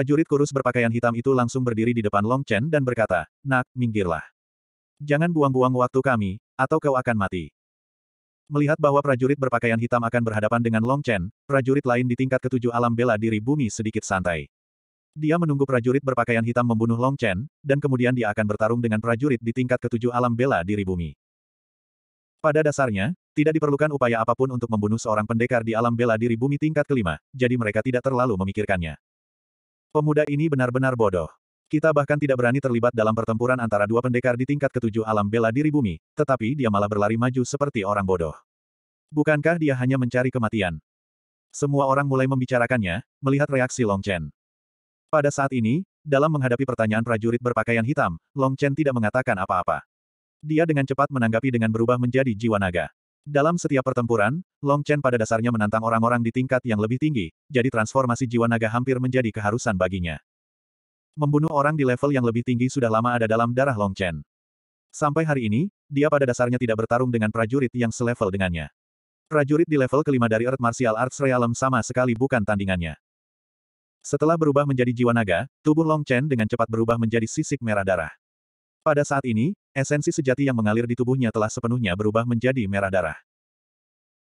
Prajurit kurus berpakaian hitam itu langsung berdiri di depan Long Chen dan berkata, Nak, minggirlah. Jangan buang-buang waktu kami, atau kau akan mati. Melihat bahwa prajurit berpakaian hitam akan berhadapan dengan Long Chen, prajurit lain di tingkat ketujuh alam bela diri bumi sedikit santai. Dia menunggu prajurit berpakaian hitam membunuh Long Chen, dan kemudian dia akan bertarung dengan prajurit di tingkat ketujuh alam bela diri bumi. Pada dasarnya, tidak diperlukan upaya apapun untuk membunuh seorang pendekar di alam bela diri bumi tingkat kelima, jadi mereka tidak terlalu memikirkannya. Pemuda ini benar-benar bodoh. Kita bahkan tidak berani terlibat dalam pertempuran antara dua pendekar di tingkat ketujuh alam bela diri bumi, tetapi dia malah berlari maju seperti orang bodoh. Bukankah dia hanya mencari kematian? Semua orang mulai membicarakannya, melihat reaksi Long Chen. Pada saat ini, dalam menghadapi pertanyaan prajurit berpakaian hitam, Long Chen tidak mengatakan apa-apa. Dia dengan cepat menanggapi dengan berubah menjadi jiwa naga. Dalam setiap pertempuran, Long Chen pada dasarnya menantang orang-orang di tingkat yang lebih tinggi, jadi transformasi jiwa naga hampir menjadi keharusan baginya. Membunuh orang di level yang lebih tinggi sudah lama ada dalam darah Long Chen. Sampai hari ini, dia pada dasarnya tidak bertarung dengan prajurit yang selevel dengannya. Prajurit di level kelima dari Earth Martial Arts Realm sama sekali bukan tandingannya. Setelah berubah menjadi jiwa naga, tubuh Long Chen dengan cepat berubah menjadi sisik merah darah. Pada saat ini, Esensi sejati yang mengalir di tubuhnya telah sepenuhnya berubah menjadi merah darah.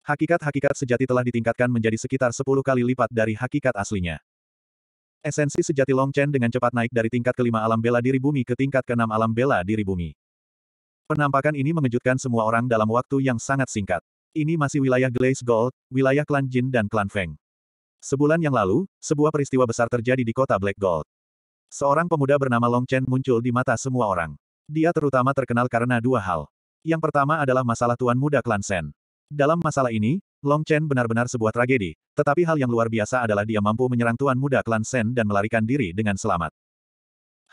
Hakikat-hakikat sejati telah ditingkatkan menjadi sekitar 10 kali lipat dari hakikat aslinya. Esensi sejati Long Chen dengan cepat naik dari tingkat kelima alam bela diri bumi ke tingkat keenam alam bela diri bumi. Penampakan ini mengejutkan semua orang dalam waktu yang sangat singkat. Ini masih wilayah Glaze Gold, wilayah klan Jin dan klan Feng. Sebulan yang lalu, sebuah peristiwa besar terjadi di kota Black Gold. Seorang pemuda bernama Long Chen muncul di mata semua orang. Dia terutama terkenal karena dua hal. Yang pertama adalah masalah tuan muda klan Sen. Dalam masalah ini, Long Chen benar-benar sebuah tragedi, tetapi hal yang luar biasa adalah dia mampu menyerang tuan muda klan Sen dan melarikan diri dengan selamat.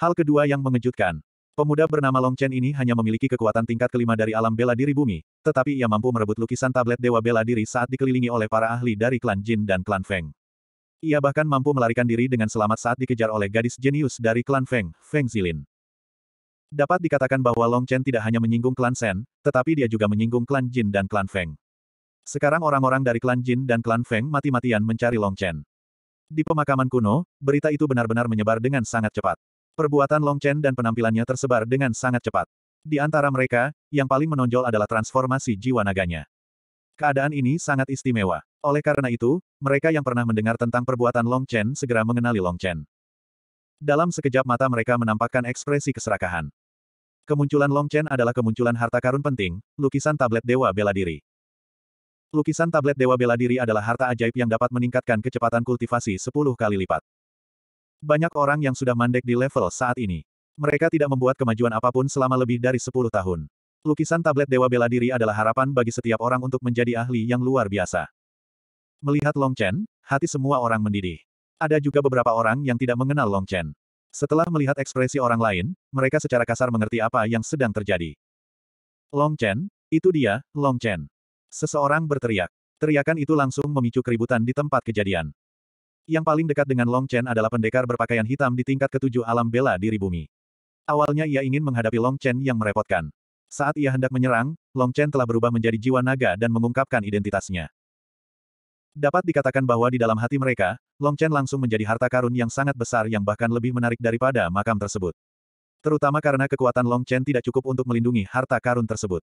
Hal kedua yang mengejutkan, pemuda bernama Long Chen ini hanya memiliki kekuatan tingkat kelima dari alam bela diri bumi, tetapi ia mampu merebut lukisan tablet dewa bela diri saat dikelilingi oleh para ahli dari klan Jin dan klan Feng. Ia bahkan mampu melarikan diri dengan selamat saat dikejar oleh gadis jenius dari klan Feng, Feng Zilin. Dapat dikatakan bahwa Long Chen tidak hanya menyinggung klan Shen, tetapi dia juga menyinggung klan Jin dan klan Feng. Sekarang orang-orang dari klan Jin dan klan Feng mati-matian mencari Long Chen. Di pemakaman kuno, berita itu benar-benar menyebar dengan sangat cepat. Perbuatan Long Chen dan penampilannya tersebar dengan sangat cepat. Di antara mereka, yang paling menonjol adalah transformasi jiwa naganya. Keadaan ini sangat istimewa. Oleh karena itu, mereka yang pernah mendengar tentang perbuatan Long Chen segera mengenali Long Chen. Dalam sekejap mata mereka menampakkan ekspresi keserakahan. Kemunculan Long Chen adalah kemunculan harta karun penting, lukisan tablet Dewa Bela Diri. Lukisan tablet Dewa Bela Diri adalah harta ajaib yang dapat meningkatkan kecepatan kultivasi 10 kali lipat. Banyak orang yang sudah mandek di level saat ini. Mereka tidak membuat kemajuan apapun selama lebih dari 10 tahun. Lukisan tablet Dewa Bela Diri adalah harapan bagi setiap orang untuk menjadi ahli yang luar biasa. Melihat Long Chen, hati semua orang mendidih. Ada juga beberapa orang yang tidak mengenal Long Chen. Setelah melihat ekspresi orang lain, mereka secara kasar mengerti apa yang sedang terjadi. Long Chen, itu dia, Long Chen. Seseorang berteriak. Teriakan itu langsung memicu keributan di tempat kejadian. Yang paling dekat dengan Long Chen adalah pendekar berpakaian hitam di tingkat ketujuh alam bela diri bumi. Awalnya ia ingin menghadapi Long Chen yang merepotkan. Saat ia hendak menyerang, Long Chen telah berubah menjadi jiwa naga dan mengungkapkan identitasnya. Dapat dikatakan bahwa di dalam hati mereka, Long Chen langsung menjadi harta karun yang sangat besar yang bahkan lebih menarik daripada makam tersebut. Terutama karena kekuatan Long Chen tidak cukup untuk melindungi harta karun tersebut.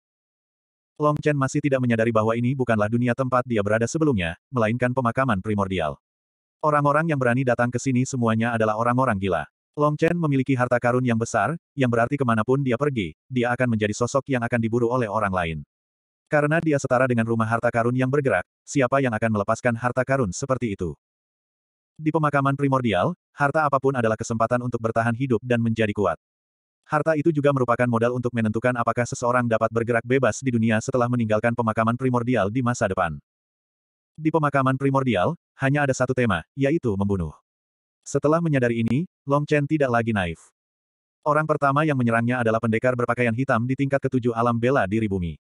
Long Chen masih tidak menyadari bahwa ini bukanlah dunia tempat dia berada sebelumnya, melainkan pemakaman primordial. Orang-orang yang berani datang ke sini semuanya adalah orang-orang gila. Long Chen memiliki harta karun yang besar, yang berarti kemanapun dia pergi, dia akan menjadi sosok yang akan diburu oleh orang lain. Karena dia setara dengan rumah harta karun yang bergerak, siapa yang akan melepaskan harta karun seperti itu? Di pemakaman primordial, harta apapun adalah kesempatan untuk bertahan hidup dan menjadi kuat. Harta itu juga merupakan modal untuk menentukan apakah seseorang dapat bergerak bebas di dunia setelah meninggalkan pemakaman primordial di masa depan. Di pemakaman primordial, hanya ada satu tema, yaitu membunuh. Setelah menyadari ini, Long Chen tidak lagi naif. Orang pertama yang menyerangnya adalah pendekar berpakaian hitam di tingkat ketujuh alam bela diri bumi.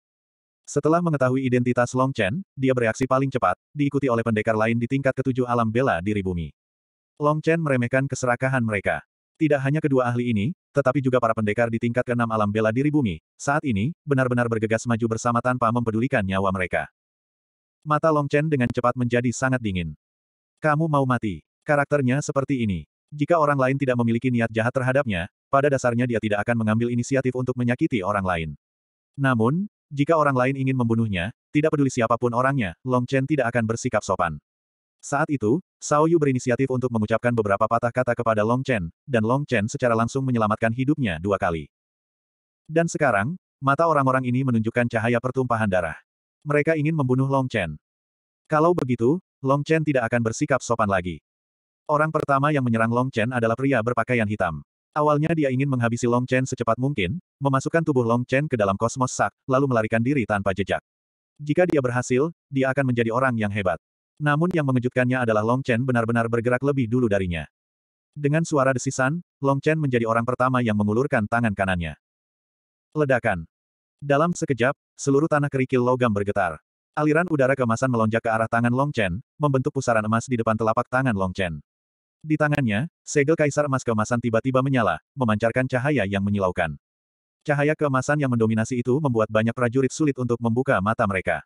Setelah mengetahui identitas Long Chen, dia bereaksi paling cepat, diikuti oleh pendekar lain di tingkat ketujuh alam bela diri bumi. Long Chen meremehkan keserakahan mereka. Tidak hanya kedua ahli ini, tetapi juga para pendekar di tingkat keenam alam bela diri bumi, saat ini, benar-benar bergegas maju bersama tanpa mempedulikan nyawa mereka. Mata Long Chen dengan cepat menjadi sangat dingin. Kamu mau mati. Karakternya seperti ini. Jika orang lain tidak memiliki niat jahat terhadapnya, pada dasarnya dia tidak akan mengambil inisiatif untuk menyakiti orang lain. Namun, jika orang lain ingin membunuhnya, tidak peduli siapapun orangnya, Long Chen tidak akan bersikap sopan. Saat itu, Sao Yu berinisiatif untuk mengucapkan beberapa patah kata kepada Long Chen, dan Long Chen secara langsung menyelamatkan hidupnya dua kali. Dan sekarang, mata orang-orang ini menunjukkan cahaya pertumpahan darah. Mereka ingin membunuh Long Chen. Kalau begitu, Long Chen tidak akan bersikap sopan lagi. Orang pertama yang menyerang Long Chen adalah pria berpakaian hitam. Awalnya dia ingin menghabisi Long Chen secepat mungkin, memasukkan tubuh Long Chen ke dalam kosmos sak, lalu melarikan diri tanpa jejak. Jika dia berhasil, dia akan menjadi orang yang hebat. Namun yang mengejutkannya adalah Long Chen benar-benar bergerak lebih dulu darinya. Dengan suara desisan, Long Chen menjadi orang pertama yang mengulurkan tangan kanannya. Ledakan. Dalam sekejap, seluruh tanah kerikil logam bergetar. Aliran udara kemasan melonjak ke arah tangan Long Chen, membentuk pusaran emas di depan telapak tangan Long Chen. Di tangannya, segel kaisar emas keemasan tiba-tiba menyala, memancarkan cahaya yang menyilaukan. Cahaya keemasan yang mendominasi itu membuat banyak prajurit sulit untuk membuka mata mereka.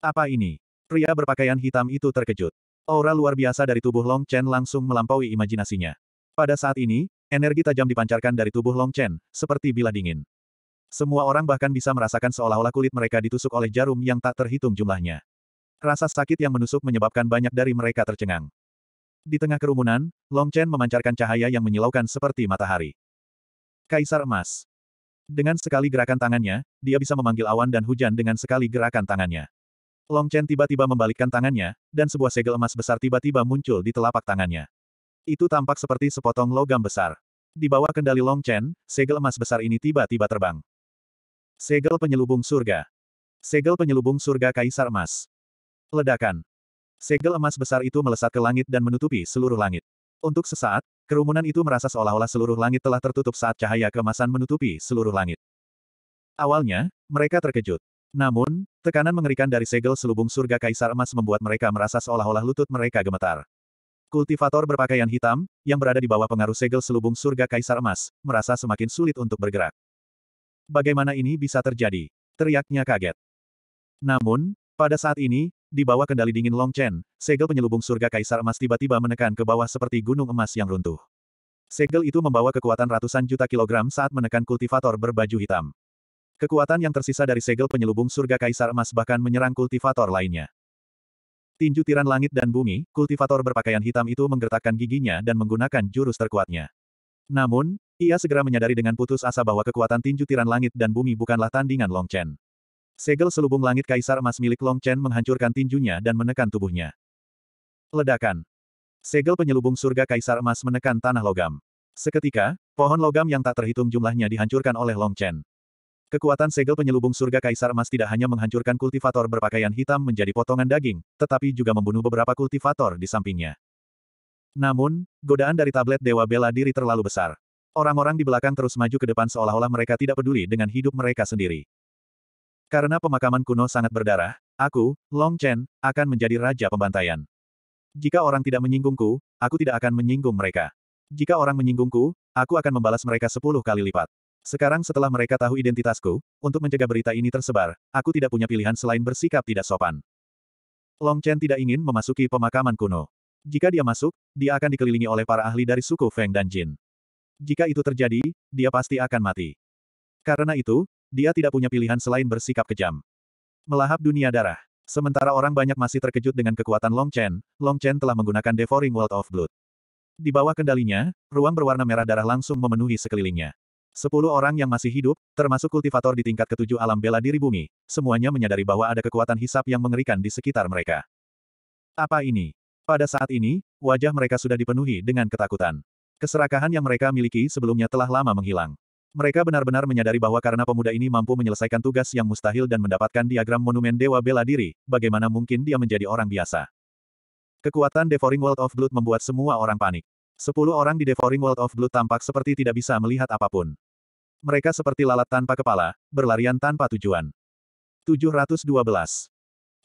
Apa ini? Pria berpakaian hitam itu terkejut. Aura luar biasa dari tubuh Long Chen langsung melampaui imajinasinya. Pada saat ini, energi tajam dipancarkan dari tubuh Long Chen, seperti bila dingin. Semua orang bahkan bisa merasakan seolah-olah kulit mereka ditusuk oleh jarum yang tak terhitung jumlahnya. Rasa sakit yang menusuk menyebabkan banyak dari mereka tercengang. Di tengah kerumunan, Long Chen memancarkan cahaya yang menyilaukan seperti matahari. Kaisar Emas. Dengan sekali gerakan tangannya, dia bisa memanggil awan dan hujan dengan sekali gerakan tangannya. Long Chen tiba-tiba membalikkan tangannya, dan sebuah segel emas besar tiba-tiba muncul di telapak tangannya. Itu tampak seperti sepotong logam besar. Di bawah kendali Long Chen, segel emas besar ini tiba-tiba terbang. Segel penyelubung surga. Segel penyelubung surga Kaisar Emas. Ledakan. Segel emas besar itu melesat ke langit dan menutupi seluruh langit. Untuk sesaat, kerumunan itu merasa seolah-olah seluruh langit telah tertutup saat cahaya kemasan menutupi seluruh langit. Awalnya, mereka terkejut. Namun, tekanan mengerikan dari segel selubung surga kaisar emas membuat mereka merasa seolah-olah lutut mereka gemetar. Kultivator berpakaian hitam, yang berada di bawah pengaruh segel selubung surga kaisar emas, merasa semakin sulit untuk bergerak. Bagaimana ini bisa terjadi? Teriaknya kaget. Namun, pada saat ini, di bawah kendali dingin Long Chen, segel penyelubung surga Kaisar Emas tiba-tiba menekan ke bawah seperti gunung emas yang runtuh. Segel itu membawa kekuatan ratusan juta kilogram saat menekan kultivator berbaju hitam. Kekuatan yang tersisa dari segel penyelubung surga Kaisar Emas bahkan menyerang kultivator lainnya. Tinju tiran langit dan bumi, kultivator berpakaian hitam itu menggertakkan giginya dan menggunakan jurus terkuatnya. Namun, ia segera menyadari dengan putus asa bahwa kekuatan tinju tiran langit dan bumi bukanlah tandingan Long Chen. Segel selubung langit kaisar emas milik Long Chen menghancurkan tinjunya dan menekan tubuhnya. Ledakan. Segel penyelubung surga kaisar emas menekan tanah logam. Seketika, pohon logam yang tak terhitung jumlahnya dihancurkan oleh Long Chen. Kekuatan segel penyelubung surga kaisar emas tidak hanya menghancurkan kultivator berpakaian hitam menjadi potongan daging, tetapi juga membunuh beberapa kultivator di sampingnya. Namun, godaan dari tablet Dewa Bela Diri terlalu besar. Orang-orang di belakang terus maju ke depan seolah-olah mereka tidak peduli dengan hidup mereka sendiri. Karena pemakaman kuno sangat berdarah, aku, Long Chen, akan menjadi raja pembantaian. Jika orang tidak menyinggungku, aku tidak akan menyinggung mereka. Jika orang menyinggungku, aku akan membalas mereka sepuluh kali lipat. Sekarang setelah mereka tahu identitasku, untuk mencegah berita ini tersebar, aku tidak punya pilihan selain bersikap tidak sopan. Long Chen tidak ingin memasuki pemakaman kuno. Jika dia masuk, dia akan dikelilingi oleh para ahli dari suku Feng dan Jin. Jika itu terjadi, dia pasti akan mati. Karena itu, dia tidak punya pilihan selain bersikap kejam. Melahap dunia darah. Sementara orang banyak masih terkejut dengan kekuatan Long Chen, Long Chen telah menggunakan Devouring World of Blood. Di bawah kendalinya, ruang berwarna merah darah langsung memenuhi sekelilingnya. Sepuluh orang yang masih hidup, termasuk kultivator di tingkat ketujuh alam bela diri bumi, semuanya menyadari bahwa ada kekuatan hisap yang mengerikan di sekitar mereka. Apa ini? Pada saat ini, wajah mereka sudah dipenuhi dengan ketakutan. Keserakahan yang mereka miliki sebelumnya telah lama menghilang. Mereka benar-benar menyadari bahwa karena pemuda ini mampu menyelesaikan tugas yang mustahil dan mendapatkan diagram monumen dewa bela diri, bagaimana mungkin dia menjadi orang biasa. Kekuatan Devouring World of Blood membuat semua orang panik. Sepuluh orang di Devouring World of Blood tampak seperti tidak bisa melihat apapun. Mereka seperti lalat tanpa kepala, berlarian tanpa tujuan. 712.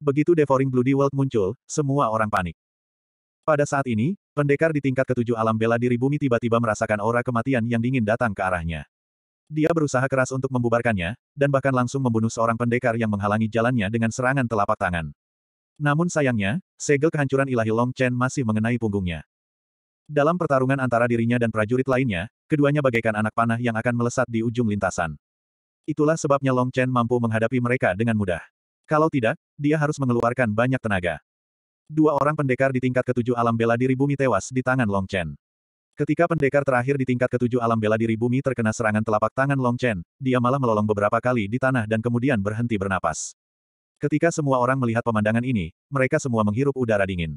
Begitu Devouring Bloody World muncul, semua orang panik. Pada saat ini, pendekar di tingkat ketujuh alam bela diri bumi tiba-tiba merasakan aura kematian yang dingin datang ke arahnya. Dia berusaha keras untuk membubarkannya, dan bahkan langsung membunuh seorang pendekar yang menghalangi jalannya dengan serangan telapak tangan. Namun sayangnya, segel kehancuran ilahi Long Chen masih mengenai punggungnya. Dalam pertarungan antara dirinya dan prajurit lainnya, keduanya bagaikan anak panah yang akan melesat di ujung lintasan. Itulah sebabnya Long Chen mampu menghadapi mereka dengan mudah. Kalau tidak, dia harus mengeluarkan banyak tenaga. Dua orang pendekar di tingkat ketujuh alam bela diri bumi tewas di tangan Long Chen. Ketika pendekar terakhir di tingkat ketujuh alam bela diri bumi terkena serangan telapak tangan Long Chen, dia malah melolong beberapa kali di tanah dan kemudian berhenti bernapas. Ketika semua orang melihat pemandangan ini, mereka semua menghirup udara dingin.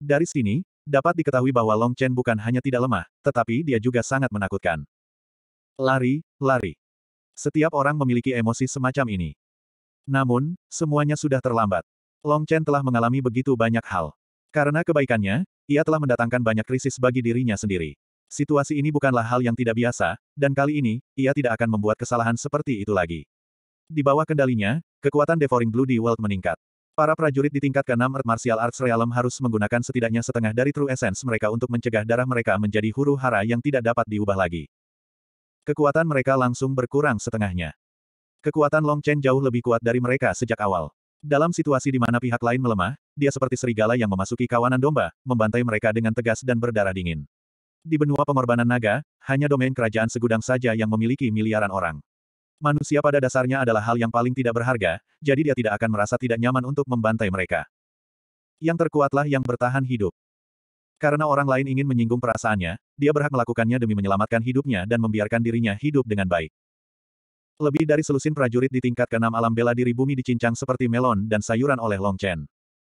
Dari sini, dapat diketahui bahwa Long Chen bukan hanya tidak lemah, tetapi dia juga sangat menakutkan. Lari, lari. Setiap orang memiliki emosi semacam ini. Namun, semuanya sudah terlambat. Long Chen telah mengalami begitu banyak hal. Karena kebaikannya, ia telah mendatangkan banyak krisis bagi dirinya sendiri. Situasi ini bukanlah hal yang tidak biasa, dan kali ini, ia tidak akan membuat kesalahan seperti itu lagi. Di bawah kendalinya, kekuatan Devouring Blue di World meningkat. Para prajurit di tingkat ke-6 Earth Martial Arts Realm harus menggunakan setidaknya setengah dari True Essence mereka untuk mencegah darah mereka menjadi huru hara yang tidak dapat diubah lagi. Kekuatan mereka langsung berkurang setengahnya. Kekuatan Long Chen jauh lebih kuat dari mereka sejak awal. Dalam situasi di mana pihak lain melemah, dia seperti serigala yang memasuki kawanan domba, membantai mereka dengan tegas dan berdarah dingin. Di benua pengorbanan naga, hanya domain kerajaan segudang saja yang memiliki miliaran orang. Manusia pada dasarnya adalah hal yang paling tidak berharga, jadi dia tidak akan merasa tidak nyaman untuk membantai mereka. Yang terkuatlah yang bertahan hidup. Karena orang lain ingin menyinggung perasaannya, dia berhak melakukannya demi menyelamatkan hidupnya dan membiarkan dirinya hidup dengan baik. Lebih dari selusin prajurit di tingkat keenam alam bela diri bumi dicincang seperti melon dan sayuran oleh Long Chen.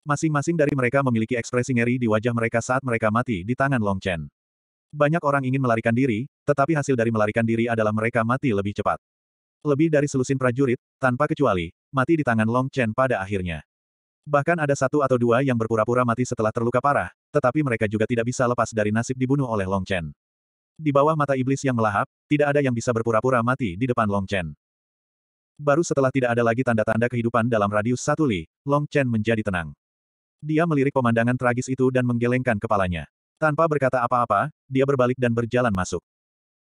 Masing-masing dari mereka memiliki ekspresi ngeri di wajah mereka saat mereka mati di tangan Long Chen. Banyak orang ingin melarikan diri, tetapi hasil dari melarikan diri adalah mereka mati lebih cepat. Lebih dari selusin prajurit, tanpa kecuali, mati di tangan Long Chen pada akhirnya. Bahkan ada satu atau dua yang berpura-pura mati setelah terluka parah, tetapi mereka juga tidak bisa lepas dari nasib dibunuh oleh Long Chen. Di bawah mata iblis yang melahap, tidak ada yang bisa berpura-pura mati di depan Long Chen. Baru setelah tidak ada lagi tanda-tanda kehidupan dalam radius satu li, Long Chen menjadi tenang. Dia melirik pemandangan tragis itu dan menggelengkan kepalanya. Tanpa berkata apa-apa, dia berbalik dan berjalan masuk.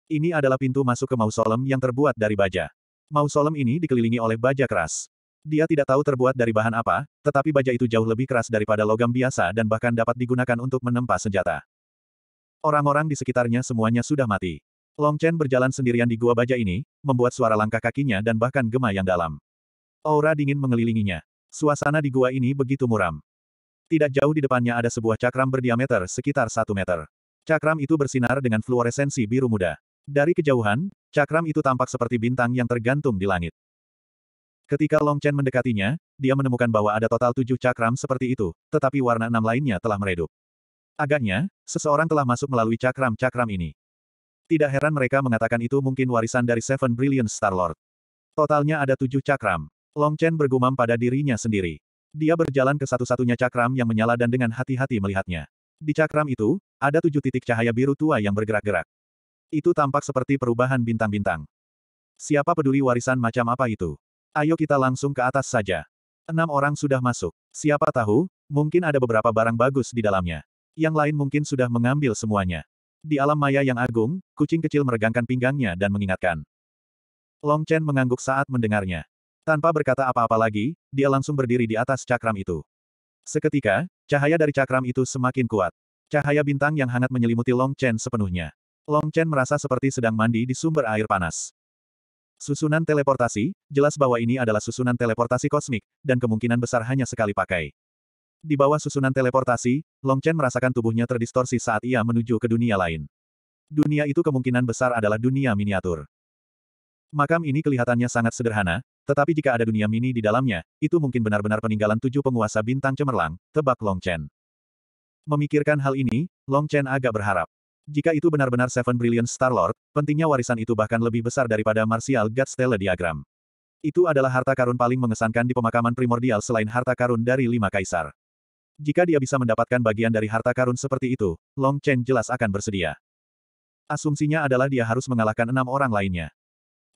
Ini adalah pintu masuk ke mausolem yang terbuat dari baja. Mausolem ini dikelilingi oleh baja keras. Dia tidak tahu terbuat dari bahan apa, tetapi baja itu jauh lebih keras daripada logam biasa dan bahkan dapat digunakan untuk menempa senjata. Orang-orang di sekitarnya semuanya sudah mati. Long Chen berjalan sendirian di gua baja ini, membuat suara langkah kakinya dan bahkan gema yang dalam. Aura dingin mengelilinginya. Suasana di gua ini begitu muram. Tidak jauh di depannya ada sebuah cakram berdiameter sekitar satu meter. Cakram itu bersinar dengan fluoresensi biru muda. Dari kejauhan, cakram itu tampak seperti bintang yang tergantung di langit. Ketika Long Chen mendekatinya, dia menemukan bahwa ada total tujuh cakram seperti itu, tetapi warna enam lainnya telah meredup. Agaknya, seseorang telah masuk melalui cakram-cakram ini. Tidak heran mereka mengatakan itu mungkin warisan dari Seven Brilliant Star Lord. Totalnya ada tujuh cakram. Long Chen bergumam pada dirinya sendiri. Dia berjalan ke satu-satunya cakram yang menyala dan dengan hati-hati melihatnya. Di cakram itu, ada tujuh titik cahaya biru tua yang bergerak-gerak. Itu tampak seperti perubahan bintang-bintang. Siapa peduli warisan macam apa itu? Ayo kita langsung ke atas saja. Enam orang sudah masuk. Siapa tahu, mungkin ada beberapa barang bagus di dalamnya. Yang lain mungkin sudah mengambil semuanya. Di alam maya yang agung, kucing kecil meregangkan pinggangnya dan mengingatkan. Long Chen mengangguk saat mendengarnya. Tanpa berkata apa-apa lagi, dia langsung berdiri di atas cakram itu. Seketika, cahaya dari cakram itu semakin kuat. Cahaya bintang yang hangat menyelimuti Long Chen sepenuhnya. Long Chen merasa seperti sedang mandi di sumber air panas. Susunan teleportasi, jelas bahwa ini adalah susunan teleportasi kosmik, dan kemungkinan besar hanya sekali pakai. Di bawah susunan teleportasi, Long Chen merasakan tubuhnya terdistorsi saat ia menuju ke dunia lain. Dunia itu kemungkinan besar adalah dunia miniatur. Makam ini kelihatannya sangat sederhana, tetapi jika ada dunia mini di dalamnya, itu mungkin benar-benar peninggalan tujuh penguasa bintang cemerlang, tebak Long Chen. Memikirkan hal ini, Long Chen agak berharap. Jika itu benar-benar Seven Brilliant Star-Lord, pentingnya warisan itu bahkan lebih besar daripada Martial God Stella Diagram. Itu adalah harta karun paling mengesankan di pemakaman primordial selain harta karun dari lima kaisar. Jika dia bisa mendapatkan bagian dari harta karun seperti itu, Long Chen jelas akan bersedia. Asumsinya adalah dia harus mengalahkan enam orang lainnya.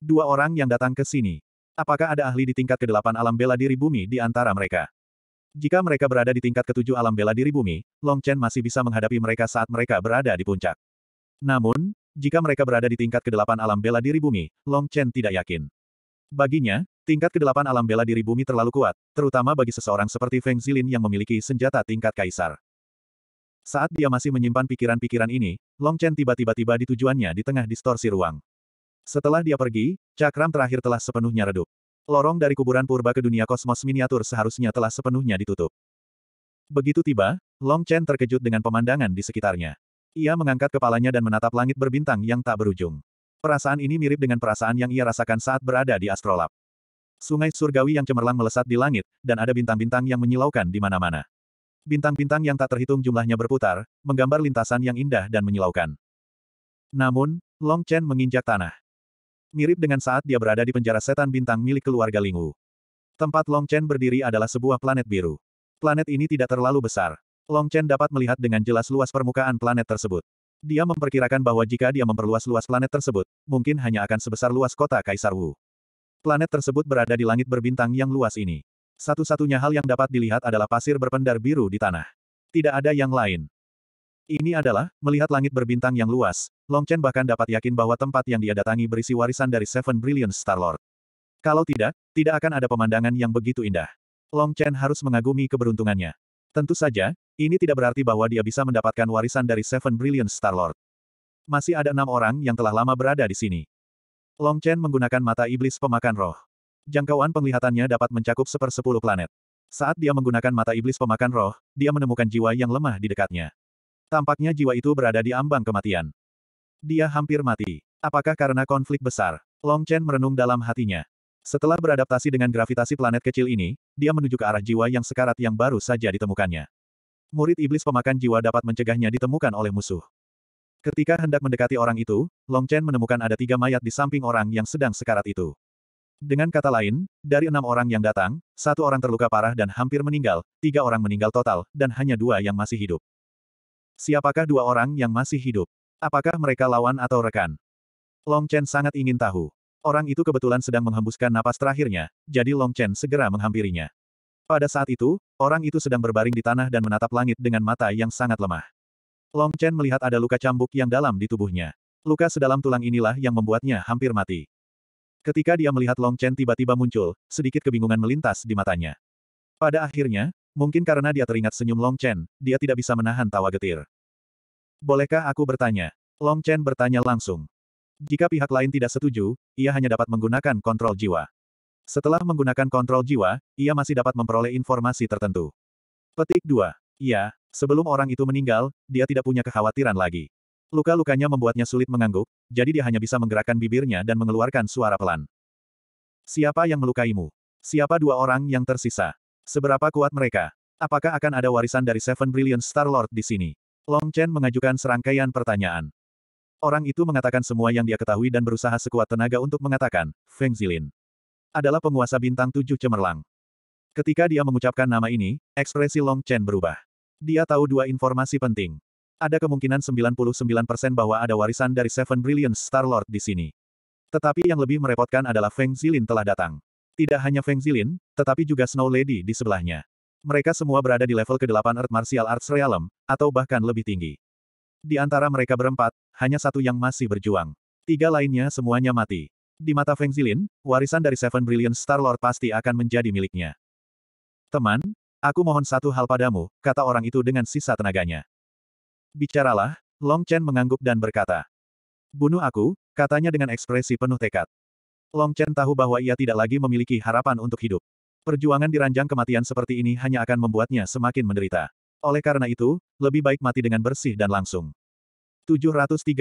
Dua orang yang datang ke sini. Apakah ada ahli di tingkat ke-8 alam bela diri bumi di antara mereka? Jika mereka berada di tingkat ke-7 alam bela diri bumi, Long Chen masih bisa menghadapi mereka saat mereka berada di puncak. Namun, jika mereka berada di tingkat ke-8 alam bela diri bumi, Long Chen tidak yakin. Baginya, tingkat ke-8 alam bela diri bumi terlalu kuat, terutama bagi seseorang seperti Feng Zilin yang memiliki senjata tingkat kaisar. Saat dia masih menyimpan pikiran-pikiran ini, Long Chen tiba-tiba tiba di tujuannya di tengah distorsi ruang. Setelah dia pergi, cakram terakhir telah sepenuhnya redup. Lorong dari kuburan purba ke dunia kosmos miniatur seharusnya telah sepenuhnya ditutup. Begitu tiba, Long Chen terkejut dengan pemandangan di sekitarnya. Ia mengangkat kepalanya dan menatap langit berbintang yang tak berujung. Perasaan ini mirip dengan perasaan yang ia rasakan saat berada di Astrolab. Sungai surgawi yang cemerlang melesat di langit, dan ada bintang-bintang yang menyilaukan di mana-mana. Bintang-bintang yang tak terhitung jumlahnya berputar, menggambar lintasan yang indah dan menyilaukan. Namun, Long Chen menginjak tanah. Mirip dengan saat dia berada di penjara setan bintang milik keluarga Lingwu. Tempat Long Chen berdiri adalah sebuah planet biru. Planet ini tidak terlalu besar. Long Chen dapat melihat dengan jelas luas permukaan planet tersebut. Dia memperkirakan bahwa jika dia memperluas luas planet tersebut, mungkin hanya akan sebesar luas kota Kaisar Wu. Planet tersebut berada di langit berbintang yang luas ini. Satu-satunya hal yang dapat dilihat adalah pasir berpendar biru di tanah. Tidak ada yang lain. Ini adalah, melihat langit berbintang yang luas, Long Chen bahkan dapat yakin bahwa tempat yang dia datangi berisi warisan dari Seven Brilliant Lord. Kalau tidak, tidak akan ada pemandangan yang begitu indah. Long Chen harus mengagumi keberuntungannya. Tentu saja, ini tidak berarti bahwa dia bisa mendapatkan warisan dari Seven Brilliant Lord. Masih ada enam orang yang telah lama berada di sini. Long Chen menggunakan mata iblis pemakan roh. Jangkauan penglihatannya dapat mencakup sepersepuluh planet. Saat dia menggunakan mata iblis pemakan roh, dia menemukan jiwa yang lemah di dekatnya. Tampaknya jiwa itu berada di ambang kematian. Dia hampir mati. Apakah karena konflik besar? Long Chen merenung dalam hatinya. Setelah beradaptasi dengan gravitasi planet kecil ini, dia menuju ke arah jiwa yang sekarat yang baru saja ditemukannya. Murid iblis pemakan jiwa dapat mencegahnya ditemukan oleh musuh. Ketika hendak mendekati orang itu, Long Chen menemukan ada tiga mayat di samping orang yang sedang sekarat itu. Dengan kata lain, dari enam orang yang datang, satu orang terluka parah dan hampir meninggal, tiga orang meninggal total, dan hanya dua yang masih hidup. Siapakah dua orang yang masih hidup? Apakah mereka lawan atau rekan? Long Chen sangat ingin tahu. Orang itu kebetulan sedang menghembuskan napas terakhirnya, jadi Long Chen segera menghampirinya. Pada saat itu, orang itu sedang berbaring di tanah dan menatap langit dengan mata yang sangat lemah. Long Chen melihat ada luka cambuk yang dalam di tubuhnya. Luka sedalam tulang inilah yang membuatnya hampir mati. Ketika dia melihat Long Chen tiba-tiba muncul, sedikit kebingungan melintas di matanya. Pada akhirnya, Mungkin karena dia teringat senyum Long Chen, dia tidak bisa menahan tawa getir. Bolehkah aku bertanya? Long Chen bertanya langsung. Jika pihak lain tidak setuju, ia hanya dapat menggunakan kontrol jiwa. Setelah menggunakan kontrol jiwa, ia masih dapat memperoleh informasi tertentu. Petik 2. Ya, sebelum orang itu meninggal, dia tidak punya kekhawatiran lagi. Luka-lukanya membuatnya sulit mengangguk, jadi dia hanya bisa menggerakkan bibirnya dan mengeluarkan suara pelan. Siapa yang melukaimu? Siapa dua orang yang tersisa? Seberapa kuat mereka? Apakah akan ada warisan dari Seven Brilliant Star Lord di sini? Long Chen mengajukan serangkaian pertanyaan. Orang itu mengatakan semua yang dia ketahui dan berusaha sekuat tenaga untuk mengatakan, Feng Zilin adalah penguasa bintang tujuh cemerlang. Ketika dia mengucapkan nama ini, ekspresi Long Chen berubah. Dia tahu dua informasi penting. Ada kemungkinan 99% bahwa ada warisan dari Seven Brilliant Star Lord di sini. Tetapi yang lebih merepotkan adalah Feng Zilin telah datang. Tidak hanya Feng Zilin, tetapi juga Snow Lady di sebelahnya. Mereka semua berada di level ke-8 Earth Martial Arts Realm, atau bahkan lebih tinggi. Di antara mereka berempat, hanya satu yang masih berjuang. Tiga lainnya semuanya mati. Di mata Feng Zilin, warisan dari Seven Brilliant Star-Lord pasti akan menjadi miliknya. Teman, aku mohon satu hal padamu, kata orang itu dengan sisa tenaganya. Bicaralah, Long Chen mengangguk dan berkata. Bunuh aku, katanya dengan ekspresi penuh tekad. Long Chen tahu bahwa ia tidak lagi memiliki harapan untuk hidup. Perjuangan diranjang kematian seperti ini hanya akan membuatnya semakin menderita. Oleh karena itu, lebih baik mati dengan bersih dan langsung. 713.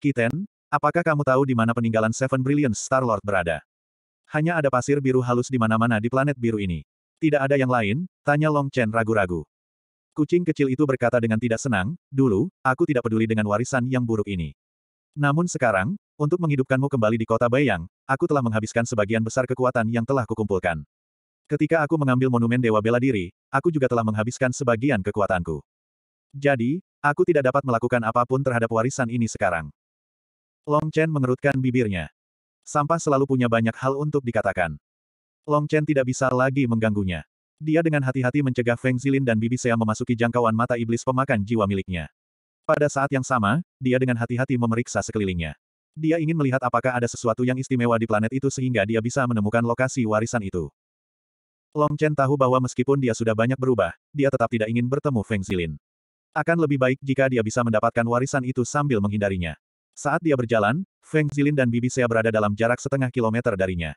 Kiten, apakah kamu tahu di mana peninggalan Seven Brilliant Star-Lord berada? Hanya ada pasir biru halus di mana-mana di planet biru ini. Tidak ada yang lain, tanya Long Chen ragu-ragu. Kucing kecil itu berkata dengan tidak senang, dulu, aku tidak peduli dengan warisan yang buruk ini. Namun sekarang, untuk menghidupkanmu kembali di kota Bayang, aku telah menghabiskan sebagian besar kekuatan yang telah kukumpulkan. Ketika aku mengambil monumen Dewa Bela Diri, aku juga telah menghabiskan sebagian kekuatanku. Jadi, aku tidak dapat melakukan apapun terhadap warisan ini sekarang. Long Chen mengerutkan bibirnya. Sampah selalu punya banyak hal untuk dikatakan. Long Chen tidak bisa lagi mengganggunya. Dia dengan hati-hati mencegah Feng Zilin dan Bibi Sea memasuki jangkauan mata iblis pemakan jiwa miliknya. Pada saat yang sama, dia dengan hati-hati memeriksa sekelilingnya. Dia ingin melihat apakah ada sesuatu yang istimewa di planet itu sehingga dia bisa menemukan lokasi warisan itu. Long Chen tahu bahwa meskipun dia sudah banyak berubah, dia tetap tidak ingin bertemu Feng Zilin. Akan lebih baik jika dia bisa mendapatkan warisan itu sambil menghindarinya. Saat dia berjalan, Feng Zilin dan Bibi Xia berada dalam jarak setengah kilometer darinya.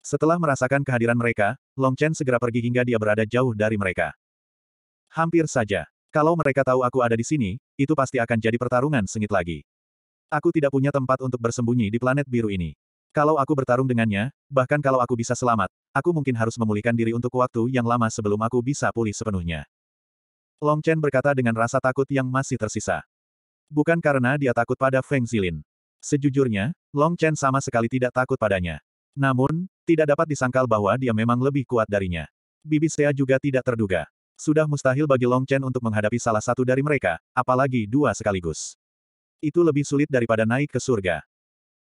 Setelah merasakan kehadiran mereka, Long Chen segera pergi hingga dia berada jauh dari mereka. Hampir saja. Kalau mereka tahu aku ada di sini, itu pasti akan jadi pertarungan sengit lagi. Aku tidak punya tempat untuk bersembunyi di planet biru ini. Kalau aku bertarung dengannya, bahkan kalau aku bisa selamat, aku mungkin harus memulihkan diri untuk waktu yang lama sebelum aku bisa pulih sepenuhnya. Long Chen berkata dengan rasa takut yang masih tersisa. Bukan karena dia takut pada Feng Zilin. Sejujurnya, Long Chen sama sekali tidak takut padanya. Namun, tidak dapat disangkal bahwa dia memang lebih kuat darinya. Bibi Sea juga tidak terduga. Sudah mustahil bagi Long Chen untuk menghadapi salah satu dari mereka, apalagi dua sekaligus. Itu lebih sulit daripada naik ke surga.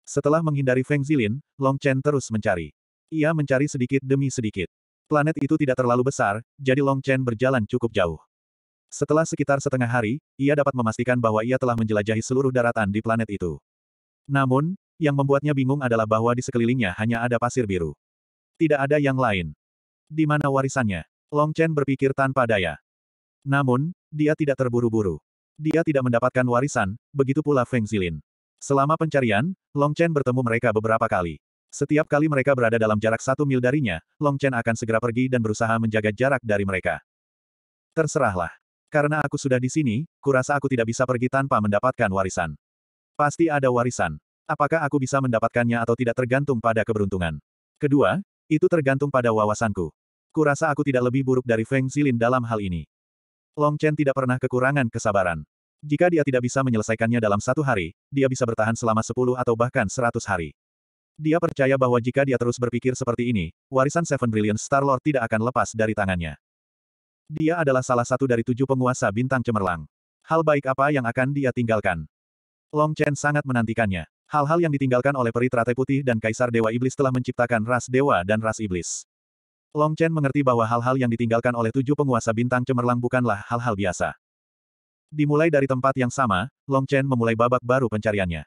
Setelah menghindari Feng Zilin, Long Chen terus mencari. Ia mencari sedikit demi sedikit. Planet itu tidak terlalu besar, jadi Long Chen berjalan cukup jauh. Setelah sekitar setengah hari, ia dapat memastikan bahwa ia telah menjelajahi seluruh daratan di planet itu. Namun, yang membuatnya bingung adalah bahwa di sekelilingnya hanya ada pasir biru. Tidak ada yang lain. Di mana warisannya? Long Chen berpikir tanpa daya. Namun, dia tidak terburu-buru. Dia tidak mendapatkan warisan, begitu pula Feng Zilin. Selama pencarian, Long Chen bertemu mereka beberapa kali. Setiap kali mereka berada dalam jarak satu mil darinya, Long Chen akan segera pergi dan berusaha menjaga jarak dari mereka. Terserahlah. Karena aku sudah di sini, kurasa aku tidak bisa pergi tanpa mendapatkan warisan. Pasti ada warisan. Apakah aku bisa mendapatkannya atau tidak tergantung pada keberuntungan. Kedua, itu tergantung pada wawasanku. Kurasa aku tidak lebih buruk dari Feng Zilin dalam hal ini. Long Chen tidak pernah kekurangan kesabaran. Jika dia tidak bisa menyelesaikannya dalam satu hari, dia bisa bertahan selama sepuluh atau bahkan seratus hari. Dia percaya bahwa jika dia terus berpikir seperti ini, warisan Seven Brilliant Star-Lord tidak akan lepas dari tangannya. Dia adalah salah satu dari tujuh penguasa bintang cemerlang. Hal baik apa yang akan dia tinggalkan? Long Chen sangat menantikannya. Hal-hal yang ditinggalkan oleh peri teratai putih dan kaisar dewa iblis telah menciptakan ras dewa dan ras iblis. Long Chen mengerti bahwa hal-hal yang ditinggalkan oleh tujuh penguasa bintang cemerlang bukanlah hal-hal biasa. Dimulai dari tempat yang sama, Long Chen memulai babak baru pencariannya.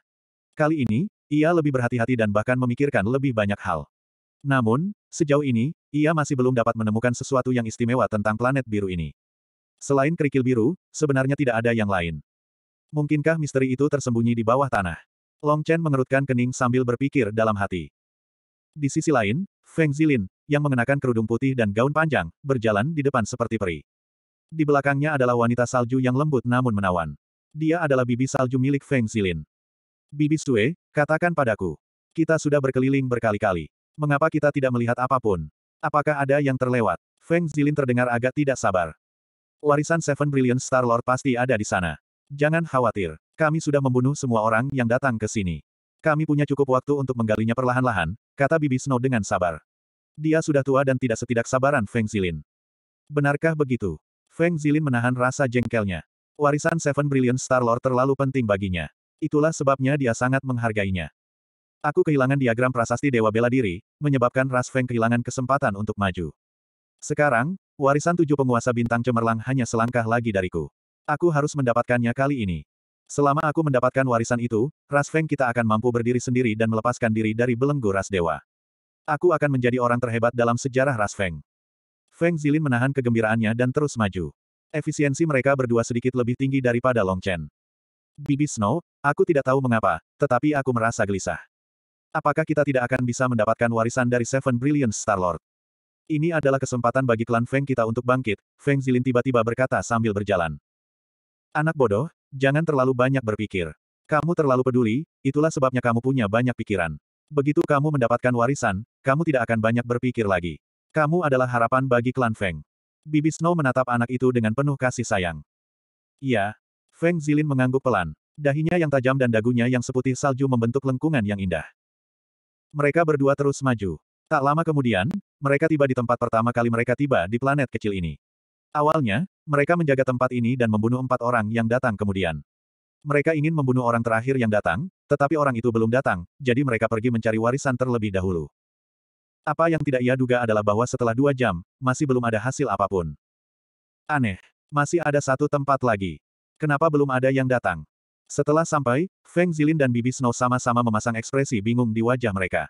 Kali ini, ia lebih berhati-hati dan bahkan memikirkan lebih banyak hal. Namun, sejauh ini, ia masih belum dapat menemukan sesuatu yang istimewa tentang planet biru ini. Selain kerikil biru, sebenarnya tidak ada yang lain. Mungkinkah misteri itu tersembunyi di bawah tanah? Long Chen mengerutkan kening sambil berpikir dalam hati. Di sisi lain, Feng Zilin, yang mengenakan kerudung putih dan gaun panjang, berjalan di depan seperti peri. Di belakangnya adalah wanita salju yang lembut namun menawan. Dia adalah bibi salju milik Feng Zilin. Bibi Sue, katakan padaku. Kita sudah berkeliling berkali-kali. Mengapa kita tidak melihat apapun? Apakah ada yang terlewat? Feng Zilin terdengar agak tidak sabar. Warisan Seven Brilliant Star Lord pasti ada di sana. Jangan khawatir. Kami sudah membunuh semua orang yang datang ke sini. Kami punya cukup waktu untuk menggalinya perlahan-lahan, kata Bibi Snow dengan sabar. Dia sudah tua dan tidak setidak sabaran Feng Zilin. Benarkah begitu? Feng Zilin menahan rasa jengkelnya. Warisan Seven Brilliant Star Lord terlalu penting baginya. Itulah sebabnya dia sangat menghargainya. Aku kehilangan diagram prasasti Dewa Bela Diri, menyebabkan Ras Feng kehilangan kesempatan untuk maju. Sekarang, warisan tujuh penguasa bintang cemerlang hanya selangkah lagi dariku. Aku harus mendapatkannya kali ini. Selama aku mendapatkan warisan itu, Ras Feng kita akan mampu berdiri sendiri dan melepaskan diri dari belenggu Ras Dewa. Aku akan menjadi orang terhebat dalam sejarah ras Feng. Feng Zilin menahan kegembiraannya dan terus maju. Efisiensi mereka berdua sedikit lebih tinggi daripada Long Chen. Bibi Snow, aku tidak tahu mengapa, tetapi aku merasa gelisah. Apakah kita tidak akan bisa mendapatkan warisan dari Seven Brilliant Lord? Ini adalah kesempatan bagi klan Feng kita untuk bangkit, Feng Zilin tiba-tiba berkata sambil berjalan. Anak bodoh, jangan terlalu banyak berpikir. Kamu terlalu peduli, itulah sebabnya kamu punya banyak pikiran. Begitu kamu mendapatkan warisan, kamu tidak akan banyak berpikir lagi. Kamu adalah harapan bagi klan Feng. Bibi Snow menatap anak itu dengan penuh kasih sayang. Iya. Feng Zilin mengangguk pelan. Dahinya yang tajam dan dagunya yang seputih salju membentuk lengkungan yang indah. Mereka berdua terus maju. Tak lama kemudian, mereka tiba di tempat pertama kali mereka tiba di planet kecil ini. Awalnya, mereka menjaga tempat ini dan membunuh empat orang yang datang kemudian. Mereka ingin membunuh orang terakhir yang datang, tetapi orang itu belum datang, jadi mereka pergi mencari warisan terlebih dahulu. Apa yang tidak ia duga adalah bahwa setelah dua jam, masih belum ada hasil apapun. Aneh. Masih ada satu tempat lagi. Kenapa belum ada yang datang? Setelah sampai, Feng Zilin dan Bibi Snow sama-sama memasang ekspresi bingung di wajah mereka.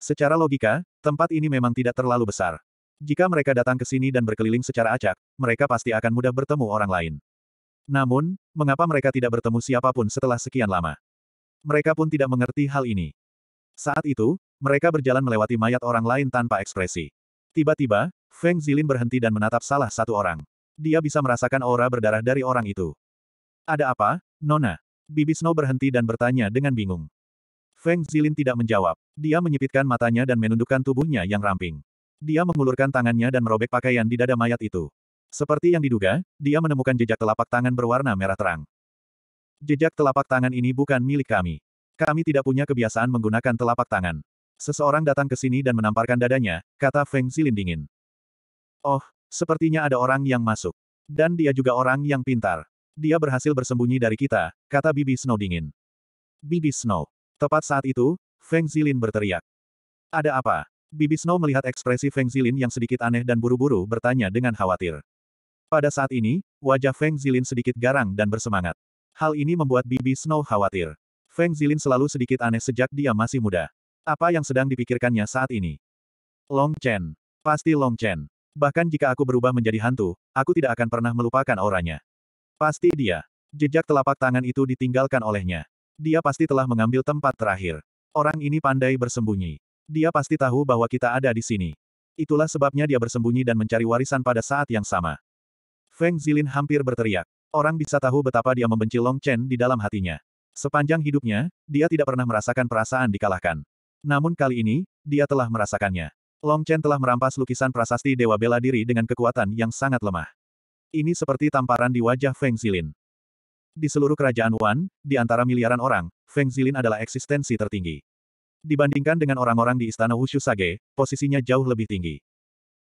Secara logika, tempat ini memang tidak terlalu besar. Jika mereka datang ke sini dan berkeliling secara acak, mereka pasti akan mudah bertemu orang lain. Namun, mengapa mereka tidak bertemu siapapun setelah sekian lama? Mereka pun tidak mengerti hal ini. Saat itu, mereka berjalan melewati mayat orang lain tanpa ekspresi. Tiba-tiba, Feng Zilin berhenti dan menatap salah satu orang. Dia bisa merasakan aura berdarah dari orang itu. Ada apa, Nona? Bibi Snow berhenti dan bertanya dengan bingung. Feng Zilin tidak menjawab. Dia menyipitkan matanya dan menundukkan tubuhnya yang ramping. Dia mengulurkan tangannya dan merobek pakaian di dada mayat itu. Seperti yang diduga, dia menemukan jejak telapak tangan berwarna merah terang. Jejak telapak tangan ini bukan milik kami. Kami tidak punya kebiasaan menggunakan telapak tangan. Seseorang datang ke sini dan menamparkan dadanya, kata Feng Zilin dingin. Oh, sepertinya ada orang yang masuk. Dan dia juga orang yang pintar. Dia berhasil bersembunyi dari kita, kata Bibi Snow dingin. Bibi Snow. Tepat saat itu, Feng Zilin berteriak. Ada apa? Bibi Snow melihat ekspresi Feng Zilin yang sedikit aneh dan buru-buru bertanya dengan khawatir. Pada saat ini, wajah Feng Zilin sedikit garang dan bersemangat. Hal ini membuat Bibi Snow khawatir. Feng Zilin selalu sedikit aneh sejak dia masih muda. Apa yang sedang dipikirkannya saat ini? Long Chen. Pasti Long Chen. Bahkan jika aku berubah menjadi hantu, aku tidak akan pernah melupakan auranya. Pasti dia. Jejak telapak tangan itu ditinggalkan olehnya. Dia pasti telah mengambil tempat terakhir. Orang ini pandai bersembunyi. Dia pasti tahu bahwa kita ada di sini. Itulah sebabnya dia bersembunyi dan mencari warisan pada saat yang sama. Feng Zilin hampir berteriak. Orang bisa tahu betapa dia membenci Long Chen di dalam hatinya. Sepanjang hidupnya, dia tidak pernah merasakan perasaan dikalahkan. Namun kali ini, dia telah merasakannya. Long Chen telah merampas lukisan prasasti Dewa Bela Diri dengan kekuatan yang sangat lemah. Ini seperti tamparan di wajah Feng Zilin. Di seluruh kerajaan Wan, di antara miliaran orang, Feng Zilin adalah eksistensi tertinggi. Dibandingkan dengan orang-orang di istana Wushu Sage, posisinya jauh lebih tinggi.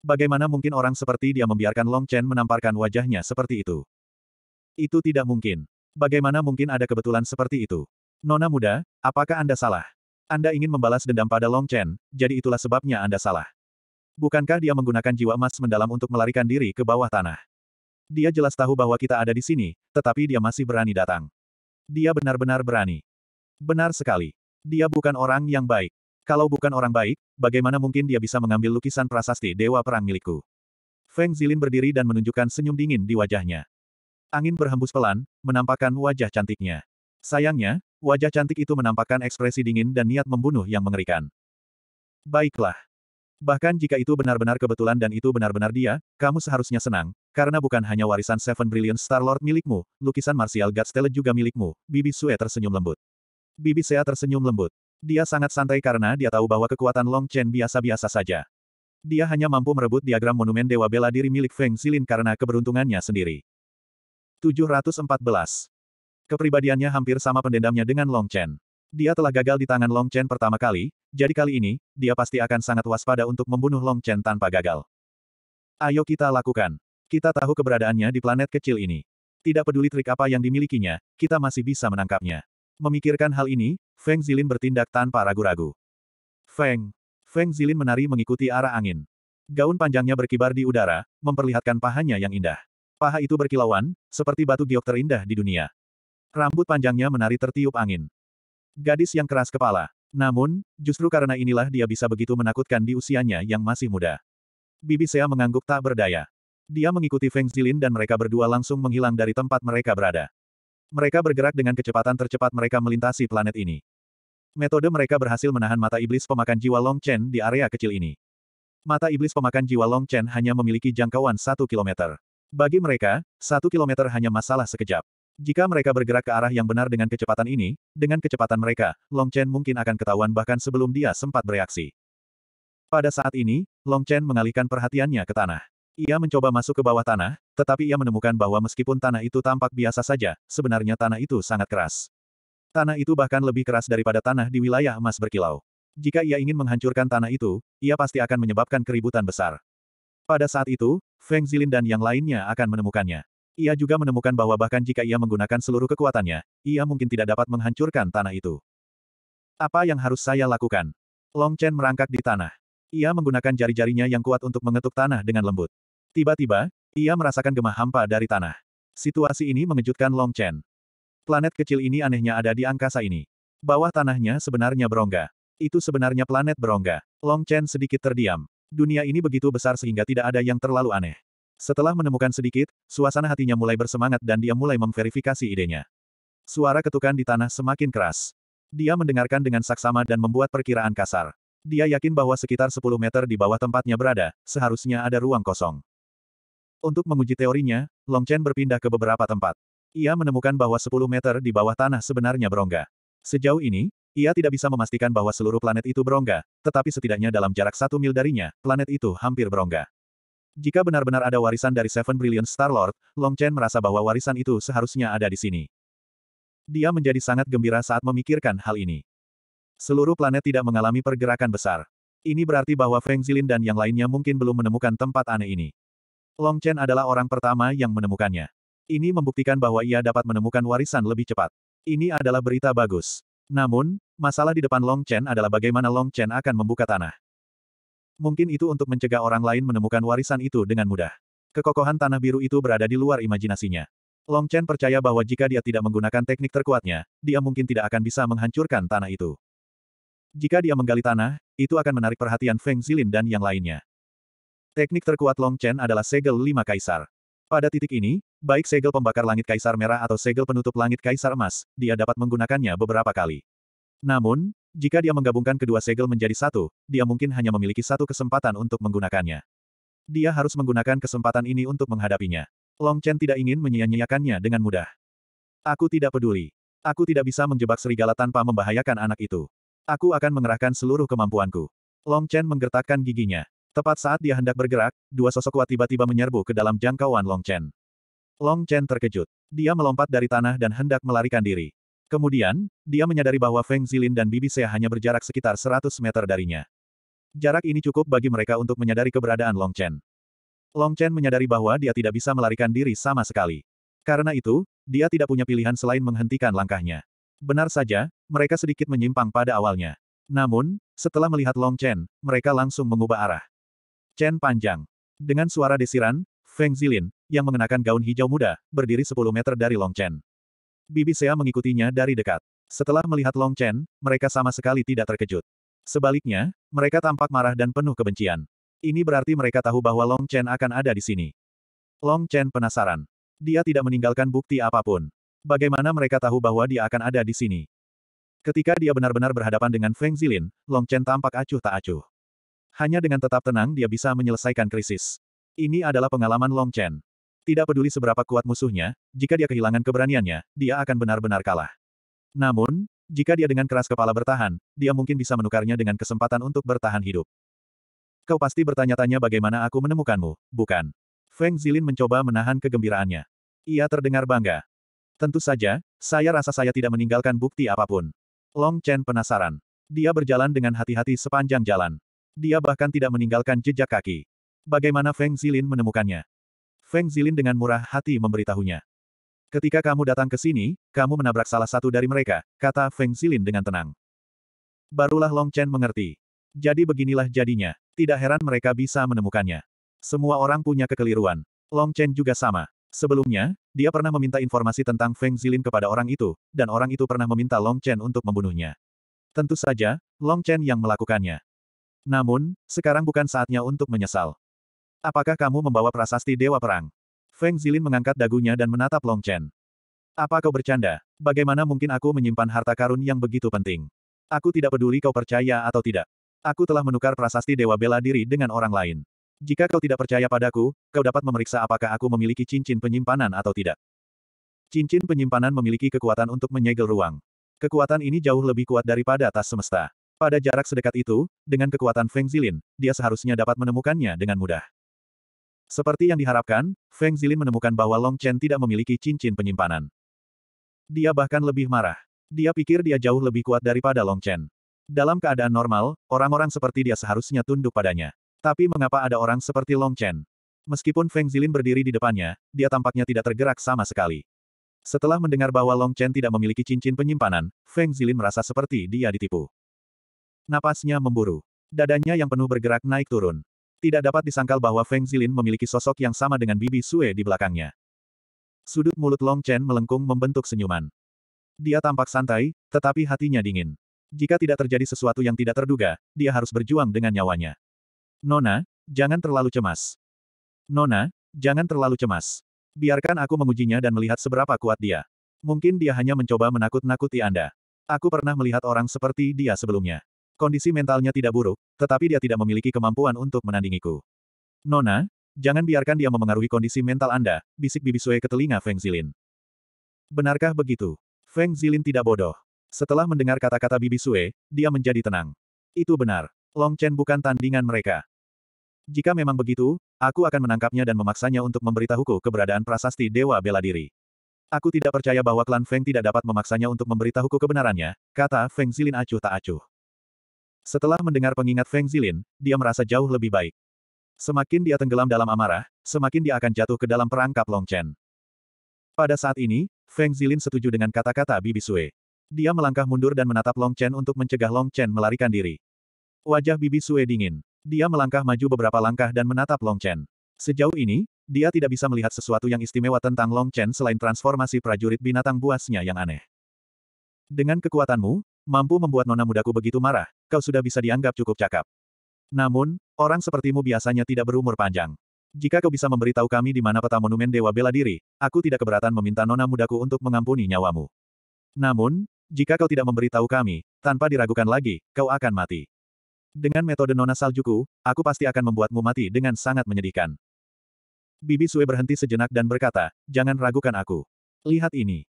Bagaimana mungkin orang seperti dia membiarkan Long Chen menamparkan wajahnya seperti itu? Itu tidak mungkin. Bagaimana mungkin ada kebetulan seperti itu? Nona muda, apakah Anda salah? Anda ingin membalas dendam pada Long Chen, jadi itulah sebabnya Anda salah. Bukankah dia menggunakan jiwa emas mendalam untuk melarikan diri ke bawah tanah? Dia jelas tahu bahwa kita ada di sini, tetapi dia masih berani datang. Dia benar-benar berani. Benar sekali. Dia bukan orang yang baik. Kalau bukan orang baik, bagaimana mungkin dia bisa mengambil lukisan prasasti Dewa Perang milikku? Feng Zilin berdiri dan menunjukkan senyum dingin di wajahnya. Angin berhembus pelan, menampakkan wajah cantiknya. Sayangnya, wajah cantik itu menampakkan ekspresi dingin dan niat membunuh yang mengerikan. Baiklah. Bahkan jika itu benar-benar kebetulan dan itu benar-benar dia, kamu seharusnya senang, karena bukan hanya warisan Seven Brilliant Star-Lord milikmu, lukisan Martial Godstelle juga milikmu, Bibi Sue tersenyum lembut. Bibi Sea tersenyum lembut. Dia sangat santai karena dia tahu bahwa kekuatan Long Chen biasa-biasa saja. Dia hanya mampu merebut diagram monumen Dewa Bela Diri milik Feng Xilin karena keberuntungannya sendiri. 714. Kepribadiannya hampir sama pendendamnya dengan Long Chen. Dia telah gagal di tangan Long Chen pertama kali, jadi kali ini, dia pasti akan sangat waspada untuk membunuh Long Chen tanpa gagal. Ayo kita lakukan. Kita tahu keberadaannya di planet kecil ini. Tidak peduli trik apa yang dimilikinya, kita masih bisa menangkapnya. Memikirkan hal ini, Feng Zilin bertindak tanpa ragu-ragu. Feng. Feng Zilin menari mengikuti arah angin. Gaun panjangnya berkibar di udara, memperlihatkan pahanya yang indah. Paha itu berkilauan, seperti batu giok terindah di dunia. Rambut panjangnya menari tertiup angin. Gadis yang keras kepala. Namun, justru karena inilah dia bisa begitu menakutkan di usianya yang masih muda. Bibi Sea mengangguk tak berdaya. Dia mengikuti Feng Zilin dan mereka berdua langsung menghilang dari tempat mereka berada. Mereka bergerak dengan kecepatan tercepat mereka melintasi planet ini. Metode mereka berhasil menahan mata iblis pemakan jiwa Long Chen di area kecil ini. Mata iblis pemakan jiwa Long Chen hanya memiliki jangkauan satu kilometer. Bagi mereka, satu kilometer hanya masalah sekejap. Jika mereka bergerak ke arah yang benar dengan kecepatan ini, dengan kecepatan mereka, Long Chen mungkin akan ketahuan bahkan sebelum dia sempat bereaksi. Pada saat ini, Long Chen mengalihkan perhatiannya ke tanah. Ia mencoba masuk ke bawah tanah, tetapi ia menemukan bahwa meskipun tanah itu tampak biasa saja, sebenarnya tanah itu sangat keras. Tanah itu bahkan lebih keras daripada tanah di wilayah emas berkilau. Jika ia ingin menghancurkan tanah itu, ia pasti akan menyebabkan keributan besar. Pada saat itu, Feng Zilin dan yang lainnya akan menemukannya. Ia juga menemukan bahwa bahkan jika ia menggunakan seluruh kekuatannya, ia mungkin tidak dapat menghancurkan tanah itu. Apa yang harus saya lakukan? Long Chen merangkak di tanah. Ia menggunakan jari-jarinya yang kuat untuk mengetuk tanah dengan lembut. Tiba-tiba, ia merasakan gemah hampa dari tanah. Situasi ini mengejutkan Long Chen. Planet kecil ini anehnya ada di angkasa ini. Bawah tanahnya sebenarnya berongga. Itu sebenarnya planet berongga. Long Chen sedikit terdiam. Dunia ini begitu besar sehingga tidak ada yang terlalu aneh. Setelah menemukan sedikit, suasana hatinya mulai bersemangat dan dia mulai memverifikasi idenya. Suara ketukan di tanah semakin keras. Dia mendengarkan dengan saksama dan membuat perkiraan kasar. Dia yakin bahwa sekitar 10 meter di bawah tempatnya berada, seharusnya ada ruang kosong. Untuk menguji teorinya, Long Chen berpindah ke beberapa tempat. Ia menemukan bahwa 10 meter di bawah tanah sebenarnya berongga. Sejauh ini, ia tidak bisa memastikan bahwa seluruh planet itu berongga, tetapi setidaknya dalam jarak satu mil darinya, planet itu hampir berongga. Jika benar-benar ada warisan dari Seven Brilliant Star-Lord, Long Chen merasa bahwa warisan itu seharusnya ada di sini. Dia menjadi sangat gembira saat memikirkan hal ini. Seluruh planet tidak mengalami pergerakan besar. Ini berarti bahwa Feng Zilin dan yang lainnya mungkin belum menemukan tempat aneh ini. Long Chen adalah orang pertama yang menemukannya. Ini membuktikan bahwa ia dapat menemukan warisan lebih cepat. Ini adalah berita bagus. Namun, masalah di depan Long Chen adalah bagaimana Long Chen akan membuka tanah. Mungkin itu untuk mencegah orang lain menemukan warisan itu dengan mudah. Kekokohan tanah biru itu berada di luar imajinasinya. Long Chen percaya bahwa jika dia tidak menggunakan teknik terkuatnya, dia mungkin tidak akan bisa menghancurkan tanah itu. Jika dia menggali tanah, itu akan menarik perhatian Feng Zilin dan yang lainnya. Teknik terkuat Long Chen adalah segel lima kaisar. Pada titik ini, baik segel pembakar langit kaisar merah atau segel penutup langit kaisar emas, dia dapat menggunakannya beberapa kali. Namun, jika dia menggabungkan kedua segel menjadi satu, dia mungkin hanya memiliki satu kesempatan untuk menggunakannya. Dia harus menggunakan kesempatan ini untuk menghadapinya. Long Chen tidak ingin menyia-nyiakannya dengan mudah. Aku tidak peduli. Aku tidak bisa menjebak serigala tanpa membahayakan anak itu. Aku akan mengerahkan seluruh kemampuanku. Long Chen menggertakkan giginya. Tepat saat dia hendak bergerak, dua sosok kuat tiba-tiba menyerbu ke dalam jangkauan Long Chen. Long Chen terkejut. Dia melompat dari tanah dan hendak melarikan diri. Kemudian, dia menyadari bahwa Feng Zilin dan Bibi Sea hanya berjarak sekitar 100 meter darinya. Jarak ini cukup bagi mereka untuk menyadari keberadaan Long Chen. Long Chen menyadari bahwa dia tidak bisa melarikan diri sama sekali. Karena itu, dia tidak punya pilihan selain menghentikan langkahnya. Benar saja, mereka sedikit menyimpang pada awalnya. Namun, setelah melihat Long Chen, mereka langsung mengubah arah. Chen panjang. Dengan suara desiran, Feng Zilin, yang mengenakan gaun hijau muda, berdiri 10 meter dari Long Chen. Bibi Xia mengikutinya dari dekat. Setelah melihat Long Chen, mereka sama sekali tidak terkejut. Sebaliknya, mereka tampak marah dan penuh kebencian. Ini berarti mereka tahu bahwa Long Chen akan ada di sini. Long Chen penasaran. Dia tidak meninggalkan bukti apapun. Bagaimana mereka tahu bahwa dia akan ada di sini? Ketika dia benar-benar berhadapan dengan Feng Zilin, Long Chen tampak acuh tak acuh. Hanya dengan tetap tenang dia bisa menyelesaikan krisis. Ini adalah pengalaman Long Chen. Tidak peduli seberapa kuat musuhnya, jika dia kehilangan keberaniannya, dia akan benar-benar kalah. Namun, jika dia dengan keras kepala bertahan, dia mungkin bisa menukarnya dengan kesempatan untuk bertahan hidup. Kau pasti bertanya-tanya bagaimana aku menemukanmu, bukan? Feng Zilin mencoba menahan kegembiraannya. Ia terdengar bangga. Tentu saja, saya rasa saya tidak meninggalkan bukti apapun. Long Chen penasaran. Dia berjalan dengan hati-hati sepanjang jalan. Dia bahkan tidak meninggalkan jejak kaki. Bagaimana Feng Zilin menemukannya? Feng Zilin dengan murah hati memberitahunya. Ketika kamu datang ke sini, kamu menabrak salah satu dari mereka, kata Feng Zilin dengan tenang. Barulah Long Chen mengerti. Jadi beginilah jadinya. Tidak heran mereka bisa menemukannya. Semua orang punya kekeliruan. Long Chen juga sama. Sebelumnya, dia pernah meminta informasi tentang Feng Zilin kepada orang itu, dan orang itu pernah meminta Long Chen untuk membunuhnya. Tentu saja, Long Chen yang melakukannya. Namun, sekarang bukan saatnya untuk menyesal. Apakah kamu membawa prasasti Dewa Perang? Feng Zilin mengangkat dagunya dan menatap Long Chen. Apa kau bercanda? Bagaimana mungkin aku menyimpan harta karun yang begitu penting? Aku tidak peduli kau percaya atau tidak. Aku telah menukar prasasti Dewa Bela Diri dengan orang lain. Jika kau tidak percaya padaku, kau dapat memeriksa apakah aku memiliki cincin penyimpanan atau tidak. Cincin penyimpanan memiliki kekuatan untuk menyegel ruang. Kekuatan ini jauh lebih kuat daripada tas semesta. Pada jarak sedekat itu, dengan kekuatan Feng Zilin, dia seharusnya dapat menemukannya dengan mudah. Seperti yang diharapkan, Feng Zilin menemukan bahwa Long Chen tidak memiliki cincin penyimpanan. Dia bahkan lebih marah. Dia pikir dia jauh lebih kuat daripada Long Chen. Dalam keadaan normal, orang-orang seperti dia seharusnya tunduk padanya. Tapi mengapa ada orang seperti Long Chen? Meskipun Feng Zilin berdiri di depannya, dia tampaknya tidak tergerak sama sekali. Setelah mendengar bahwa Long Chen tidak memiliki cincin penyimpanan, Feng Zilin merasa seperti dia ditipu. Napasnya memburu. Dadanya yang penuh bergerak naik turun. Tidak dapat disangkal bahwa Feng Zilin memiliki sosok yang sama dengan Bibi Sue di belakangnya. Sudut mulut Long Chen melengkung membentuk senyuman. Dia tampak santai, tetapi hatinya dingin. Jika tidak terjadi sesuatu yang tidak terduga, dia harus berjuang dengan nyawanya. Nona, jangan terlalu cemas. Nona, jangan terlalu cemas. Biarkan aku mengujinya dan melihat seberapa kuat dia. Mungkin dia hanya mencoba menakut-nakuti Anda. Aku pernah melihat orang seperti dia sebelumnya. Kondisi mentalnya tidak buruk, tetapi dia tidak memiliki kemampuan untuk menandingiku. Nona, jangan biarkan dia memengaruhi kondisi mental Anda, bisik Bibi Sue ke telinga Feng Zilin. Benarkah begitu? Feng Zilin tidak bodoh. Setelah mendengar kata-kata Bibi Sue, dia menjadi tenang. Itu benar. Long Chen bukan tandingan mereka. Jika memang begitu, aku akan menangkapnya dan memaksanya untuk memberitahuku keberadaan prasasti Dewa Bela Diri. Aku tidak percaya bahwa klan Feng tidak dapat memaksanya untuk memberitahuku kebenarannya, kata Feng Zilin acuh tak acuh. Setelah mendengar pengingat Feng Zilin, dia merasa jauh lebih baik. Semakin dia tenggelam dalam amarah, semakin dia akan jatuh ke dalam perangkap Long Chen. Pada saat ini, Feng Zilin setuju dengan kata-kata Bibi Sue. Dia melangkah mundur dan menatap Long Chen untuk mencegah Long Chen melarikan diri. Wajah Bibi Sue dingin. Dia melangkah maju beberapa langkah dan menatap Long Chen. Sejauh ini, dia tidak bisa melihat sesuatu yang istimewa tentang Long Chen selain transformasi prajurit binatang buasnya yang aneh. Dengan kekuatanmu, mampu membuat nona mudaku begitu marah, kau sudah bisa dianggap cukup cakap. Namun, orang sepertimu biasanya tidak berumur panjang. Jika kau bisa memberitahu kami di mana peta monumen Dewa Bela Diri, aku tidak keberatan meminta nona mudaku untuk mengampuni nyawamu. Namun, jika kau tidak memberitahu kami, tanpa diragukan lagi, kau akan mati. Dengan metode nona saljuku, aku pasti akan membuatmu mati dengan sangat menyedihkan. Bibi Sue berhenti sejenak dan berkata, jangan ragukan aku. Lihat ini.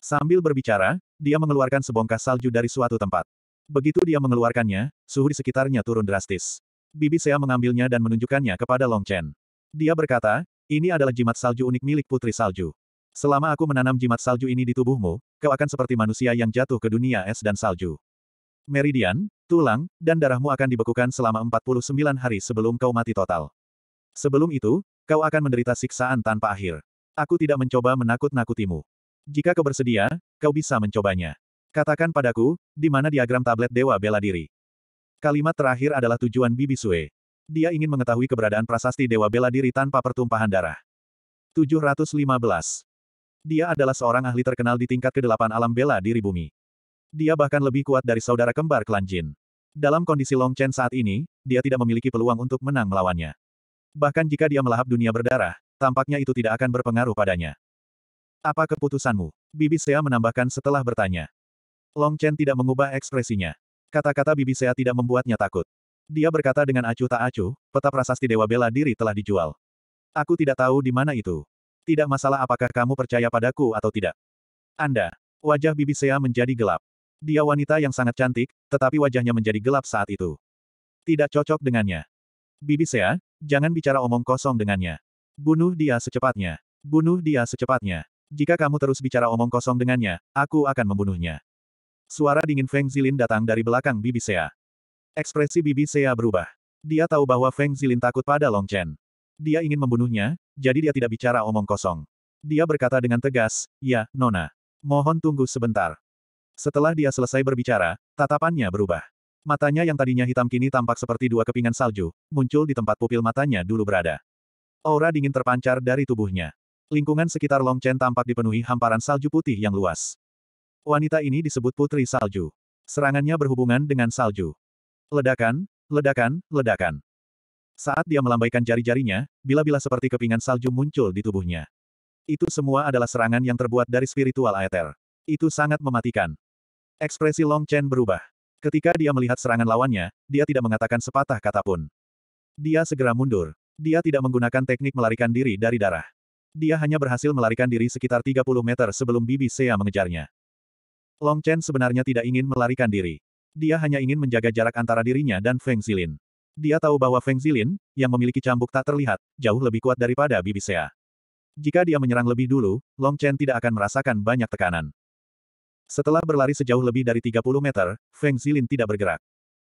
Sambil berbicara, dia mengeluarkan sebongkah salju dari suatu tempat. Begitu dia mengeluarkannya, suhu di sekitarnya turun drastis. Bibi Sea mengambilnya dan menunjukkannya kepada Long Chen. Dia berkata, ini adalah jimat salju unik milik Putri Salju. Selama aku menanam jimat salju ini di tubuhmu, kau akan seperti manusia yang jatuh ke dunia es dan salju. Meridian, tulang, dan darahmu akan dibekukan selama 49 hari sebelum kau mati total. Sebelum itu, kau akan menderita siksaan tanpa akhir. Aku tidak mencoba menakut-nakutimu. Jika kau bersedia, kau bisa mencobanya. Katakan padaku, di mana diagram tablet Dewa Bela Diri. Kalimat terakhir adalah tujuan Bibi Sue. Dia ingin mengetahui keberadaan prasasti Dewa Bela Diri tanpa pertumpahan darah. 715. Dia adalah seorang ahli terkenal di tingkat kedelapan alam bela diri bumi. Dia bahkan lebih kuat dari saudara kembar klan Jin. Dalam kondisi Long Chen saat ini, dia tidak memiliki peluang untuk menang melawannya. Bahkan jika dia melahap dunia berdarah, tampaknya itu tidak akan berpengaruh padanya. Apa keputusanmu? Bibi Sea menambahkan setelah bertanya. Long Chen tidak mengubah ekspresinya. Kata-kata Bibi Sea tidak membuatnya takut. Dia berkata dengan acuh tak acuh, peta prasasti Dewa Bela Diri telah dijual. Aku tidak tahu di mana itu. Tidak masalah apakah kamu percaya padaku atau tidak. Anda. Wajah Bibi Sea menjadi gelap. Dia wanita yang sangat cantik, tetapi wajahnya menjadi gelap saat itu. Tidak cocok dengannya. Bibi Sea, jangan bicara omong kosong dengannya. Bunuh dia secepatnya. Bunuh dia secepatnya. Jika kamu terus bicara omong kosong dengannya, aku akan membunuhnya. Suara dingin Feng Zilin datang dari belakang Bibi Sea. Ekspresi Bibi Sea berubah. Dia tahu bahwa Feng Zilin takut pada Long Chen. Dia ingin membunuhnya, jadi dia tidak bicara omong kosong. Dia berkata dengan tegas, Ya, Nona. Mohon tunggu sebentar. Setelah dia selesai berbicara, tatapannya berubah. Matanya yang tadinya hitam kini tampak seperti dua kepingan salju, muncul di tempat pupil matanya dulu berada. Aura dingin terpancar dari tubuhnya. Lingkungan sekitar Long Chen tampak dipenuhi hamparan salju putih yang luas. Wanita ini disebut Putri Salju. Serangannya berhubungan dengan salju. Ledakan, ledakan, ledakan. Saat dia melambaikan jari-jarinya, bila-bila seperti kepingan salju muncul di tubuhnya. Itu semua adalah serangan yang terbuat dari spiritual aether. Itu sangat mematikan. Ekspresi Long Chen berubah. Ketika dia melihat serangan lawannya, dia tidak mengatakan sepatah kata pun. Dia segera mundur. Dia tidak menggunakan teknik melarikan diri dari darah. Dia hanya berhasil melarikan diri sekitar 30 meter sebelum Bibi Sea mengejarnya. Long Chen sebenarnya tidak ingin melarikan diri. Dia hanya ingin menjaga jarak antara dirinya dan Feng Zilin. Dia tahu bahwa Feng Zilin, yang memiliki cambuk tak terlihat, jauh lebih kuat daripada Bibi Sea. Jika dia menyerang lebih dulu, Long Chen tidak akan merasakan banyak tekanan. Setelah berlari sejauh lebih dari 30 meter, Feng Zilin tidak bergerak.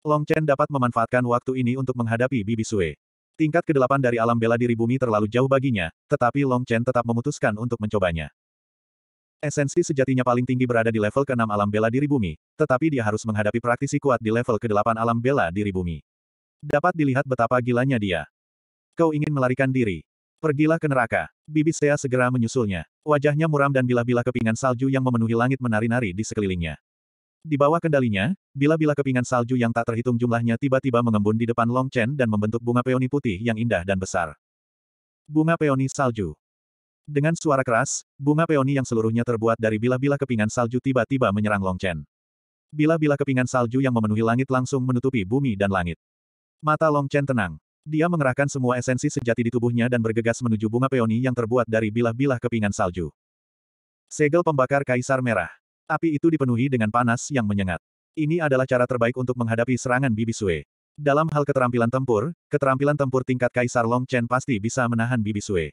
Long Chen dapat memanfaatkan waktu ini untuk menghadapi Bibi Sue. Tingkat ke-8 dari alam bela diri bumi terlalu jauh baginya, tetapi Long Chen tetap memutuskan untuk mencobanya. Esensi sejatinya paling tinggi berada di level ke-6 alam bela diri bumi, tetapi dia harus menghadapi praktisi kuat di level ke-8 alam bela diri bumi. Dapat dilihat betapa gilanya dia. Kau ingin melarikan diri. Pergilah ke neraka. Bibi Sea segera menyusulnya. Wajahnya muram dan bilah-bilah kepingan salju yang memenuhi langit menari-nari di sekelilingnya. Di bawah kendalinya, bila-bila kepingan salju yang tak terhitung jumlahnya tiba-tiba mengembun di depan Long Chen dan membentuk bunga peoni putih yang indah dan besar. Bunga peoni salju. Dengan suara keras, bunga peoni yang seluruhnya terbuat dari bila-bila kepingan salju tiba-tiba menyerang Long Chen. Bila-bila kepingan salju yang memenuhi langit langsung menutupi bumi dan langit. Mata Long Chen tenang. Dia mengerahkan semua esensi sejati di tubuhnya dan bergegas menuju bunga peoni yang terbuat dari bila-bila kepingan salju. Segel pembakar kaisar merah. Api itu dipenuhi dengan panas yang menyengat. Ini adalah cara terbaik untuk menghadapi serangan Bibi Sue. Dalam hal keterampilan tempur, keterampilan tempur tingkat Kaisar Long Chen pasti bisa menahan Bibi Sue.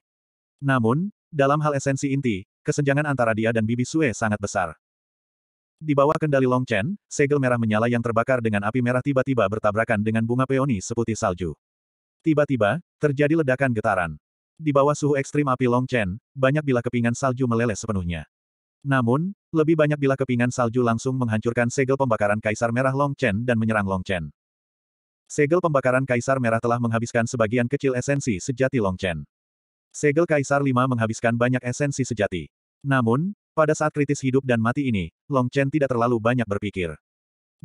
Namun, dalam hal esensi inti, kesenjangan antara dia dan Bibi Sue sangat besar. Di bawah kendali Long Chen, segel merah menyala yang terbakar dengan api merah tiba-tiba bertabrakan dengan bunga peoni seputih salju. Tiba-tiba, terjadi ledakan getaran. Di bawah suhu ekstrim api Long Chen, banyak bila kepingan salju meleleh sepenuhnya. Namun, lebih banyak bila kepingan salju langsung menghancurkan segel pembakaran Kaisar Merah Long Chen dan menyerang Long Chen. Segel pembakaran Kaisar Merah telah menghabiskan sebagian kecil esensi sejati Long Chen. Segel Kaisar Lima menghabiskan banyak esensi sejati. Namun, pada saat kritis hidup dan mati ini, Long Chen tidak terlalu banyak berpikir.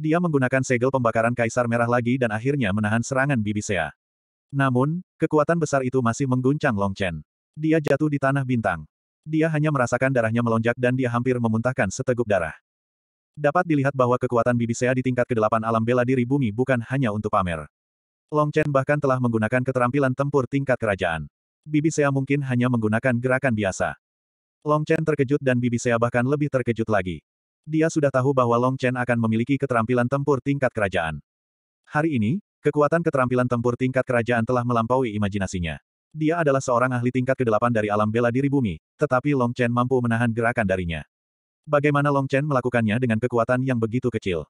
Dia menggunakan segel pembakaran Kaisar Merah lagi dan akhirnya menahan serangan Bibisea. Namun, kekuatan besar itu masih mengguncang Long Chen. Dia jatuh di tanah bintang. Dia hanya merasakan darahnya melonjak dan dia hampir memuntahkan seteguk darah. Dapat dilihat bahwa kekuatan Bibisea di tingkat ke-8 alam bela diri bumi bukan hanya untuk pamer. Long Chen bahkan telah menggunakan keterampilan tempur tingkat kerajaan. Bibisea mungkin hanya menggunakan gerakan biasa. Long Chen terkejut dan Bibisea bahkan lebih terkejut lagi. Dia sudah tahu bahwa Long Chen akan memiliki keterampilan tempur tingkat kerajaan. Hari ini, kekuatan keterampilan tempur tingkat kerajaan telah melampaui imajinasinya. Dia adalah seorang ahli tingkat ke-8 dari alam bela diri bumi, tetapi Long Chen mampu menahan gerakan darinya. Bagaimana Long Chen melakukannya dengan kekuatan yang begitu kecil?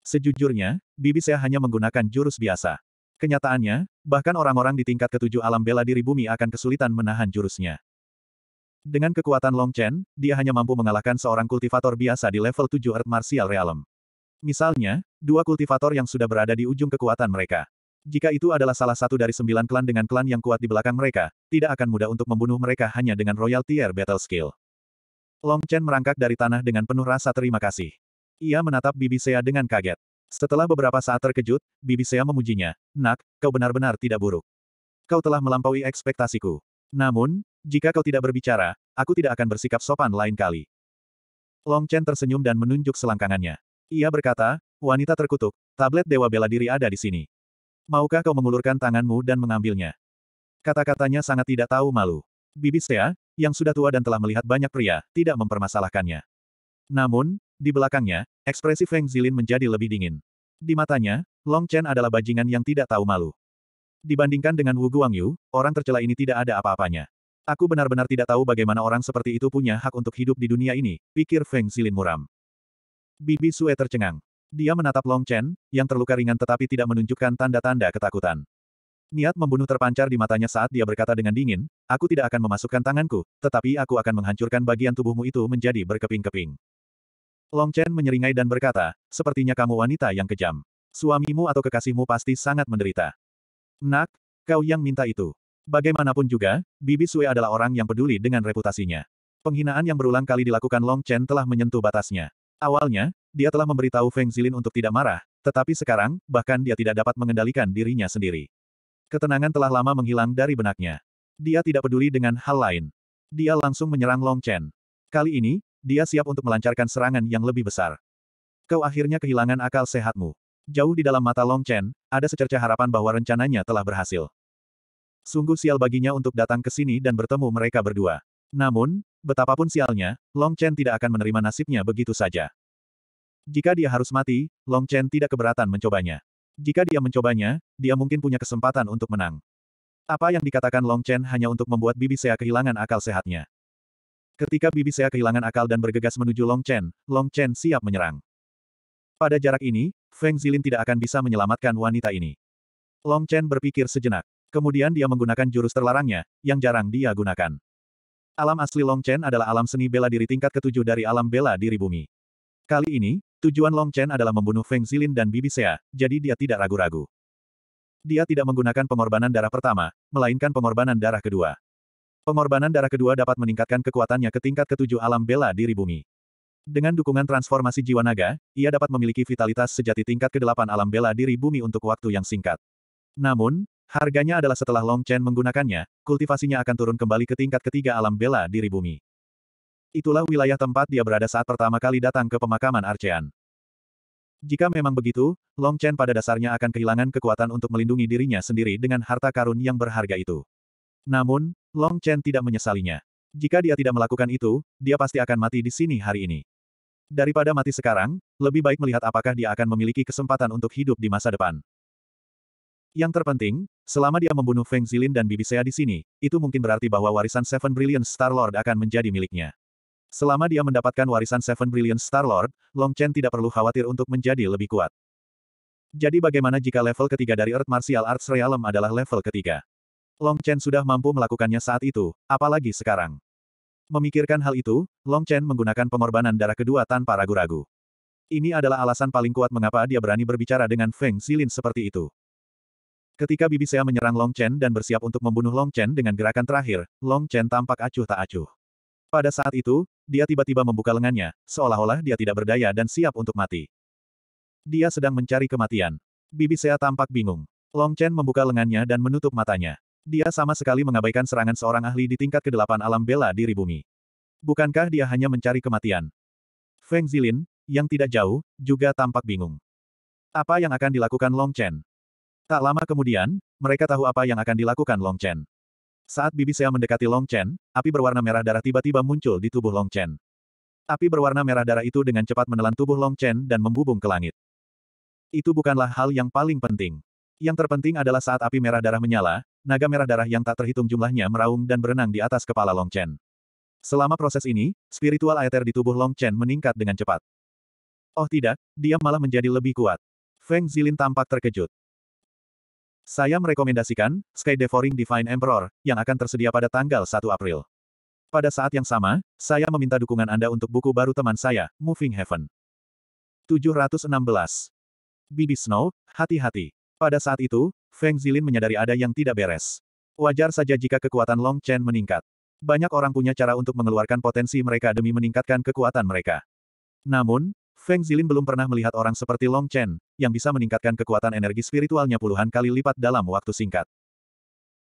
Sejujurnya, Bibi saya hanya menggunakan jurus biasa. Kenyataannya, bahkan orang-orang di tingkat ketujuh alam bela diri bumi akan kesulitan menahan jurusnya. Dengan kekuatan Long Chen, dia hanya mampu mengalahkan seorang kultivator biasa di level 7 Earth Martial Realm. Misalnya, dua kultivator yang sudah berada di ujung kekuatan mereka. Jika itu adalah salah satu dari sembilan klan dengan klan yang kuat di belakang mereka, tidak akan mudah untuk membunuh mereka hanya dengan Royal Tier Battle Skill. Long Chen merangkak dari tanah dengan penuh rasa terima kasih. Ia menatap Bibi Sea dengan kaget. Setelah beberapa saat terkejut, Bibi Sea memujinya. Nak, kau benar-benar tidak buruk. Kau telah melampaui ekspektasiku. Namun, jika kau tidak berbicara, aku tidak akan bersikap sopan lain kali. Long Chen tersenyum dan menunjuk selangkangannya. Ia berkata, wanita terkutuk, tablet Dewa Bela Diri ada di sini. Maukah kau mengulurkan tanganmu dan mengambilnya? Kata-katanya sangat tidak tahu malu. Bibi Sea, yang sudah tua dan telah melihat banyak pria, tidak mempermasalahkannya. Namun, di belakangnya, ekspresi Feng Zilin menjadi lebih dingin. Di matanya, Long Chen adalah bajingan yang tidak tahu malu. Dibandingkan dengan Wu Guangyu, orang tercela ini tidak ada apa-apanya. Aku benar-benar tidak tahu bagaimana orang seperti itu punya hak untuk hidup di dunia ini, pikir Feng Zilin muram. Bibi Sue tercengang. Dia menatap Long Chen, yang terluka ringan tetapi tidak menunjukkan tanda-tanda ketakutan. Niat membunuh terpancar di matanya saat dia berkata dengan dingin, aku tidak akan memasukkan tanganku, tetapi aku akan menghancurkan bagian tubuhmu itu menjadi berkeping-keping. Long Chen menyeringai dan berkata, sepertinya kamu wanita yang kejam. Suamimu atau kekasihmu pasti sangat menderita. Nak, kau yang minta itu. Bagaimanapun juga, Bibi Sue adalah orang yang peduli dengan reputasinya. Penghinaan yang berulang kali dilakukan Long Chen telah menyentuh batasnya. Awalnya, dia telah memberitahu Feng Zilin untuk tidak marah, tetapi sekarang, bahkan dia tidak dapat mengendalikan dirinya sendiri. Ketenangan telah lama menghilang dari benaknya. Dia tidak peduli dengan hal lain. Dia langsung menyerang Long Chen. Kali ini, dia siap untuk melancarkan serangan yang lebih besar. Kau akhirnya kehilangan akal sehatmu. Jauh di dalam mata Long Chen, ada secerca harapan bahwa rencananya telah berhasil. Sungguh sial baginya untuk datang ke sini dan bertemu mereka berdua. Namun, betapapun sialnya, Long Chen tidak akan menerima nasibnya begitu saja. Jika dia harus mati, Long Chen tidak keberatan mencobanya. Jika dia mencobanya, dia mungkin punya kesempatan untuk menang. Apa yang dikatakan Long Chen hanya untuk membuat Bibi Sea kehilangan akal sehatnya. Ketika Bibi Sea kehilangan akal dan bergegas menuju Long Chen, Long Chen siap menyerang. Pada jarak ini, Feng Zilin tidak akan bisa menyelamatkan wanita ini. Long Chen berpikir sejenak. Kemudian dia menggunakan jurus terlarangnya, yang jarang dia gunakan. Alam asli Long Chen adalah alam seni bela diri tingkat ketujuh dari alam bela diri bumi. Kali ini, tujuan Long Chen adalah membunuh Feng Zilin dan Bibi Sea, jadi dia tidak ragu-ragu. Dia tidak menggunakan pengorbanan darah pertama, melainkan pengorbanan darah kedua. Pengorbanan darah kedua dapat meningkatkan kekuatannya ke tingkat ketujuh alam bela diri bumi. Dengan dukungan transformasi jiwa naga, ia dapat memiliki vitalitas sejati tingkat ke-8 alam bela diri bumi untuk waktu yang singkat. Namun, Harganya adalah setelah Long Chen menggunakannya, kultivasinya akan turun kembali ke tingkat ketiga alam bela diri bumi. Itulah wilayah tempat dia berada saat pertama kali datang ke pemakaman Archean. Jika memang begitu, Long Chen pada dasarnya akan kehilangan kekuatan untuk melindungi dirinya sendiri dengan harta karun yang berharga itu. Namun, Long Chen tidak menyesalinya. Jika dia tidak melakukan itu, dia pasti akan mati di sini hari ini. Daripada mati sekarang, lebih baik melihat apakah dia akan memiliki kesempatan untuk hidup di masa depan. Yang terpenting, selama dia membunuh Feng Zilin dan Bibi Sea di sini, itu mungkin berarti bahwa warisan Seven Brilliant Star-Lord akan menjadi miliknya. Selama dia mendapatkan warisan Seven Brilliant Star-Lord, Long Chen tidak perlu khawatir untuk menjadi lebih kuat. Jadi bagaimana jika level ketiga dari Earth Martial Arts Realm adalah level ketiga? Long Chen sudah mampu melakukannya saat itu, apalagi sekarang. Memikirkan hal itu, Long Chen menggunakan pengorbanan darah kedua tanpa ragu-ragu. Ini adalah alasan paling kuat mengapa dia berani berbicara dengan Feng Zilin seperti itu. Ketika Bibi Sea menyerang Long Chen dan bersiap untuk membunuh Long Chen dengan gerakan terakhir, Long Chen tampak acuh tak acuh. Pada saat itu, dia tiba-tiba membuka lengannya, seolah-olah dia tidak berdaya dan siap untuk mati. Dia sedang mencari kematian. Bibi Sea tampak bingung. Long Chen membuka lengannya dan menutup matanya. Dia sama sekali mengabaikan serangan seorang ahli di tingkat kedelapan alam bela diri bumi. Bukankah dia hanya mencari kematian? Feng Zilin, yang tidak jauh, juga tampak bingung. Apa yang akan dilakukan Long Chen? Tak lama kemudian, mereka tahu apa yang akan dilakukan Long Chen. Saat Bibi Sea mendekati Long Chen, api berwarna merah darah tiba-tiba muncul di tubuh Long Chen. Api berwarna merah darah itu dengan cepat menelan tubuh Long Chen dan membubung ke langit. Itu bukanlah hal yang paling penting. Yang terpenting adalah saat api merah darah menyala, naga merah darah yang tak terhitung jumlahnya meraung dan berenang di atas kepala Long Chen. Selama proses ini, spiritual aether di tubuh Long Chen meningkat dengan cepat. Oh tidak, dia malah menjadi lebih kuat. Feng Zilin tampak terkejut. Saya merekomendasikan Sky Devouring Divine Emperor yang akan tersedia pada tanggal 1 April. Pada saat yang sama, saya meminta dukungan Anda untuk buku baru teman saya, Moving Heaven. 716. Bibi Snow, hati-hati. Pada saat itu, Feng Zilin menyadari ada yang tidak beres. Wajar saja jika kekuatan Long Chen meningkat. Banyak orang punya cara untuk mengeluarkan potensi mereka demi meningkatkan kekuatan mereka. Namun, Feng Zilin belum pernah melihat orang seperti Long Chen, yang bisa meningkatkan kekuatan energi spiritualnya puluhan kali lipat dalam waktu singkat.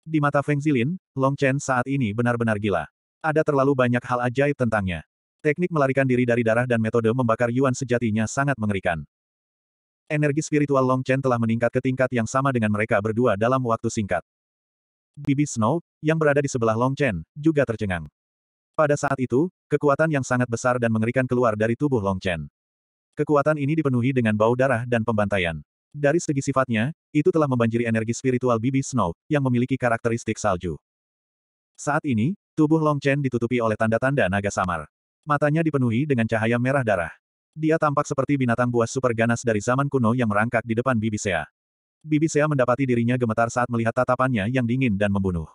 Di mata Feng Zilin, Long Chen saat ini benar-benar gila. Ada terlalu banyak hal ajaib tentangnya. Teknik melarikan diri dari darah dan metode membakar Yuan sejatinya sangat mengerikan. Energi spiritual Long Chen telah meningkat ke tingkat yang sama dengan mereka berdua dalam waktu singkat. Bibi Snow, yang berada di sebelah Long Chen, juga tercengang. Pada saat itu, kekuatan yang sangat besar dan mengerikan keluar dari tubuh Long Chen. Kekuatan ini dipenuhi dengan bau darah dan pembantaian. Dari segi sifatnya, itu telah membanjiri energi spiritual Bibi Snow, yang memiliki karakteristik salju. Saat ini, tubuh Long Chen ditutupi oleh tanda-tanda naga samar. Matanya dipenuhi dengan cahaya merah darah. Dia tampak seperti binatang buas super ganas dari zaman kuno yang merangkak di depan Bibi Sea. Bibi Sea mendapati dirinya gemetar saat melihat tatapannya yang dingin dan membunuh.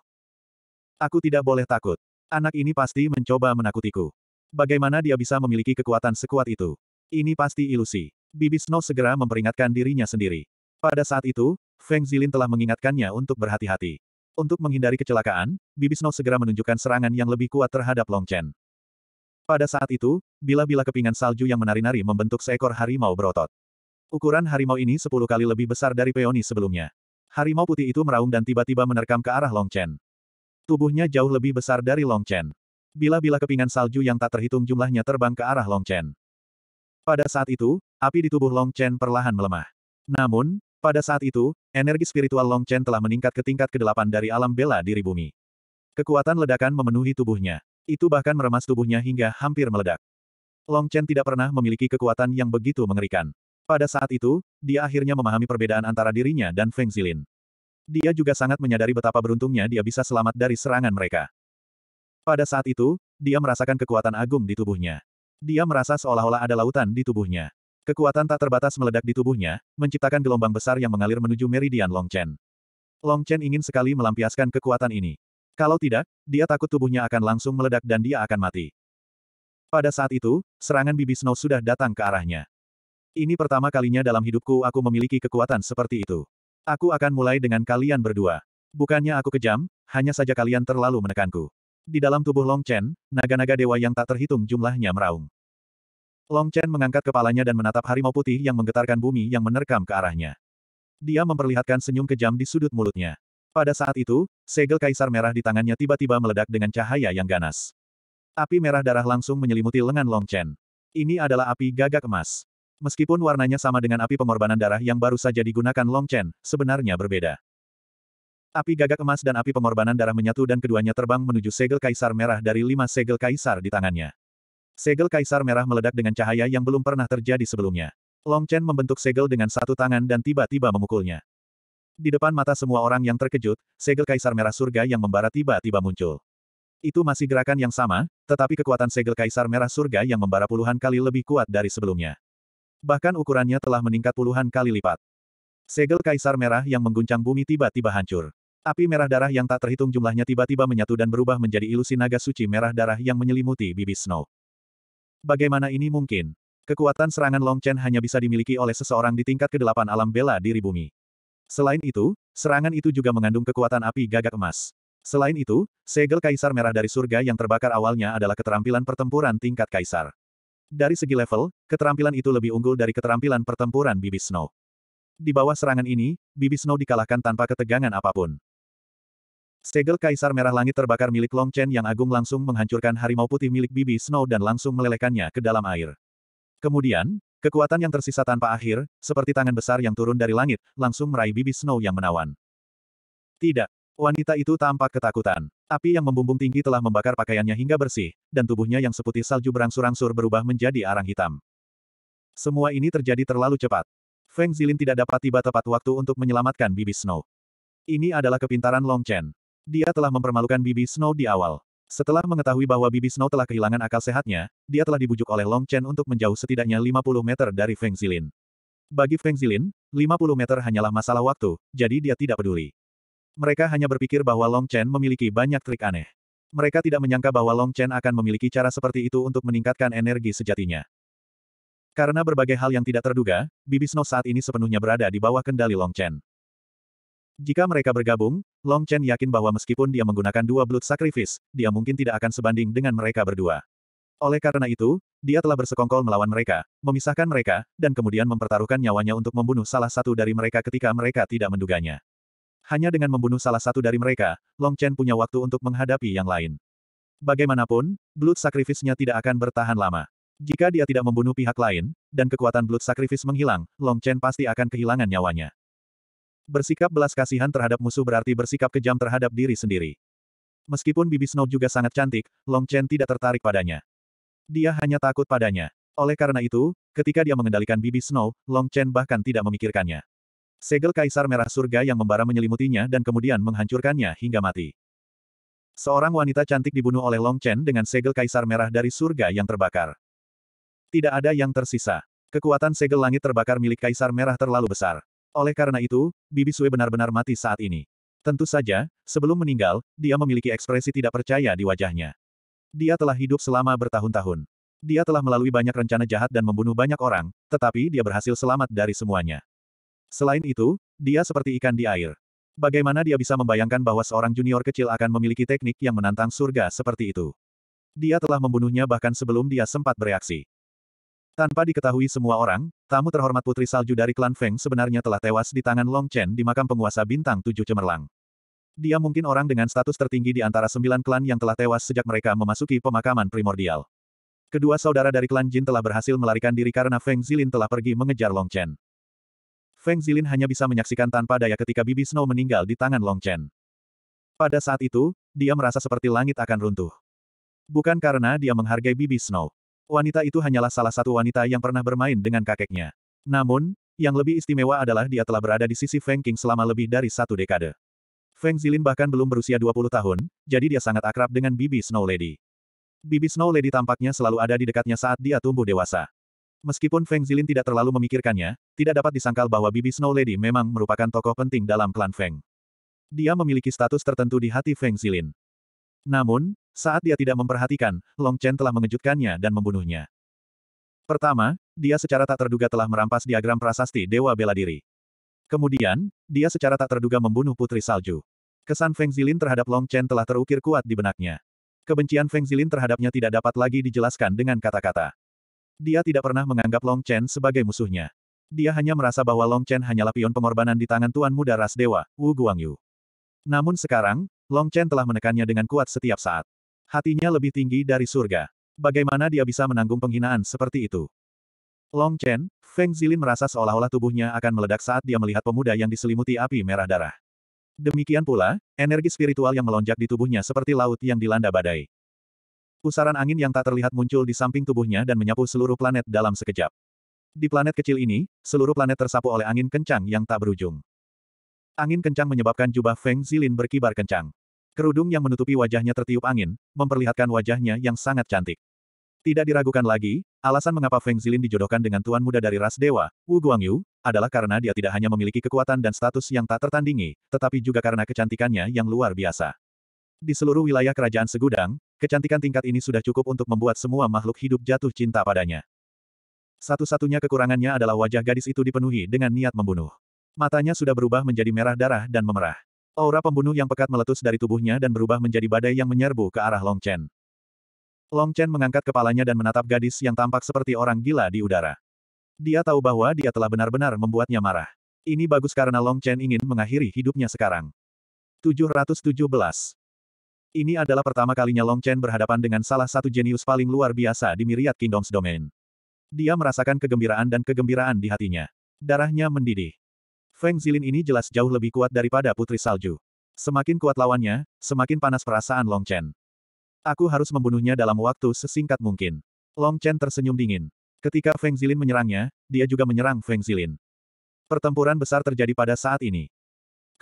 Aku tidak boleh takut. Anak ini pasti mencoba menakutiku. Bagaimana dia bisa memiliki kekuatan sekuat itu? Ini pasti ilusi. Bibi Snow segera memperingatkan dirinya sendiri. Pada saat itu, Feng Zilin telah mengingatkannya untuk berhati-hati. Untuk menghindari kecelakaan, Bibi Snow segera menunjukkan serangan yang lebih kuat terhadap Long Chen. Pada saat itu, bila-bila kepingan salju yang menari-nari membentuk seekor harimau berotot. Ukuran harimau ini sepuluh kali lebih besar dari peoni sebelumnya. Harimau putih itu meraung dan tiba-tiba menerkam ke arah Long Chen. Tubuhnya jauh lebih besar dari Long Chen. Bila-bila kepingan salju yang tak terhitung jumlahnya terbang ke arah Long Chen. Pada saat itu, api di tubuh Long Chen perlahan melemah. Namun, pada saat itu, energi spiritual Long Chen telah meningkat ke tingkat ke-8 dari alam bela diri bumi. Kekuatan ledakan memenuhi tubuhnya. Itu bahkan meremas tubuhnya hingga hampir meledak. Long Chen tidak pernah memiliki kekuatan yang begitu mengerikan. Pada saat itu, dia akhirnya memahami perbedaan antara dirinya dan Feng Zilin. Dia juga sangat menyadari betapa beruntungnya dia bisa selamat dari serangan mereka. Pada saat itu, dia merasakan kekuatan agung di tubuhnya. Dia merasa seolah-olah ada lautan di tubuhnya. Kekuatan tak terbatas meledak di tubuhnya, menciptakan gelombang besar yang mengalir menuju meridian Long Chen ingin sekali melampiaskan kekuatan ini. Kalau tidak, dia takut tubuhnya akan langsung meledak dan dia akan mati. Pada saat itu, serangan bibi Snow sudah datang ke arahnya. Ini pertama kalinya dalam hidupku aku memiliki kekuatan seperti itu. Aku akan mulai dengan kalian berdua. Bukannya aku kejam, hanya saja kalian terlalu menekanku. Di dalam tubuh Long Chen, naga-naga dewa yang tak terhitung jumlahnya meraung. Long Chen mengangkat kepalanya dan menatap harimau putih yang menggetarkan bumi yang menerkam ke arahnya. Dia memperlihatkan senyum kejam di sudut mulutnya. Pada saat itu, segel kaisar merah di tangannya tiba-tiba meledak dengan cahaya yang ganas. Api merah darah langsung menyelimuti lengan Long Chen. Ini adalah api gagak emas. Meskipun warnanya sama dengan api pengorbanan darah yang baru saja digunakan Long Chen, sebenarnya berbeda. Api gagak emas dan api pengorbanan darah menyatu dan keduanya terbang menuju segel kaisar merah dari lima segel kaisar di tangannya. Segel kaisar merah meledak dengan cahaya yang belum pernah terjadi sebelumnya. Long Chen membentuk segel dengan satu tangan dan tiba-tiba memukulnya. Di depan mata semua orang yang terkejut, segel kaisar merah surga yang membara tiba-tiba muncul. Itu masih gerakan yang sama, tetapi kekuatan segel kaisar merah surga yang membara puluhan kali lebih kuat dari sebelumnya. Bahkan ukurannya telah meningkat puluhan kali lipat. Segel kaisar merah yang mengguncang bumi tiba-tiba hancur. Api merah darah yang tak terhitung jumlahnya tiba-tiba menyatu dan berubah menjadi ilusi naga suci merah darah yang menyelimuti bibi Snow. Bagaimana ini mungkin? Kekuatan serangan Long Chen hanya bisa dimiliki oleh seseorang di tingkat kedelapan alam bela diri bumi. Selain itu, serangan itu juga mengandung kekuatan api gagak emas. Selain itu, segel kaisar merah dari surga yang terbakar awalnya adalah keterampilan pertempuran tingkat kaisar. Dari segi level, keterampilan itu lebih unggul dari keterampilan pertempuran Bibi Snow. Di bawah serangan ini, Bibi Snow dikalahkan tanpa ketegangan apapun. Segel Kaisar Merah Langit terbakar milik Long Chen yang agung langsung menghancurkan harimau putih milik Bibi Snow dan langsung melelehkannya ke dalam air. Kemudian, kekuatan yang tersisa tanpa akhir, seperti tangan besar yang turun dari langit, langsung meraih Bibi Snow yang menawan. Tidak. Wanita itu tampak ketakutan. Api yang membumbung tinggi telah membakar pakaiannya hingga bersih, dan tubuhnya yang seputih salju berangsur-angsur berubah menjadi arang hitam. Semua ini terjadi terlalu cepat. Feng Zilin tidak dapat tiba tepat waktu untuk menyelamatkan Bibi Snow. Ini adalah kepintaran Long Chen. Dia telah mempermalukan Bibi Snow di awal. Setelah mengetahui bahwa Bibi Snow telah kehilangan akal sehatnya, dia telah dibujuk oleh Long Chen untuk menjauh setidaknya 50 meter dari Feng Zilin. Bagi Feng Zilin, 50 meter hanyalah masalah waktu, jadi dia tidak peduli. Mereka hanya berpikir bahwa Long Chen memiliki banyak trik aneh. Mereka tidak menyangka bahwa Long Chen akan memiliki cara seperti itu untuk meningkatkan energi sejatinya. Karena berbagai hal yang tidak terduga, Bibi Snow saat ini sepenuhnya berada di bawah kendali Long Chen. Jika mereka bergabung, Long Chen yakin bahwa meskipun dia menggunakan dua blood sacrifice, dia mungkin tidak akan sebanding dengan mereka berdua. Oleh karena itu, dia telah bersekongkol melawan mereka, memisahkan mereka, dan kemudian mempertaruhkan nyawanya untuk membunuh salah satu dari mereka ketika mereka tidak menduganya. Hanya dengan membunuh salah satu dari mereka, Long Chen punya waktu untuk menghadapi yang lain. Bagaimanapun, blood sacrifice-nya tidak akan bertahan lama. Jika dia tidak membunuh pihak lain, dan kekuatan blood sacrifice menghilang, Long Chen pasti akan kehilangan nyawanya. Bersikap belas kasihan terhadap musuh berarti bersikap kejam terhadap diri sendiri. Meskipun Bibi Snow juga sangat cantik, Long Chen tidak tertarik padanya. Dia hanya takut padanya. Oleh karena itu, ketika dia mengendalikan Bibi Snow, Long Chen bahkan tidak memikirkannya. Segel Kaisar Merah Surga yang membara menyelimutinya dan kemudian menghancurkannya hingga mati. Seorang wanita cantik dibunuh oleh Long Chen dengan segel Kaisar Merah dari surga yang terbakar. Tidak ada yang tersisa. Kekuatan segel langit terbakar milik Kaisar Merah terlalu besar. Oleh karena itu, Bibi Sue benar-benar mati saat ini. Tentu saja, sebelum meninggal, dia memiliki ekspresi tidak percaya di wajahnya. Dia telah hidup selama bertahun-tahun. Dia telah melalui banyak rencana jahat dan membunuh banyak orang, tetapi dia berhasil selamat dari semuanya. Selain itu, dia seperti ikan di air. Bagaimana dia bisa membayangkan bahwa seorang junior kecil akan memiliki teknik yang menantang surga seperti itu? Dia telah membunuhnya bahkan sebelum dia sempat bereaksi. Tanpa diketahui semua orang, tamu terhormat Putri Salju dari klan Feng sebenarnya telah tewas di tangan Long Chen di makam penguasa bintang tujuh cemerlang. Dia mungkin orang dengan status tertinggi di antara sembilan klan yang telah tewas sejak mereka memasuki pemakaman primordial. Kedua saudara dari klan Jin telah berhasil melarikan diri karena Feng Zilin telah pergi mengejar Long Chen. Feng Zilin hanya bisa menyaksikan tanpa daya ketika Bibi Snow meninggal di tangan Long Chen. Pada saat itu, dia merasa seperti langit akan runtuh. Bukan karena dia menghargai Bibi Snow. Wanita itu hanyalah salah satu wanita yang pernah bermain dengan kakeknya. Namun, yang lebih istimewa adalah dia telah berada di sisi Feng King selama lebih dari satu dekade. Feng Zilin bahkan belum berusia 20 tahun, jadi dia sangat akrab dengan Bibi Snow Lady. Bibi Snow Lady tampaknya selalu ada di dekatnya saat dia tumbuh dewasa. Meskipun Feng Zilin tidak terlalu memikirkannya, tidak dapat disangkal bahwa Bibi Snow Lady memang merupakan tokoh penting dalam klan Feng. Dia memiliki status tertentu di hati Feng Zilin. Namun, saat dia tidak memperhatikan, Long Chen telah mengejutkannya dan membunuhnya. Pertama, dia secara tak terduga telah merampas diagram prasasti Dewa Bela Diri. Kemudian, dia secara tak terduga membunuh Putri Salju. Kesan Feng Zilin terhadap Long Chen telah terukir kuat di benaknya. Kebencian Feng Zilin terhadapnya tidak dapat lagi dijelaskan dengan kata-kata. Dia tidak pernah menganggap Long Chen sebagai musuhnya. Dia hanya merasa bahwa Long Chen hanyalah pion pengorbanan di tangan Tuan Muda Ras Dewa, Wu Guangyu. Namun sekarang, Long Chen telah menekannya dengan kuat setiap saat. Hatinya lebih tinggi dari surga. Bagaimana dia bisa menanggung penghinaan seperti itu? Long Chen, Feng Zilin merasa seolah-olah tubuhnya akan meledak saat dia melihat pemuda yang diselimuti api merah darah. Demikian pula, energi spiritual yang melonjak di tubuhnya seperti laut yang dilanda badai. Pusaran angin yang tak terlihat muncul di samping tubuhnya dan menyapu seluruh planet dalam sekejap. Di planet kecil ini, seluruh planet tersapu oleh angin kencang yang tak berujung. Angin kencang menyebabkan jubah Feng Zilin berkibar kencang. Kerudung yang menutupi wajahnya tertiup angin, memperlihatkan wajahnya yang sangat cantik. Tidak diragukan lagi, alasan mengapa Feng Zilin dijodohkan dengan tuan muda dari ras dewa, Wu Guangyu, adalah karena dia tidak hanya memiliki kekuatan dan status yang tak tertandingi, tetapi juga karena kecantikannya yang luar biasa. Di seluruh wilayah kerajaan segudang, kecantikan tingkat ini sudah cukup untuk membuat semua makhluk hidup jatuh cinta padanya. Satu-satunya kekurangannya adalah wajah gadis itu dipenuhi dengan niat membunuh. Matanya sudah berubah menjadi merah darah dan memerah. Aura pembunuh yang pekat meletus dari tubuhnya dan berubah menjadi badai yang menyerbu ke arah Long Chen. Long Chen mengangkat kepalanya dan menatap gadis yang tampak seperti orang gila di udara. Dia tahu bahwa dia telah benar-benar membuatnya marah. Ini bagus karena Long Chen ingin mengakhiri hidupnya sekarang. 717. Ini adalah pertama kalinya Long Chen berhadapan dengan salah satu jenius paling luar biasa di Myriad Kingdoms Domain. Dia merasakan kegembiraan dan kegembiraan di hatinya. Darahnya mendidih. Feng Zilin ini jelas jauh lebih kuat daripada Putri Salju. Semakin kuat lawannya, semakin panas perasaan Long Chen. Aku harus membunuhnya dalam waktu sesingkat mungkin. Long Chen tersenyum dingin. Ketika Feng Zilin menyerangnya, dia juga menyerang Feng Zilin. Pertempuran besar terjadi pada saat ini.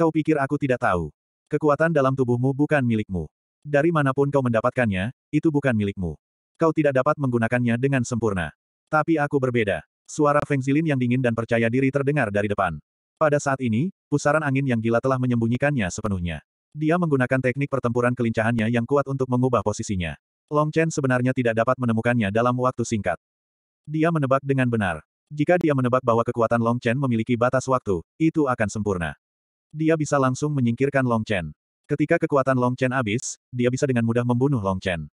Kau pikir aku tidak tahu? Kekuatan dalam tubuhmu bukan milikmu. Dari manapun kau mendapatkannya, itu bukan milikmu. Kau tidak dapat menggunakannya dengan sempurna. Tapi aku berbeda. Suara Feng Zilin yang dingin dan percaya diri terdengar dari depan. Pada saat ini, pusaran angin yang gila telah menyembunyikannya sepenuhnya. Dia menggunakan teknik pertempuran kelincahannya yang kuat untuk mengubah posisinya. Long Chen sebenarnya tidak dapat menemukannya dalam waktu singkat. Dia menebak dengan benar. Jika dia menebak bahwa kekuatan Long Chen memiliki batas waktu, itu akan sempurna. Dia bisa langsung menyingkirkan Long Chen. Ketika kekuatan Long Chen habis, dia bisa dengan mudah membunuh Long Chen.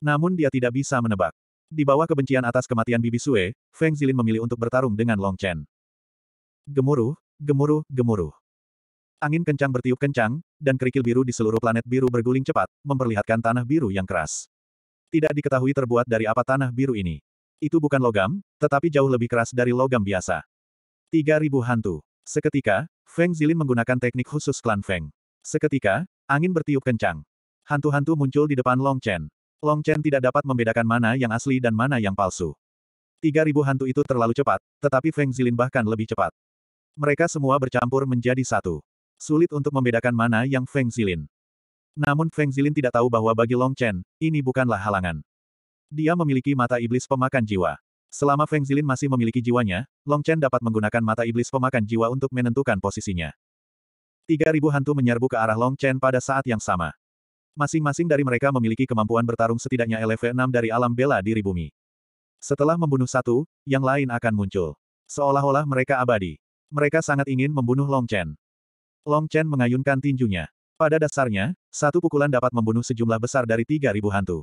Namun dia tidak bisa menebak. Di bawah kebencian atas kematian Bibi Sue, Feng Zilin memilih untuk bertarung dengan Long Chen. Gemuruh, gemuruh, gemuruh. Angin kencang bertiup kencang, dan kerikil biru di seluruh planet biru berguling cepat, memperlihatkan tanah biru yang keras. Tidak diketahui terbuat dari apa tanah biru ini. Itu bukan logam, tetapi jauh lebih keras dari logam biasa. 3000 hantu. Seketika, Feng Zilin menggunakan teknik khusus klan Feng. Seketika, angin bertiup kencang. Hantu-hantu muncul di depan Long Chen. Long Chen tidak dapat membedakan mana yang asli dan mana yang palsu. 3000 hantu itu terlalu cepat, tetapi Feng Zilin bahkan lebih cepat. Mereka semua bercampur menjadi satu. Sulit untuk membedakan mana yang Feng Zilin. Namun Feng Zilin tidak tahu bahwa bagi Long Chen, ini bukanlah halangan. Dia memiliki mata iblis pemakan jiwa. Selama Feng Zilin masih memiliki jiwanya, Long Chen dapat menggunakan mata iblis pemakan jiwa untuk menentukan posisinya. 3.000 hantu menyerbu ke arah Long Chen pada saat yang sama. Masing-masing dari mereka memiliki kemampuan bertarung setidaknya level 6 dari alam bela diri bumi. Setelah membunuh satu, yang lain akan muncul. Seolah-olah mereka abadi. Mereka sangat ingin membunuh Long Chen. Long Chen mengayunkan tinjunya. Pada dasarnya, satu pukulan dapat membunuh sejumlah besar dari 3.000 hantu.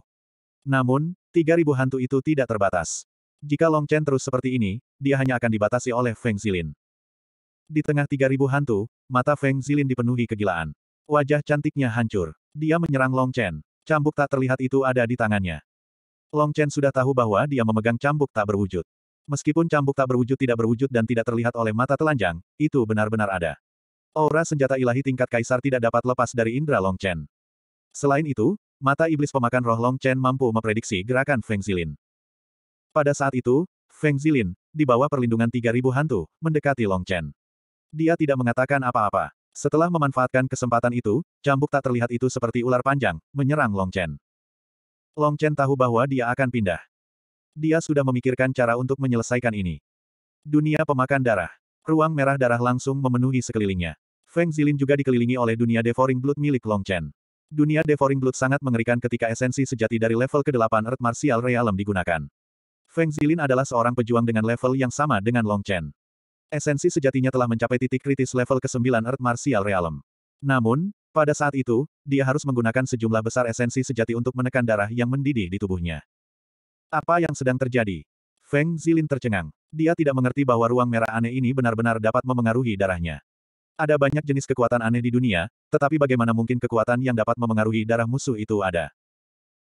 Namun, 3.000 hantu itu tidak terbatas. Jika Long Chen terus seperti ini, dia hanya akan dibatasi oleh Feng Zilin. Di tengah 3.000 hantu, mata Feng Zilin dipenuhi kegilaan. Wajah cantiknya hancur. Dia menyerang Long Chen. Cambuk tak terlihat itu ada di tangannya. Long Chen sudah tahu bahwa dia memegang cambuk tak berwujud. Meskipun cambuk tak berwujud tidak berwujud dan tidak terlihat oleh mata telanjang, itu benar-benar ada. Aura senjata ilahi tingkat kaisar tidak dapat lepas dari indera Long Chen. Selain itu, mata iblis pemakan roh Long Chen mampu memprediksi gerakan Feng Zilin. Pada saat itu, Feng Zilin, di bawah perlindungan 3000 hantu, mendekati Long Chen. Dia tidak mengatakan apa-apa. Setelah memanfaatkan kesempatan itu, cambuk tak terlihat itu seperti ular panjang, menyerang Long Chen. Long Chen tahu bahwa dia akan pindah. Dia sudah memikirkan cara untuk menyelesaikan ini. Dunia pemakan darah. Ruang merah darah langsung memenuhi sekelilingnya. Feng Zilin juga dikelilingi oleh dunia devouring blood milik Long Chen. Dunia devouring blood sangat mengerikan ketika esensi sejati dari level ke-8 Earth Martial Realm digunakan. Feng Zilin adalah seorang pejuang dengan level yang sama dengan Long Chen. Esensi sejatinya telah mencapai titik kritis level ke-9 Earth Martial Realm. Namun, pada saat itu, dia harus menggunakan sejumlah besar esensi sejati untuk menekan darah yang mendidih di tubuhnya. Apa yang sedang terjadi? Feng Zilin tercengang. Dia tidak mengerti bahwa ruang merah aneh ini benar-benar dapat memengaruhi darahnya. Ada banyak jenis kekuatan aneh di dunia, tetapi bagaimana mungkin kekuatan yang dapat memengaruhi darah musuh itu ada?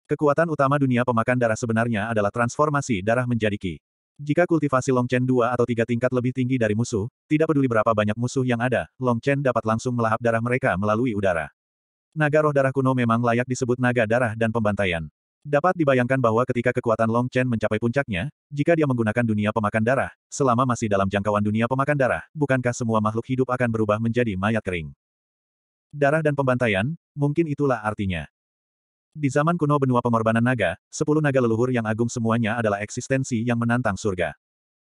Kekuatan utama dunia pemakan darah sebenarnya adalah transformasi darah menjadi ki. Jika kultivasi Long Chen dua atau tiga tingkat lebih tinggi dari musuh, tidak peduli berapa banyak musuh yang ada, Long Chen dapat langsung melahap darah mereka melalui udara. Naga roh darah kuno memang layak disebut naga darah dan pembantaian. Dapat dibayangkan bahwa ketika kekuatan Long Chen mencapai puncaknya, jika dia menggunakan dunia pemakan darah, selama masih dalam jangkauan dunia pemakan darah, bukankah semua makhluk hidup akan berubah menjadi mayat kering? Darah dan pembantaian, mungkin itulah artinya. Di zaman kuno benua pengorbanan naga, sepuluh naga leluhur yang agung semuanya adalah eksistensi yang menantang surga.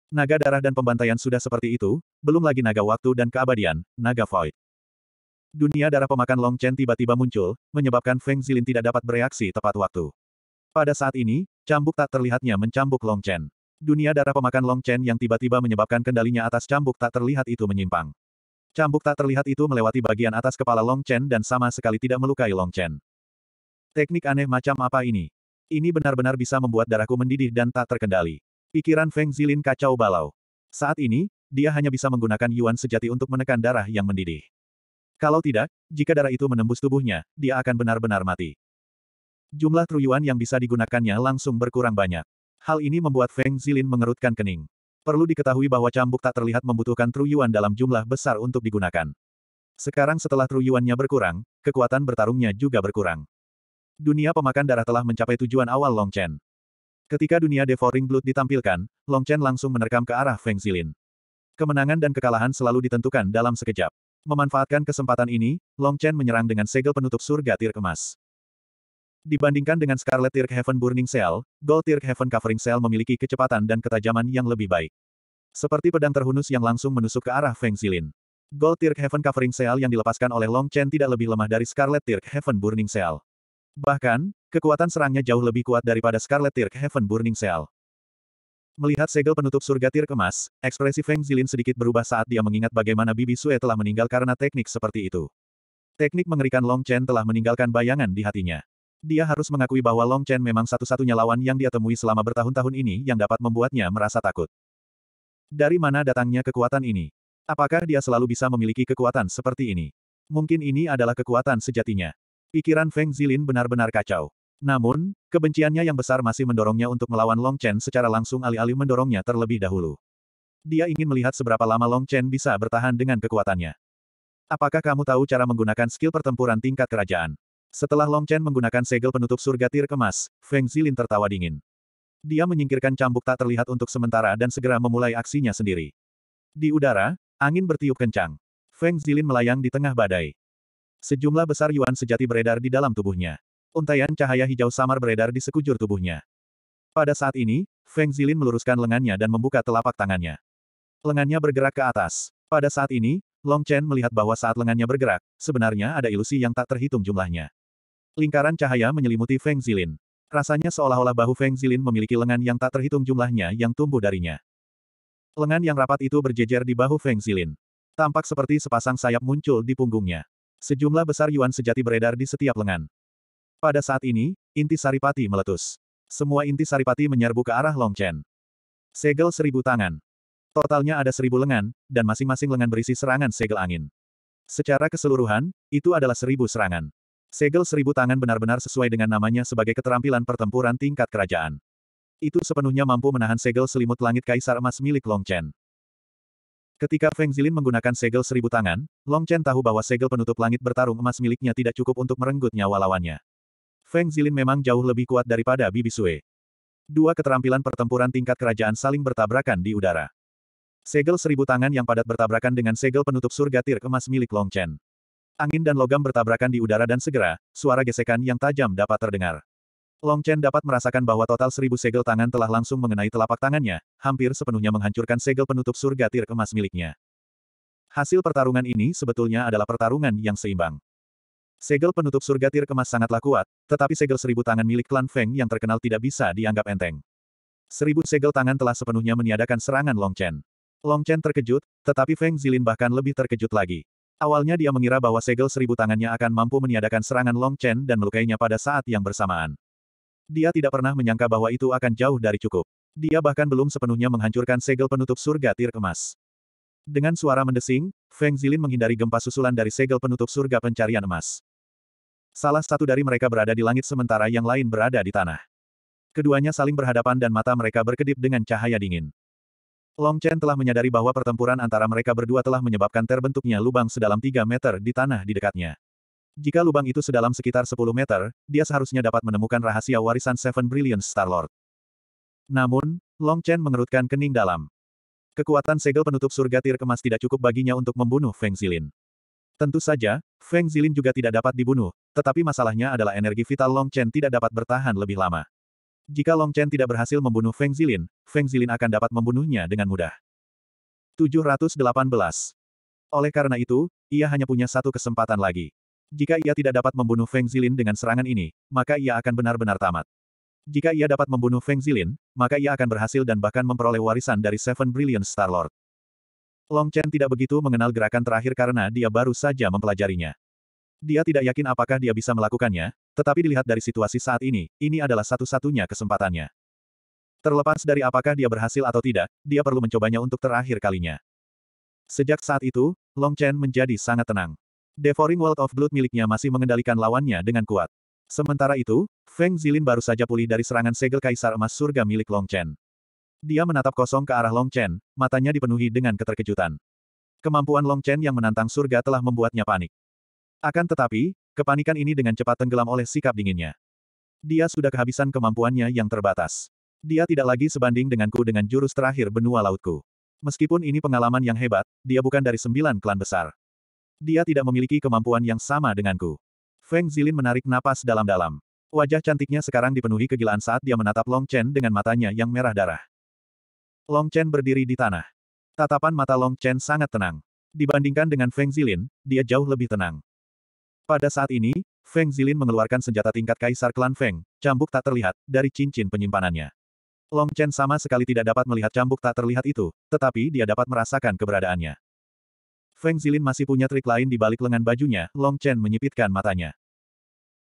Naga darah dan pembantaian sudah seperti itu, belum lagi naga waktu dan keabadian, naga void. Dunia darah pemakan Long Chen tiba-tiba muncul, menyebabkan Feng Zilin tidak dapat bereaksi tepat waktu. Pada saat ini, cambuk tak terlihatnya mencambuk Long Chen. Dunia darah pemakan Long Chen yang tiba-tiba menyebabkan kendalinya atas cambuk tak terlihat itu menyimpang. Cambuk tak terlihat itu melewati bagian atas kepala Long Chen dan sama sekali tidak melukai Long Chen. Teknik aneh macam apa ini? Ini benar-benar bisa membuat darahku mendidih dan tak terkendali. Pikiran Feng Zilin kacau balau. Saat ini, dia hanya bisa menggunakan Yuan sejati untuk menekan darah yang mendidih. Kalau tidak, jika darah itu menembus tubuhnya, dia akan benar-benar mati. Jumlah truyuan yang bisa digunakannya langsung berkurang banyak. Hal ini membuat Feng Zilin mengerutkan kening. Perlu diketahui bahwa cambuk tak terlihat membutuhkan truyuan dalam jumlah besar untuk digunakan. Sekarang setelah truyuannya berkurang, kekuatan bertarungnya juga berkurang. Dunia pemakan darah telah mencapai tujuan awal Long Chen. Ketika dunia devouring blood ditampilkan, Long Chen langsung menerkam ke arah Feng Zilin. Kemenangan dan kekalahan selalu ditentukan dalam sekejap. Memanfaatkan kesempatan ini, Long Chen menyerang dengan segel penutup surga tir emas. Dibandingkan dengan Scarlet Heaven Burning Cell, Gold Heaven Covering Cell memiliki kecepatan dan ketajaman yang lebih baik. Seperti pedang terhunus yang langsung menusuk ke arah Feng Zilin. Gold Heaven Covering Cell yang dilepaskan oleh Long Chen tidak lebih lemah dari Scarlet Heaven Burning Cell. Bahkan, kekuatan serangnya jauh lebih kuat daripada Scarlet Heaven Burning Cell. Melihat segel penutup surga Tirk Emas, ekspresi Feng Zilin sedikit berubah saat dia mengingat bagaimana Bibi Sue telah meninggal karena teknik seperti itu. Teknik mengerikan Long Chen telah meninggalkan bayangan di hatinya. Dia harus mengakui bahwa Long Chen memang satu-satunya lawan yang dia temui selama bertahun-tahun ini yang dapat membuatnya merasa takut. Dari mana datangnya kekuatan ini? Apakah dia selalu bisa memiliki kekuatan seperti ini? Mungkin ini adalah kekuatan sejatinya. Pikiran Feng Zilin benar-benar kacau. Namun, kebenciannya yang besar masih mendorongnya untuk melawan Long Chen secara langsung alih-alih mendorongnya terlebih dahulu. Dia ingin melihat seberapa lama Long Chen bisa bertahan dengan kekuatannya. Apakah kamu tahu cara menggunakan skill pertempuran tingkat kerajaan? Setelah Long Chen menggunakan segel penutup surga tir kemas, Feng Zilin tertawa dingin. Dia menyingkirkan cambuk tak terlihat untuk sementara dan segera memulai aksinya sendiri. Di udara, angin bertiup kencang. Feng Zilin melayang di tengah badai. Sejumlah besar yuan sejati beredar di dalam tubuhnya. Untaian cahaya hijau samar beredar di sekujur tubuhnya. Pada saat ini, Feng Zilin meluruskan lengannya dan membuka telapak tangannya. Lengannya bergerak ke atas. Pada saat ini, Long Chen melihat bahwa saat lengannya bergerak, sebenarnya ada ilusi yang tak terhitung jumlahnya. Lingkaran cahaya menyelimuti Feng Zilin. Rasanya seolah-olah bahu Feng Zilin memiliki lengan yang tak terhitung jumlahnya yang tumbuh darinya. Lengan yang rapat itu berjejer di bahu Feng Zilin. Tampak seperti sepasang sayap muncul di punggungnya. Sejumlah besar yuan sejati beredar di setiap lengan. Pada saat ini, inti saripati meletus. Semua inti saripati menyerbu ke arah Long Chen. Segel seribu tangan. Totalnya ada seribu lengan, dan masing-masing lengan berisi serangan segel angin. Secara keseluruhan, itu adalah seribu serangan. Segel seribu tangan benar-benar sesuai dengan namanya sebagai keterampilan pertempuran tingkat kerajaan. Itu sepenuhnya mampu menahan segel selimut langit kaisar emas milik Long Chen. Ketika Feng Zilin menggunakan segel seribu tangan, Long Chen tahu bahwa segel penutup langit bertarung emas miliknya tidak cukup untuk merenggut nyawa lawannya. Feng Zilin memang jauh lebih kuat daripada Bibi Sue. Dua keterampilan pertempuran tingkat kerajaan saling bertabrakan di udara. Segel seribu tangan yang padat bertabrakan dengan segel penutup surga tir emas milik Long Chen. Angin dan logam bertabrakan di udara dan segera, suara gesekan yang tajam dapat terdengar. Long Chen dapat merasakan bahwa total seribu segel tangan telah langsung mengenai telapak tangannya, hampir sepenuhnya menghancurkan segel penutup surga tir emas miliknya. Hasil pertarungan ini sebetulnya adalah pertarungan yang seimbang. Segel penutup surga tir kemas sangatlah kuat, tetapi segel seribu tangan milik klan Feng yang terkenal tidak bisa dianggap enteng. Seribu segel tangan telah sepenuhnya meniadakan serangan Long Chen. Long Chen terkejut, tetapi Feng Zilin bahkan lebih terkejut lagi. Awalnya dia mengira bahwa segel seribu tangannya akan mampu meniadakan serangan Long Chen dan melukainya pada saat yang bersamaan. Dia tidak pernah menyangka bahwa itu akan jauh dari cukup. Dia bahkan belum sepenuhnya menghancurkan segel penutup surga tir emas. Dengan suara mendesing, Feng Zilin menghindari gempa susulan dari segel penutup surga pencarian emas. Salah satu dari mereka berada di langit sementara yang lain berada di tanah. Keduanya saling berhadapan dan mata mereka berkedip dengan cahaya dingin. Long Chen telah menyadari bahwa pertempuran antara mereka berdua telah menyebabkan terbentuknya lubang sedalam 3 meter di tanah di dekatnya. Jika lubang itu sedalam sekitar 10 meter, dia seharusnya dapat menemukan rahasia warisan Seven Brilliant Star-Lord. Namun, Long Chen mengerutkan kening dalam. Kekuatan segel penutup surga tir kemas tidak cukup baginya untuk membunuh Feng Zilin. Tentu saja, Feng Zilin juga tidak dapat dibunuh, tetapi masalahnya adalah energi vital Long Chen tidak dapat bertahan lebih lama. Jika Long Chen tidak berhasil membunuh Feng Zilin, Feng Zilin akan dapat membunuhnya dengan mudah. 718. Oleh karena itu, ia hanya punya satu kesempatan lagi. Jika ia tidak dapat membunuh Feng Zilin dengan serangan ini, maka ia akan benar-benar tamat. Jika ia dapat membunuh Feng Zilin, maka ia akan berhasil dan bahkan memperoleh warisan dari Seven Brilliant Star Lord. Long Chen tidak begitu mengenal gerakan terakhir karena dia baru saja mempelajarinya. Dia tidak yakin apakah dia bisa melakukannya, tetapi dilihat dari situasi saat ini, ini adalah satu-satunya kesempatannya. Terlepas dari apakah dia berhasil atau tidak, dia perlu mencobanya untuk terakhir kalinya. Sejak saat itu, Long Chen menjadi sangat tenang. Devouring World of Blood miliknya masih mengendalikan lawannya dengan kuat. Sementara itu, Feng Zilin baru saja pulih dari serangan segel kaisar emas surga milik Long Chen. Dia menatap kosong ke arah Long Chen, matanya dipenuhi dengan keterkejutan. Kemampuan Long Chen yang menantang surga telah membuatnya panik. Akan tetapi, kepanikan ini dengan cepat tenggelam oleh sikap dinginnya. Dia sudah kehabisan kemampuannya yang terbatas. Dia tidak lagi sebanding denganku dengan jurus terakhir benua lautku. Meskipun ini pengalaman yang hebat, dia bukan dari sembilan klan besar. Dia tidak memiliki kemampuan yang sama denganku. Feng Zilin menarik napas dalam-dalam. Wajah cantiknya sekarang dipenuhi kegilaan saat dia menatap Long Chen dengan matanya yang merah darah. Long Chen berdiri di tanah. Tatapan mata Long Chen sangat tenang. Dibandingkan dengan Feng Zilin, dia jauh lebih tenang. Pada saat ini, Feng Zilin mengeluarkan senjata tingkat kaisar klan Feng, cambuk tak terlihat, dari cincin penyimpanannya. Long Chen sama sekali tidak dapat melihat cambuk tak terlihat itu, tetapi dia dapat merasakan keberadaannya. Feng Zilin masih punya trik lain di balik lengan bajunya, Long Chen menyipitkan matanya.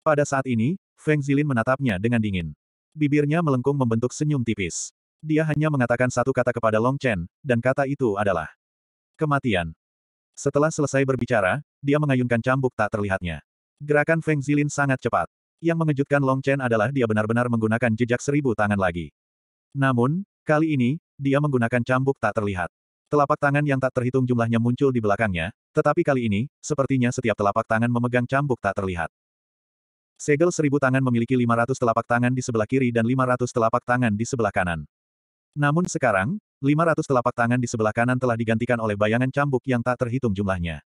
Pada saat ini, Feng Zilin menatapnya dengan dingin. Bibirnya melengkung membentuk senyum tipis. Dia hanya mengatakan satu kata kepada Long Chen, dan kata itu adalah kematian. Setelah selesai berbicara, dia mengayunkan cambuk tak terlihatnya. Gerakan Feng Zilin sangat cepat. Yang mengejutkan Long Chen adalah dia benar-benar menggunakan jejak seribu tangan lagi. Namun, kali ini, dia menggunakan cambuk tak terlihat. Telapak tangan yang tak terhitung jumlahnya muncul di belakangnya, tetapi kali ini, sepertinya setiap telapak tangan memegang cambuk tak terlihat. Segel seribu tangan memiliki 500 telapak tangan di sebelah kiri dan 500 telapak tangan di sebelah kanan. Namun sekarang, 500 telapak tangan di sebelah kanan telah digantikan oleh bayangan cambuk yang tak terhitung jumlahnya.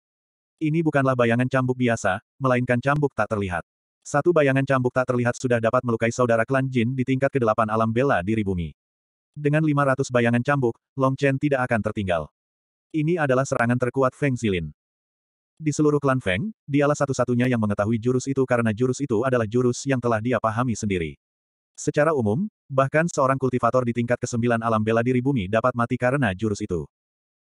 Ini bukanlah bayangan cambuk biasa, melainkan cambuk tak terlihat. Satu bayangan cambuk tak terlihat sudah dapat melukai saudara klan Jin di tingkat ke-8 alam bela diri bumi. Dengan 500 bayangan cambuk, Long Chen tidak akan tertinggal. Ini adalah serangan terkuat Feng Zilin. Di seluruh klan Feng, dialah satu-satunya yang mengetahui jurus itu karena jurus itu adalah jurus yang telah dia pahami sendiri. Secara umum, bahkan seorang kultivator di tingkat ke-9 alam bela diri bumi dapat mati karena jurus itu.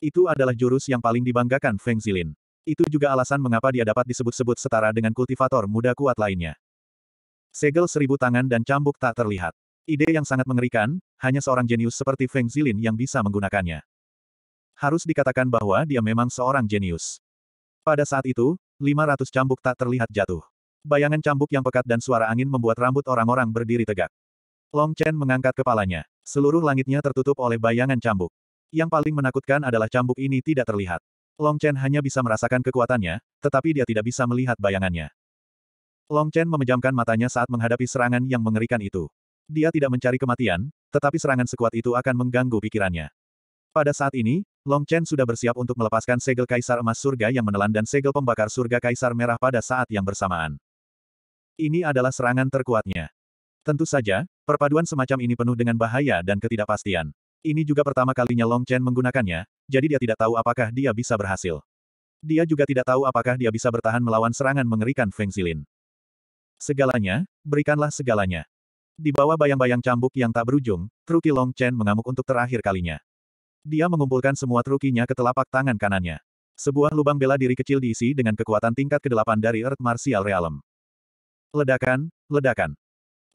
Itu adalah jurus yang paling dibanggakan Feng Zilin. Itu juga alasan mengapa dia dapat disebut-sebut setara dengan kultivator muda kuat lainnya. Segel seribu tangan dan cambuk tak terlihat. Ide yang sangat mengerikan, hanya seorang jenius seperti Feng Zilin yang bisa menggunakannya. Harus dikatakan bahwa dia memang seorang jenius. Pada saat itu, 500 cambuk tak terlihat jatuh. Bayangan cambuk yang pekat dan suara angin membuat rambut orang-orang berdiri tegak. Long Chen mengangkat kepalanya. Seluruh langitnya tertutup oleh bayangan cambuk. Yang paling menakutkan adalah cambuk ini tidak terlihat. Long Chen hanya bisa merasakan kekuatannya, tetapi dia tidak bisa melihat bayangannya. Long Chen memejamkan matanya saat menghadapi serangan yang mengerikan itu. Dia tidak mencari kematian, tetapi serangan sekuat itu akan mengganggu pikirannya. Pada saat ini, Long Chen sudah bersiap untuk melepaskan segel kaisar emas surga yang menelan dan segel pembakar surga kaisar merah pada saat yang bersamaan. Ini adalah serangan terkuatnya. Tentu saja, perpaduan semacam ini penuh dengan bahaya dan ketidakpastian. Ini juga pertama kalinya Long Chen menggunakannya, jadi dia tidak tahu apakah dia bisa berhasil. Dia juga tidak tahu apakah dia bisa bertahan melawan serangan mengerikan Feng Zilin. Segalanya, berikanlah segalanya. Di bawah bayang-bayang cambuk yang tak berujung, Truki Long Chen mengamuk untuk terakhir kalinya. Dia mengumpulkan semua trukinya ke telapak tangan kanannya. Sebuah lubang bela diri kecil diisi dengan kekuatan tingkat ke-8 dari Earth Martial Realm. Ledakan, ledakan.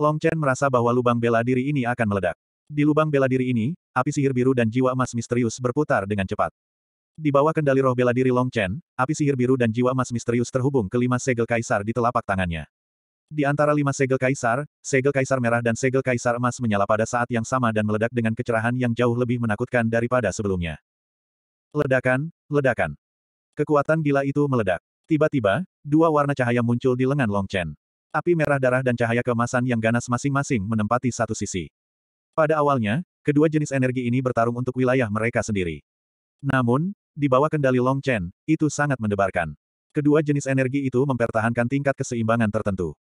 Long Chen merasa bahwa lubang bela diri ini akan meledak. Di lubang bela diri ini, api sihir biru dan jiwa emas misterius berputar dengan cepat. Di bawah kendali roh bela diri Long Chen, api sihir biru dan jiwa emas misterius terhubung ke lima segel kaisar di telapak tangannya. Di antara lima segel kaisar, segel kaisar merah dan segel kaisar emas menyala pada saat yang sama dan meledak dengan kecerahan yang jauh lebih menakutkan daripada sebelumnya. Ledakan, ledakan. Kekuatan gila itu meledak. Tiba-tiba, dua warna cahaya muncul di lengan Long Chen. Api merah darah dan cahaya kemasan yang ganas masing-masing menempati satu sisi. Pada awalnya, kedua jenis energi ini bertarung untuk wilayah mereka sendiri. Namun, di bawah kendali Long Chen, itu sangat mendebarkan. Kedua jenis energi itu mempertahankan tingkat keseimbangan tertentu.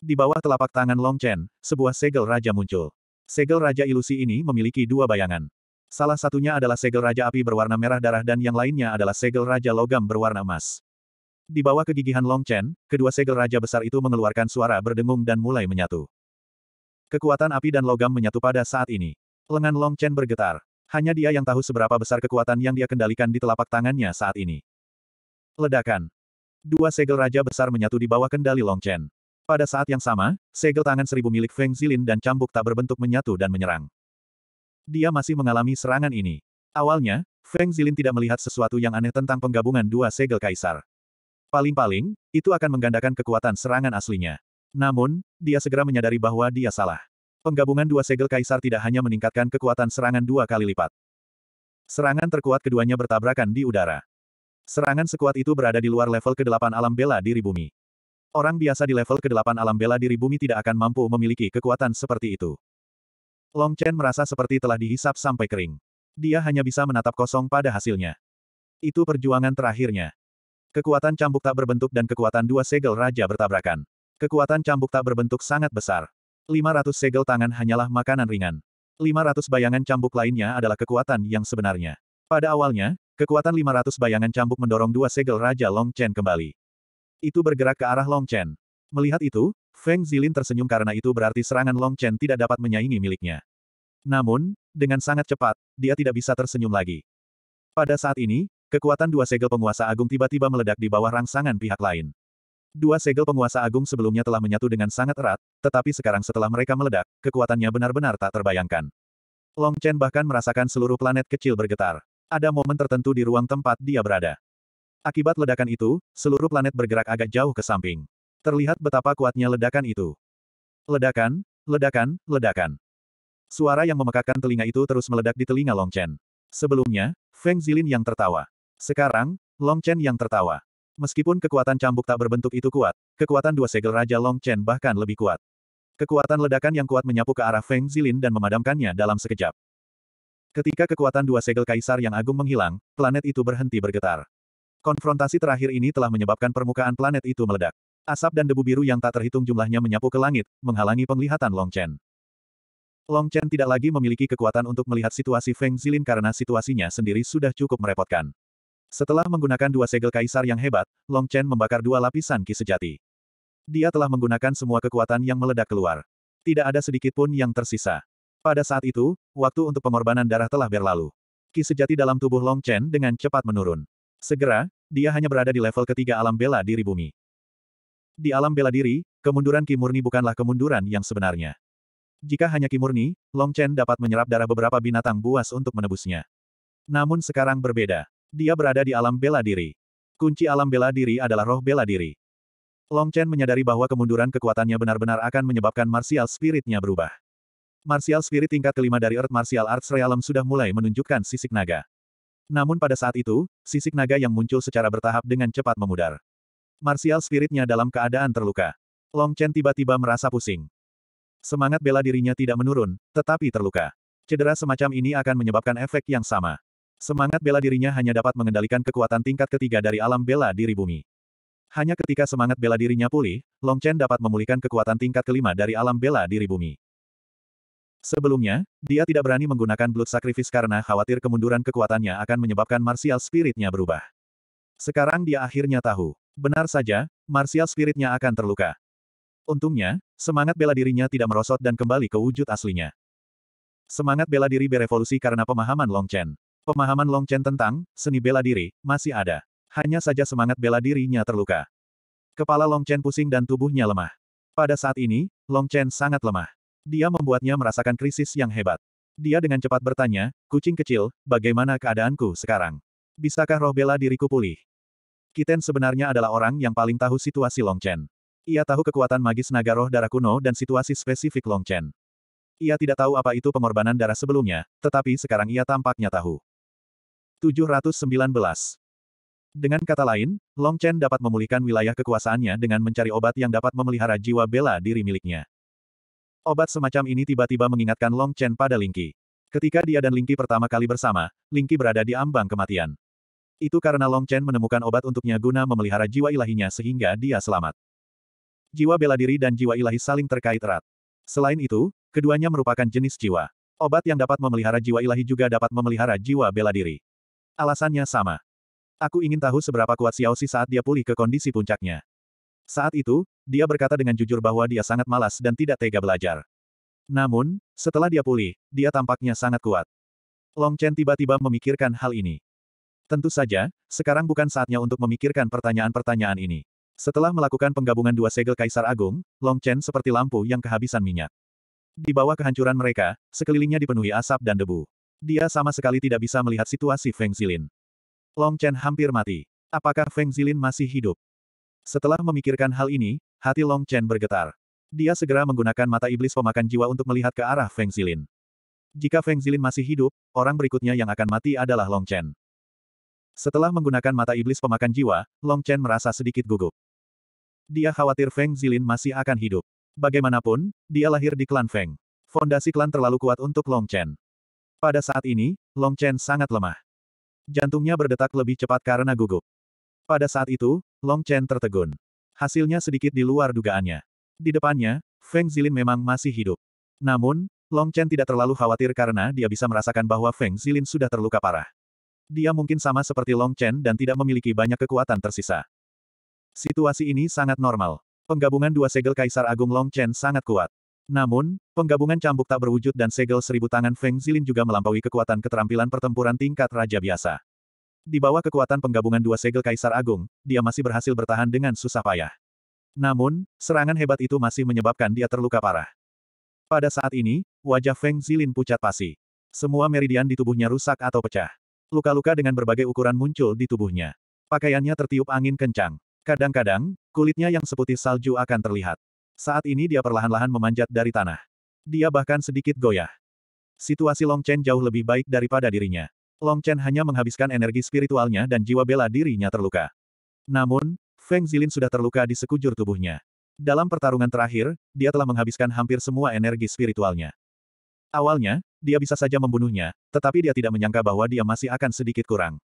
Di bawah telapak tangan Long Chen, sebuah segel raja muncul. Segel raja ilusi ini memiliki dua bayangan. Salah satunya adalah segel raja api berwarna merah darah dan yang lainnya adalah segel raja logam berwarna emas. Di bawah kegigihan Long Chen, kedua segel raja besar itu mengeluarkan suara berdengung dan mulai menyatu. Kekuatan api dan logam menyatu pada saat ini. Lengan Long Chen bergetar. Hanya dia yang tahu seberapa besar kekuatan yang dia kendalikan di telapak tangannya saat ini. Ledakan. Dua segel raja besar menyatu di bawah kendali Long Chen. Pada saat yang sama, segel tangan seribu milik Feng Zilin dan cambuk tak berbentuk menyatu dan menyerang. Dia masih mengalami serangan ini. Awalnya, Feng Zilin tidak melihat sesuatu yang aneh tentang penggabungan dua segel kaisar. Paling-paling, itu akan menggandakan kekuatan serangan aslinya. Namun, dia segera menyadari bahwa dia salah. Penggabungan dua segel kaisar tidak hanya meningkatkan kekuatan serangan dua kali lipat. Serangan terkuat keduanya bertabrakan di udara. Serangan sekuat itu berada di luar level ke-8 alam bela diri bumi. Orang biasa di level ke-8 alam bela diri bumi tidak akan mampu memiliki kekuatan seperti itu. Long Chen merasa seperti telah dihisap sampai kering. Dia hanya bisa menatap kosong pada hasilnya. Itu perjuangan terakhirnya. Kekuatan cambuk tak berbentuk dan kekuatan dua segel raja bertabrakan. Kekuatan cambuk tak berbentuk sangat besar. 500 segel tangan hanyalah makanan ringan. 500 bayangan cambuk lainnya adalah kekuatan yang sebenarnya. Pada awalnya, kekuatan 500 bayangan cambuk mendorong dua segel Raja Long Chen kembali. Itu bergerak ke arah Long Chen. Melihat itu, Feng Zilin tersenyum karena itu berarti serangan Long Chen tidak dapat menyaingi miliknya. Namun, dengan sangat cepat, dia tidak bisa tersenyum lagi. Pada saat ini, kekuatan dua segel penguasa agung tiba-tiba meledak di bawah rangsangan pihak lain. Dua segel penguasa agung sebelumnya telah menyatu dengan sangat erat, tetapi sekarang setelah mereka meledak, kekuatannya benar-benar tak terbayangkan. Long Chen bahkan merasakan seluruh planet kecil bergetar. Ada momen tertentu di ruang tempat dia berada. Akibat ledakan itu, seluruh planet bergerak agak jauh ke samping. Terlihat betapa kuatnya ledakan itu. Ledakan, ledakan, ledakan. Suara yang memekakan telinga itu terus meledak di telinga Long Chen. Sebelumnya, Feng Zilin yang tertawa. Sekarang, Long Chen yang tertawa. Meskipun kekuatan cambuk tak berbentuk itu kuat, kekuatan dua segel Raja Long Chen bahkan lebih kuat. Kekuatan ledakan yang kuat menyapu ke arah Feng Zilin dan memadamkannya dalam sekejap. Ketika kekuatan dua segel kaisar yang agung menghilang, planet itu berhenti bergetar. Konfrontasi terakhir ini telah menyebabkan permukaan planet itu meledak. Asap dan debu biru yang tak terhitung jumlahnya menyapu ke langit, menghalangi penglihatan Long Chen. Long Chen tidak lagi memiliki kekuatan untuk melihat situasi Feng Zilin karena situasinya sendiri sudah cukup merepotkan. Setelah menggunakan dua segel kaisar yang hebat, Long Chen membakar dua lapisan ki sejati. Dia telah menggunakan semua kekuatan yang meledak keluar. Tidak ada sedikit pun yang tersisa. Pada saat itu, waktu untuk pengorbanan darah telah berlalu. Ki sejati dalam tubuh Long Chen dengan cepat menurun. Segera, dia hanya berada di level ketiga alam bela diri bumi. Di alam bela diri, kemunduran Ki Murni bukanlah kemunduran yang sebenarnya. Jika hanya Ki Murni, Long Chen dapat menyerap darah beberapa binatang buas untuk menebusnya. Namun sekarang berbeda. Dia berada di alam bela diri. Kunci alam bela diri adalah roh bela diri. Long Chen menyadari bahwa kemunduran kekuatannya benar-benar akan menyebabkan martial spiritnya berubah. Martial spirit tingkat kelima dari Earth Martial Arts Realm sudah mulai menunjukkan sisik naga. Namun pada saat itu, sisik naga yang muncul secara bertahap dengan cepat memudar. Martial spiritnya dalam keadaan terluka. Long Chen tiba-tiba merasa pusing. Semangat bela dirinya tidak menurun, tetapi terluka. Cedera semacam ini akan menyebabkan efek yang sama. Semangat bela dirinya hanya dapat mengendalikan kekuatan tingkat ketiga dari alam bela diri bumi. Hanya ketika semangat bela dirinya pulih, Long Chen dapat memulihkan kekuatan tingkat kelima dari alam bela diri bumi. Sebelumnya, dia tidak berani menggunakan blood sacrifice karena khawatir kemunduran kekuatannya akan menyebabkan martial spiritnya berubah. Sekarang dia akhirnya tahu. Benar saja, martial spiritnya akan terluka. Untungnya, semangat bela dirinya tidak merosot dan kembali ke wujud aslinya. Semangat bela diri berevolusi karena pemahaman Long Chen. Pemahaman Long Chen tentang seni bela diri masih ada. Hanya saja semangat bela dirinya terluka. Kepala Long Chen pusing dan tubuhnya lemah. Pada saat ini, Long Chen sangat lemah. Dia membuatnya merasakan krisis yang hebat. Dia dengan cepat bertanya, kucing kecil, bagaimana keadaanku sekarang? Bisakah roh bela diriku pulih? Kiten sebenarnya adalah orang yang paling tahu situasi Long Chen. Ia tahu kekuatan magis naga roh darah kuno dan situasi spesifik Long Chen. Ia tidak tahu apa itu pengorbanan darah sebelumnya, tetapi sekarang ia tampaknya tahu. 719. Dengan kata lain, Long Chen dapat memulihkan wilayah kekuasaannya dengan mencari obat yang dapat memelihara jiwa bela diri miliknya. Obat semacam ini tiba-tiba mengingatkan Long Chen pada Lingqi. Ketika dia dan Lingqi pertama kali bersama, Lingqi berada di ambang kematian. Itu karena Long Chen menemukan obat untuknya guna memelihara jiwa ilahinya sehingga dia selamat. Jiwa bela diri dan jiwa ilahi saling terkait erat. Selain itu, keduanya merupakan jenis jiwa. Obat yang dapat memelihara jiwa ilahi juga dapat memelihara jiwa bela diri. Alasannya sama. Aku ingin tahu seberapa kuat Xiao Xi saat dia pulih ke kondisi puncaknya. Saat itu, dia berkata dengan jujur bahwa dia sangat malas dan tidak tega belajar. Namun, setelah dia pulih, dia tampaknya sangat kuat. Long Chen tiba-tiba memikirkan hal ini. Tentu saja, sekarang bukan saatnya untuk memikirkan pertanyaan-pertanyaan ini. Setelah melakukan penggabungan dua segel Kaisar Agung, Long Chen seperti lampu yang kehabisan minyak. Di bawah kehancuran mereka, sekelilingnya dipenuhi asap dan debu. Dia sama sekali tidak bisa melihat situasi Feng Zilin. Long Chen hampir mati. Apakah Feng Zilin masih hidup? Setelah memikirkan hal ini, hati Long Chen bergetar. Dia segera menggunakan mata iblis pemakan jiwa untuk melihat ke arah Feng Zilin. Jika Feng Zilin masih hidup, orang berikutnya yang akan mati adalah Long Chen. Setelah menggunakan mata iblis pemakan jiwa, Long Chen merasa sedikit gugup. Dia khawatir Feng Zilin masih akan hidup. Bagaimanapun, dia lahir di klan Feng. Fondasi klan terlalu kuat untuk Long Chen. Pada saat ini, Long Chen sangat lemah. Jantungnya berdetak lebih cepat karena gugup. Pada saat itu, Long Chen tertegun. Hasilnya sedikit di luar dugaannya. Di depannya, Feng Zilin memang masih hidup. Namun, Long Chen tidak terlalu khawatir karena dia bisa merasakan bahwa Feng Zilin sudah terluka parah. Dia mungkin sama seperti Long Chen dan tidak memiliki banyak kekuatan tersisa. Situasi ini sangat normal. Penggabungan dua segel Kaisar Agung Long Chen sangat kuat. Namun, penggabungan cambuk tak berwujud dan segel seribu tangan Feng Zilin juga melampaui kekuatan keterampilan pertempuran tingkat raja biasa. Di bawah kekuatan penggabungan dua segel Kaisar Agung, dia masih berhasil bertahan dengan susah payah. Namun, serangan hebat itu masih menyebabkan dia terluka parah. Pada saat ini, wajah Feng Zilin pucat pasi. Semua meridian di tubuhnya rusak atau pecah. Luka-luka dengan berbagai ukuran muncul di tubuhnya. Pakaiannya tertiup angin kencang. Kadang-kadang, kulitnya yang seputih salju akan terlihat. Saat ini dia perlahan-lahan memanjat dari tanah. Dia bahkan sedikit goyah. Situasi Long Chen jauh lebih baik daripada dirinya. Long Chen hanya menghabiskan energi spiritualnya dan jiwa bela dirinya terluka. Namun, Feng Zilin sudah terluka di sekujur tubuhnya. Dalam pertarungan terakhir, dia telah menghabiskan hampir semua energi spiritualnya. Awalnya, dia bisa saja membunuhnya, tetapi dia tidak menyangka bahwa dia masih akan sedikit kurang.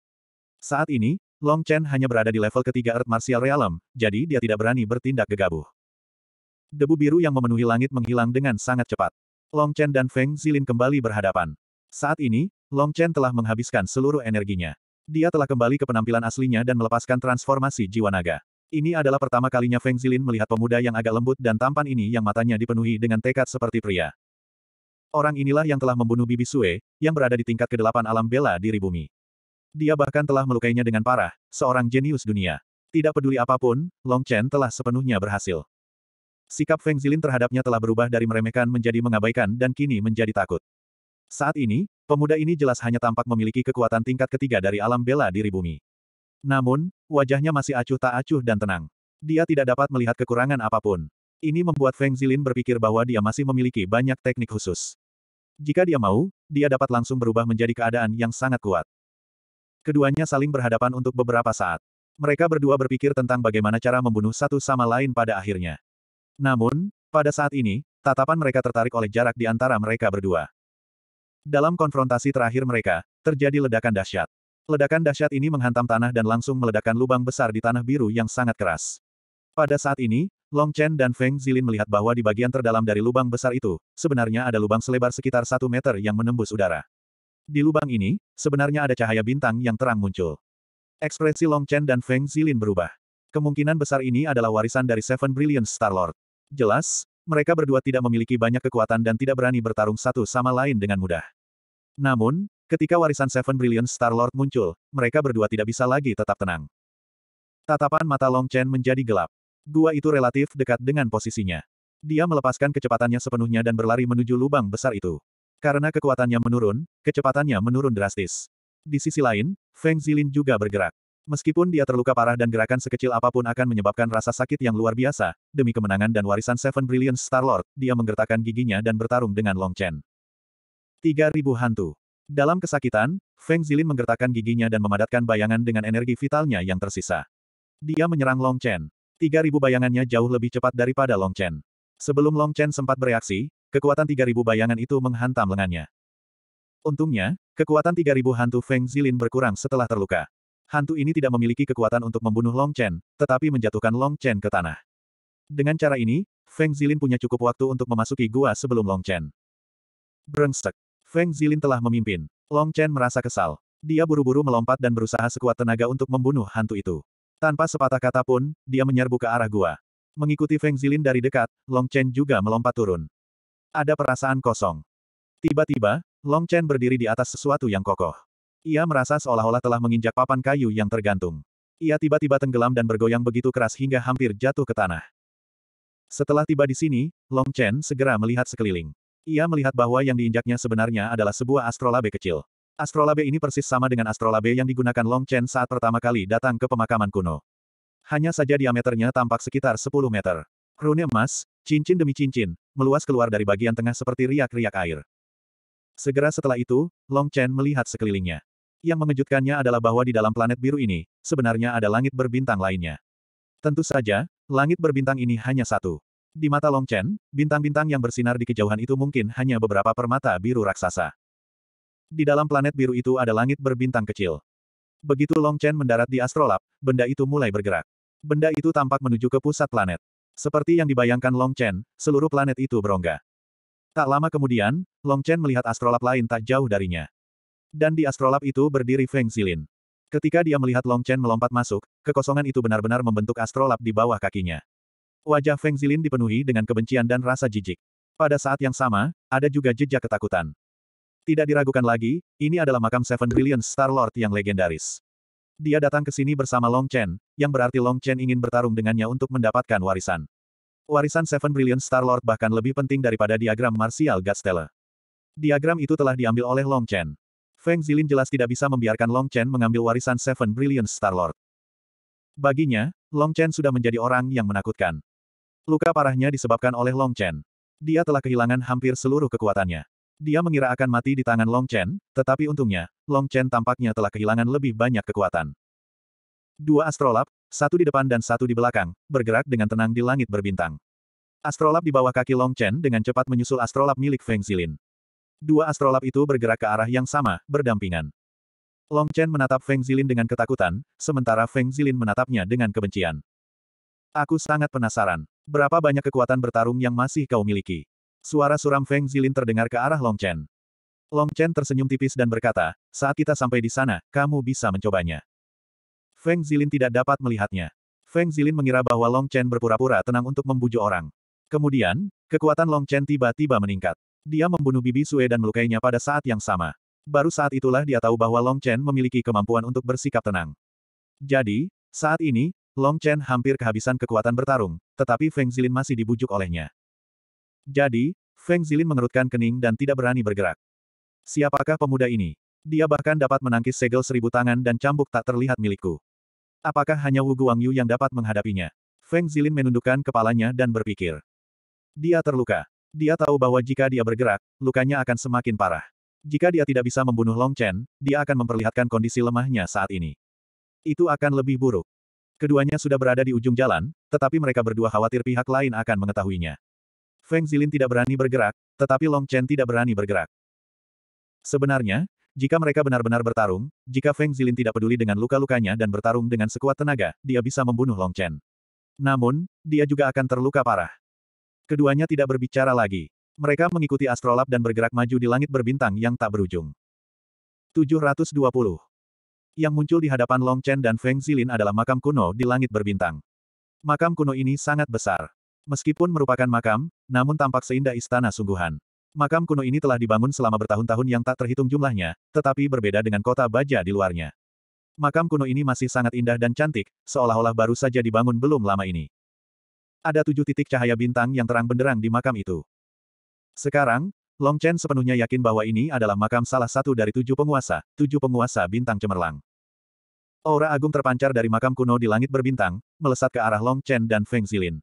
Saat ini, Long Chen hanya berada di level ketiga Earth Martial Realm, jadi dia tidak berani bertindak gegabah. Debu biru yang memenuhi langit menghilang dengan sangat cepat. Long Chen dan Feng Zilin kembali berhadapan. Saat ini, Long Chen telah menghabiskan seluruh energinya. Dia telah kembali ke penampilan aslinya dan melepaskan transformasi jiwa naga. Ini adalah pertama kalinya Feng Zilin melihat pemuda yang agak lembut dan tampan ini yang matanya dipenuhi dengan tekad seperti pria. Orang inilah yang telah membunuh Bibi Sue, yang berada di tingkat kedelapan alam bela diri bumi. Dia bahkan telah melukainya dengan parah, seorang jenius dunia. Tidak peduli apapun, Long Chen telah sepenuhnya berhasil. Sikap Feng Zilin terhadapnya telah berubah dari meremehkan menjadi mengabaikan dan kini menjadi takut. Saat ini, pemuda ini jelas hanya tampak memiliki kekuatan tingkat ketiga dari alam bela diri bumi. Namun, wajahnya masih acuh tak acuh dan tenang. Dia tidak dapat melihat kekurangan apapun. Ini membuat Feng Zilin berpikir bahwa dia masih memiliki banyak teknik khusus. Jika dia mau, dia dapat langsung berubah menjadi keadaan yang sangat kuat. Keduanya saling berhadapan untuk beberapa saat. Mereka berdua berpikir tentang bagaimana cara membunuh satu sama lain pada akhirnya. Namun, pada saat ini, tatapan mereka tertarik oleh jarak di antara mereka berdua. Dalam konfrontasi terakhir mereka, terjadi ledakan dahsyat. Ledakan dahsyat ini menghantam tanah dan langsung meledakkan lubang besar di tanah biru yang sangat keras. Pada saat ini, Long Chen dan Feng Zilin melihat bahwa di bagian terdalam dari lubang besar itu, sebenarnya ada lubang selebar sekitar satu meter yang menembus udara. Di lubang ini, sebenarnya ada cahaya bintang yang terang muncul. Ekspresi Long Chen dan Feng Zilin berubah. Kemungkinan besar ini adalah warisan dari Seven Brilliant Star Lord. Jelas, mereka berdua tidak memiliki banyak kekuatan dan tidak berani bertarung satu sama lain dengan mudah. Namun, ketika warisan Seven Brilliant Star-Lord muncul, mereka berdua tidak bisa lagi tetap tenang. Tatapan mata Long Chen menjadi gelap. Gua itu relatif dekat dengan posisinya. Dia melepaskan kecepatannya sepenuhnya dan berlari menuju lubang besar itu. Karena kekuatannya menurun, kecepatannya menurun drastis. Di sisi lain, Feng Zilin juga bergerak. Meskipun dia terluka parah dan gerakan sekecil apapun akan menyebabkan rasa sakit yang luar biasa, demi kemenangan dan warisan Seven Brilliant Star-Lord, dia menggertakkan giginya dan bertarung dengan Long Chen. 3000 Hantu Dalam kesakitan, Feng Zilin menggertakkan giginya dan memadatkan bayangan dengan energi vitalnya yang tersisa. Dia menyerang Long Chen. 3000 bayangannya jauh lebih cepat daripada Long Chen. Sebelum Long Chen sempat bereaksi, kekuatan 3000 bayangan itu menghantam lengannya. Untungnya, kekuatan 3000 hantu Feng Zilin berkurang setelah terluka. Hantu ini tidak memiliki kekuatan untuk membunuh Long Chen, tetapi menjatuhkan Long Chen ke tanah. Dengan cara ini, Feng Zilin punya cukup waktu untuk memasuki gua sebelum Long Chen. Brengsek. Feng Zilin telah memimpin. Long Chen merasa kesal. Dia buru-buru melompat dan berusaha sekuat tenaga untuk membunuh hantu itu. Tanpa sepatah kata pun, dia menyerbu ke arah gua. Mengikuti Feng Zilin dari dekat, Long Chen juga melompat turun. Ada perasaan kosong. Tiba-tiba, Long Chen berdiri di atas sesuatu yang kokoh. Ia merasa seolah-olah telah menginjak papan kayu yang tergantung. Ia tiba-tiba tenggelam dan bergoyang begitu keras hingga hampir jatuh ke tanah. Setelah tiba di sini, Long Chen segera melihat sekeliling. Ia melihat bahwa yang diinjaknya sebenarnya adalah sebuah astrolabe kecil. Astrolabe ini persis sama dengan astrolabe yang digunakan Long Chen saat pertama kali datang ke pemakaman kuno. Hanya saja diameternya tampak sekitar 10 meter. Rune emas, cincin demi cincin, meluas keluar dari bagian tengah seperti riak-riak air. Segera setelah itu, Long Chen melihat sekelilingnya. Yang mengejutkannya adalah bahwa di dalam planet biru ini, sebenarnya ada langit berbintang lainnya. Tentu saja, langit berbintang ini hanya satu. Di mata Long Chen, bintang-bintang yang bersinar di kejauhan itu mungkin hanya beberapa permata biru raksasa. Di dalam planet biru itu ada langit berbintang kecil. Begitu Long Chen mendarat di astrolab, benda itu mulai bergerak. Benda itu tampak menuju ke pusat planet. Seperti yang dibayangkan Long Chen, seluruh planet itu berongga. Tak lama kemudian, Long Chen melihat astrolab lain tak jauh darinya. Dan di astrolab itu berdiri Feng Xilin. Ketika dia melihat Long Chen melompat masuk, kekosongan itu benar-benar membentuk astrolab di bawah kakinya. Wajah Feng Zilin dipenuhi dengan kebencian dan rasa jijik. Pada saat yang sama, ada juga jejak ketakutan. Tidak diragukan lagi, ini adalah makam Seven Brilliant Star Lord yang legendaris. Dia datang ke sini bersama Long Chen, yang berarti Long Chen ingin bertarung dengannya untuk mendapatkan warisan. Warisan Seven Brilliant Star Lord bahkan lebih penting daripada diagram Martial Gastella. Diagram itu telah diambil oleh Long Chen. Feng Zilin jelas tidak bisa membiarkan Long Chen mengambil warisan Seven Brilliant Star-Lord. Baginya, Long Chen sudah menjadi orang yang menakutkan. Luka parahnya disebabkan oleh Long Chen. Dia telah kehilangan hampir seluruh kekuatannya. Dia mengira akan mati di tangan Long Chen, tetapi untungnya, Long Chen tampaknya telah kehilangan lebih banyak kekuatan. Dua astrolab, satu di depan dan satu di belakang, bergerak dengan tenang di langit berbintang. Astrolab di bawah kaki Long Chen dengan cepat menyusul astrolab milik Feng Zilin. Dua astrolab itu bergerak ke arah yang sama, berdampingan. Long Chen menatap Feng Zilin dengan ketakutan, sementara Feng Zilin menatapnya dengan kebencian. Aku sangat penasaran. Berapa banyak kekuatan bertarung yang masih kau miliki? Suara suram Feng Zilin terdengar ke arah Long Chen. Long Chen tersenyum tipis dan berkata, saat kita sampai di sana, kamu bisa mencobanya. Feng Zilin tidak dapat melihatnya. Feng Zilin mengira bahwa Long Chen berpura-pura tenang untuk membujuk orang. Kemudian, kekuatan Long Chen tiba-tiba meningkat. Dia membunuh Bibi Sue dan melukainya pada saat yang sama. Baru saat itulah dia tahu bahwa Long Chen memiliki kemampuan untuk bersikap tenang. Jadi, saat ini, Long Chen hampir kehabisan kekuatan bertarung, tetapi Feng Zilin masih dibujuk olehnya. Jadi, Feng Zilin mengerutkan kening dan tidak berani bergerak. Siapakah pemuda ini? Dia bahkan dapat menangkis segel seribu tangan dan cambuk tak terlihat milikku. Apakah hanya Wu Guangyu yang dapat menghadapinya? Feng Zilin menundukkan kepalanya dan berpikir. Dia terluka. Dia tahu bahwa jika dia bergerak, lukanya akan semakin parah. Jika dia tidak bisa membunuh Long Chen, dia akan memperlihatkan kondisi lemahnya saat ini. Itu akan lebih buruk. Keduanya sudah berada di ujung jalan, tetapi mereka berdua khawatir pihak lain akan mengetahuinya. Feng Zilin tidak berani bergerak, tetapi Long Chen tidak berani bergerak. Sebenarnya, jika mereka benar-benar bertarung, jika Feng Zilin tidak peduli dengan luka-lukanya dan bertarung dengan sekuat tenaga, dia bisa membunuh Long Chen. Namun, dia juga akan terluka parah. Keduanya tidak berbicara lagi. Mereka mengikuti astrolab dan bergerak maju di langit berbintang yang tak berujung. 720. Yang muncul di hadapan Long Chen dan Feng Zilin adalah makam kuno di langit berbintang. Makam kuno ini sangat besar. Meskipun merupakan makam, namun tampak seindah istana sungguhan. Makam kuno ini telah dibangun selama bertahun-tahun yang tak terhitung jumlahnya, tetapi berbeda dengan kota baja di luarnya. Makam kuno ini masih sangat indah dan cantik, seolah-olah baru saja dibangun belum lama ini ada tujuh titik cahaya bintang yang terang benderang di makam itu. Sekarang, Long Chen sepenuhnya yakin bahwa ini adalah makam salah satu dari tujuh penguasa, tujuh penguasa bintang cemerlang. Aura agung terpancar dari makam kuno di langit berbintang, melesat ke arah Long Chen dan Feng Zilin.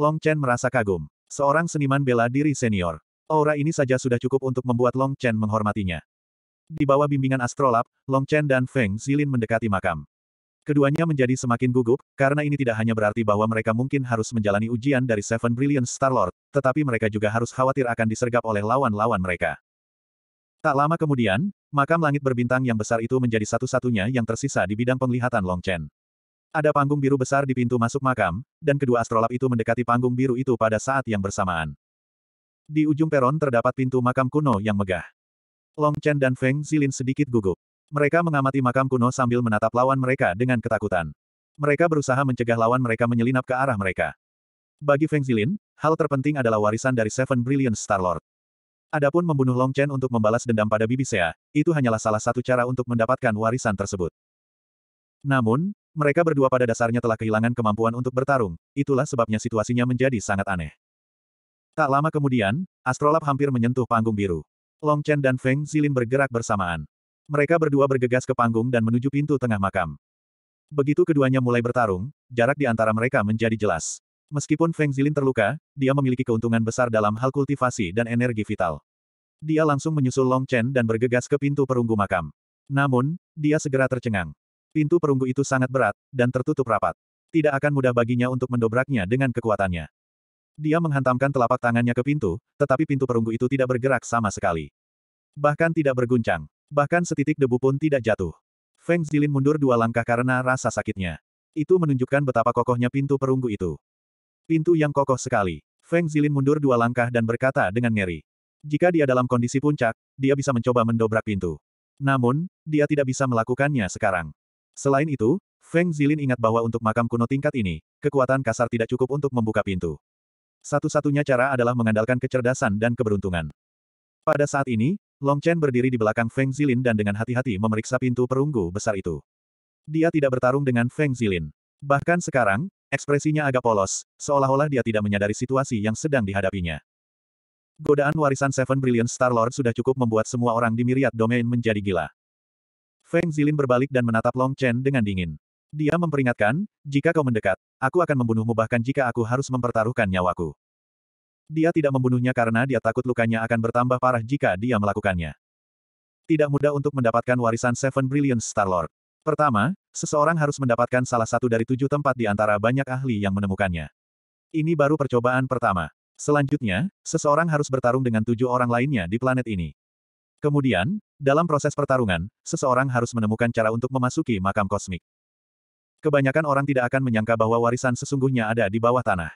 Long Chen merasa kagum. Seorang seniman bela diri senior. Aura ini saja sudah cukup untuk membuat Long Chen menghormatinya. Di bawah bimbingan astrolab, Long Chen dan Feng Zilin mendekati makam. Keduanya menjadi semakin gugup, karena ini tidak hanya berarti bahwa mereka mungkin harus menjalani ujian dari Seven Brilliant Star-Lord, tetapi mereka juga harus khawatir akan disergap oleh lawan-lawan mereka. Tak lama kemudian, makam langit berbintang yang besar itu menjadi satu-satunya yang tersisa di bidang penglihatan Long Chen. Ada panggung biru besar di pintu masuk makam, dan kedua astrolab itu mendekati panggung biru itu pada saat yang bersamaan. Di ujung peron terdapat pintu makam kuno yang megah. Long Chen dan Feng Zilin sedikit gugup. Mereka mengamati makam kuno sambil menatap lawan mereka dengan ketakutan. Mereka berusaha mencegah lawan mereka menyelinap ke arah mereka. Bagi Feng Zilin, hal terpenting adalah warisan dari Seven Brilliant Star-Lord. Adapun membunuh Long Chen untuk membalas dendam pada Bibi Sea, itu hanyalah salah satu cara untuk mendapatkan warisan tersebut. Namun, mereka berdua pada dasarnya telah kehilangan kemampuan untuk bertarung, itulah sebabnya situasinya menjadi sangat aneh. Tak lama kemudian, astrolab hampir menyentuh panggung biru. Long Chen dan Feng Zilin bergerak bersamaan. Mereka berdua bergegas ke panggung dan menuju pintu tengah makam. Begitu keduanya mulai bertarung, jarak di antara mereka menjadi jelas. Meskipun Feng Zilin terluka, dia memiliki keuntungan besar dalam hal kultivasi dan energi vital. Dia langsung menyusul Long Chen dan bergegas ke pintu perunggu makam. Namun, dia segera tercengang. Pintu perunggu itu sangat berat, dan tertutup rapat. Tidak akan mudah baginya untuk mendobraknya dengan kekuatannya. Dia menghantamkan telapak tangannya ke pintu, tetapi pintu perunggu itu tidak bergerak sama sekali. Bahkan tidak berguncang. Bahkan setitik debu pun tidak jatuh. Feng Zilin mundur dua langkah karena rasa sakitnya. Itu menunjukkan betapa kokohnya pintu perunggu itu. Pintu yang kokoh sekali. Feng Zilin mundur dua langkah dan berkata dengan ngeri. Jika dia dalam kondisi puncak, dia bisa mencoba mendobrak pintu. Namun, dia tidak bisa melakukannya sekarang. Selain itu, Feng Zilin ingat bahwa untuk makam kuno tingkat ini, kekuatan kasar tidak cukup untuk membuka pintu. Satu-satunya cara adalah mengandalkan kecerdasan dan keberuntungan. Pada saat ini, Long Chen berdiri di belakang Feng Zilin dan dengan hati-hati memeriksa pintu perunggu besar itu. Dia tidak bertarung dengan Feng Zilin. Bahkan sekarang, ekspresinya agak polos, seolah-olah dia tidak menyadari situasi yang sedang dihadapinya. Godaan warisan Seven Brilliant Star-Lord sudah cukup membuat semua orang di Myriad Domain menjadi gila. Feng Zilin berbalik dan menatap Long Chen dengan dingin. Dia memperingatkan, jika kau mendekat, aku akan membunuhmu bahkan jika aku harus mempertaruhkan nyawaku. Dia tidak membunuhnya karena dia takut lukanya akan bertambah parah jika dia melakukannya. Tidak mudah untuk mendapatkan warisan Seven Brilliant Star-Lord. Pertama, seseorang harus mendapatkan salah satu dari tujuh tempat di antara banyak ahli yang menemukannya. Ini baru percobaan pertama. Selanjutnya, seseorang harus bertarung dengan tujuh orang lainnya di planet ini. Kemudian, dalam proses pertarungan, seseorang harus menemukan cara untuk memasuki makam kosmik. Kebanyakan orang tidak akan menyangka bahwa warisan sesungguhnya ada di bawah tanah.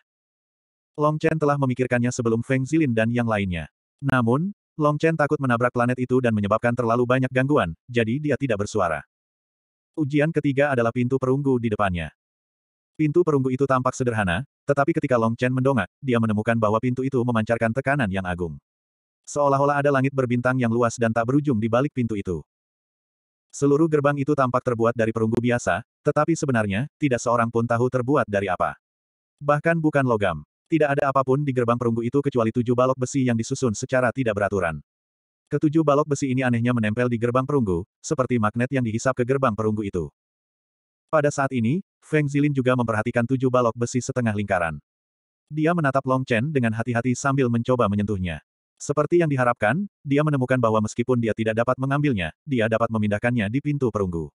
Long Chen telah memikirkannya sebelum Feng Zilin dan yang lainnya. Namun, Long Chen takut menabrak planet itu dan menyebabkan terlalu banyak gangguan, jadi dia tidak bersuara. Ujian ketiga adalah pintu perunggu di depannya. Pintu perunggu itu tampak sederhana, tetapi ketika Long Chen mendongak, dia menemukan bahwa pintu itu memancarkan tekanan yang agung. Seolah-olah ada langit berbintang yang luas dan tak berujung di balik pintu itu. Seluruh gerbang itu tampak terbuat dari perunggu biasa, tetapi sebenarnya, tidak seorang pun tahu terbuat dari apa. Bahkan bukan logam. Tidak ada apapun di gerbang perunggu itu kecuali tujuh balok besi yang disusun secara tidak beraturan. Ketujuh balok besi ini anehnya menempel di gerbang perunggu, seperti magnet yang dihisap ke gerbang perunggu itu. Pada saat ini, Feng Zilin juga memperhatikan tujuh balok besi setengah lingkaran. Dia menatap Long Chen dengan hati-hati sambil mencoba menyentuhnya. Seperti yang diharapkan, dia menemukan bahwa meskipun dia tidak dapat mengambilnya, dia dapat memindahkannya di pintu perunggu.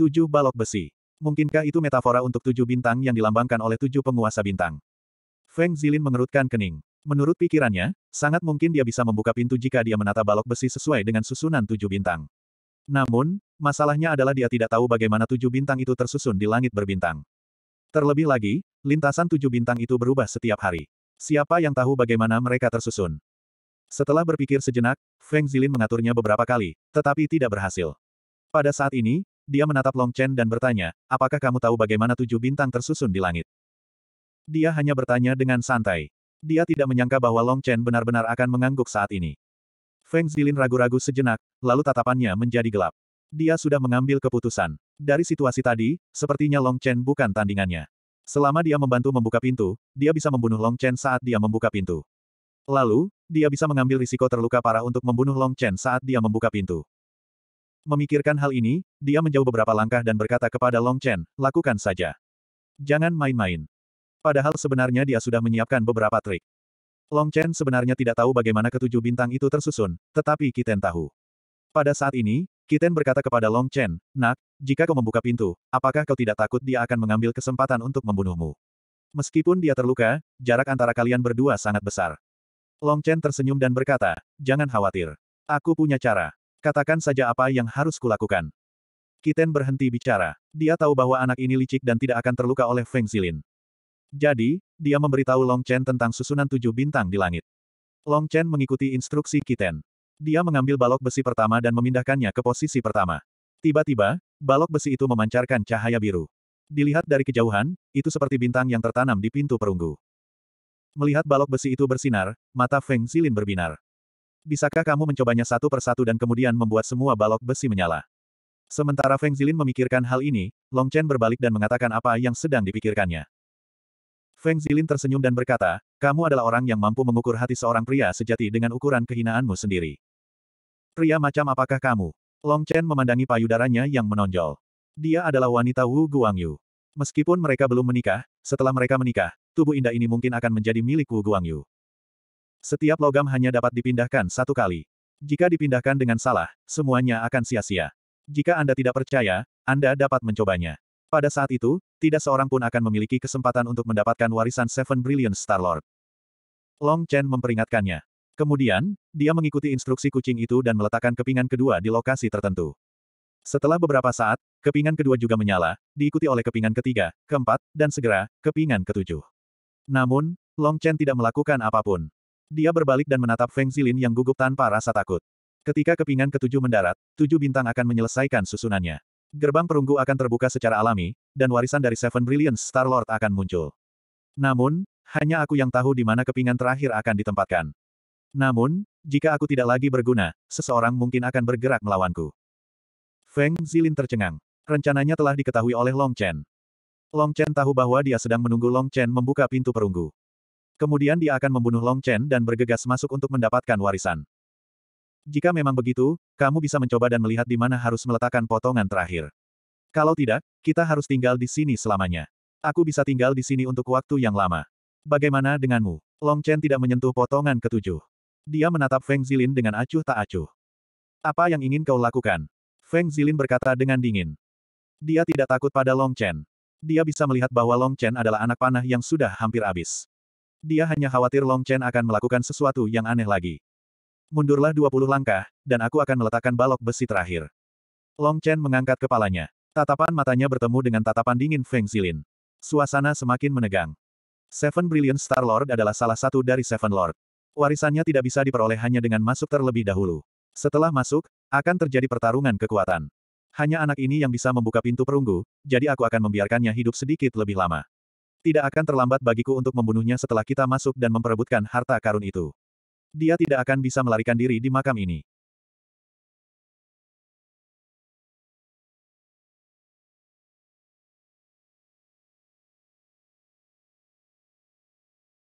Tujuh balok besi. Mungkinkah itu metafora untuk tujuh bintang yang dilambangkan oleh tujuh penguasa bintang? Feng Zilin mengerutkan kening. Menurut pikirannya, sangat mungkin dia bisa membuka pintu jika dia menata balok besi sesuai dengan susunan tujuh bintang. Namun, masalahnya adalah dia tidak tahu bagaimana tujuh bintang itu tersusun di langit berbintang. Terlebih lagi, lintasan tujuh bintang itu berubah setiap hari. Siapa yang tahu bagaimana mereka tersusun? Setelah berpikir sejenak, Feng Zilin mengaturnya beberapa kali, tetapi tidak berhasil. Pada saat ini, dia menatap Long Chen dan bertanya, apakah kamu tahu bagaimana tujuh bintang tersusun di langit? Dia hanya bertanya dengan santai. Dia tidak menyangka bahwa Long Chen benar-benar akan mengangguk saat ini. Feng Zilin ragu-ragu sejenak, lalu tatapannya menjadi gelap. Dia sudah mengambil keputusan. Dari situasi tadi, sepertinya Long Chen bukan tandingannya. Selama dia membantu membuka pintu, dia bisa membunuh Long Chen saat dia membuka pintu. Lalu, dia bisa mengambil risiko terluka parah untuk membunuh Long Chen saat dia membuka pintu. Memikirkan hal ini, dia menjauh beberapa langkah dan berkata kepada Long Chen, lakukan saja. Jangan main-main. Padahal sebenarnya dia sudah menyiapkan beberapa trik. Long Chen sebenarnya tidak tahu bagaimana ketujuh bintang itu tersusun, tetapi Kiten tahu. Pada saat ini, Kiten berkata kepada Long Chen, Nak, jika kau membuka pintu, apakah kau tidak takut dia akan mengambil kesempatan untuk membunuhmu? Meskipun dia terluka, jarak antara kalian berdua sangat besar. Long Chen tersenyum dan berkata, Jangan khawatir. Aku punya cara. Katakan saja apa yang harus kulakukan. Kiten berhenti bicara. Dia tahu bahwa anak ini licik dan tidak akan terluka oleh Feng Zilin. Jadi, dia memberitahu Long Chen tentang susunan tujuh bintang di langit. Long Chen mengikuti instruksi Kiten. Dia mengambil balok besi pertama dan memindahkannya ke posisi pertama. Tiba-tiba, balok besi itu memancarkan cahaya biru. Dilihat dari kejauhan, itu seperti bintang yang tertanam di pintu perunggu. Melihat balok besi itu bersinar, mata Feng Zilin berbinar. Bisakah kamu mencobanya satu persatu dan kemudian membuat semua balok besi menyala? Sementara Feng Zilin memikirkan hal ini, Long Chen berbalik dan mengatakan apa yang sedang dipikirkannya. Feng Zilin tersenyum dan berkata, kamu adalah orang yang mampu mengukur hati seorang pria sejati dengan ukuran kehinaanmu sendiri. Pria macam apakah kamu? Long Chen memandangi payudaranya yang menonjol. Dia adalah wanita Wu Guangyu. Meskipun mereka belum menikah, setelah mereka menikah, tubuh indah ini mungkin akan menjadi milik Wu Guangyu. Setiap logam hanya dapat dipindahkan satu kali. Jika dipindahkan dengan salah, semuanya akan sia-sia. Jika Anda tidak percaya, Anda dapat mencobanya. Pada saat itu, tidak seorang pun akan memiliki kesempatan untuk mendapatkan warisan Seven Brilliant Star-Lord. Long Chen memperingatkannya. Kemudian, dia mengikuti instruksi kucing itu dan meletakkan kepingan kedua di lokasi tertentu. Setelah beberapa saat, kepingan kedua juga menyala, diikuti oleh kepingan ketiga, keempat, dan segera, kepingan ketujuh. Namun, Long Chen tidak melakukan apapun. Dia berbalik dan menatap Feng Zilin yang gugup tanpa rasa takut. Ketika kepingan ketujuh mendarat, tujuh bintang akan menyelesaikan susunannya. Gerbang perunggu akan terbuka secara alami, dan warisan dari Seven Brilliant Star-Lord akan muncul. Namun, hanya aku yang tahu di mana kepingan terakhir akan ditempatkan. Namun, jika aku tidak lagi berguna, seseorang mungkin akan bergerak melawanku. Feng Zilin tercengang. Rencananya telah diketahui oleh Long Chen. Long Chen tahu bahwa dia sedang menunggu Long Chen membuka pintu perunggu. Kemudian dia akan membunuh Long Chen dan bergegas masuk untuk mendapatkan warisan. Jika memang begitu, kamu bisa mencoba dan melihat di mana harus meletakkan potongan terakhir. Kalau tidak, kita harus tinggal di sini selamanya. Aku bisa tinggal di sini untuk waktu yang lama. Bagaimana denganmu? Long Chen tidak menyentuh potongan ketujuh. Dia menatap Feng Zilin dengan acuh tak acuh. Apa yang ingin kau lakukan? Feng Zilin berkata dengan dingin. Dia tidak takut pada Long Chen. Dia bisa melihat bahwa Long Chen adalah anak panah yang sudah hampir habis. Dia hanya khawatir Long Chen akan melakukan sesuatu yang aneh lagi. Mundurlah 20 langkah, dan aku akan meletakkan balok besi terakhir. Long Chen mengangkat kepalanya. Tatapan matanya bertemu dengan tatapan dingin Feng Zilin. Suasana semakin menegang. Seven Brilliant Star Lord adalah salah satu dari Seven Lord. Warisannya tidak bisa diperoleh hanya dengan masuk terlebih dahulu. Setelah masuk, akan terjadi pertarungan kekuatan. Hanya anak ini yang bisa membuka pintu perunggu, jadi aku akan membiarkannya hidup sedikit lebih lama. Tidak akan terlambat bagiku untuk membunuhnya setelah kita masuk dan memperebutkan harta karun itu. Dia tidak akan bisa melarikan diri di makam ini.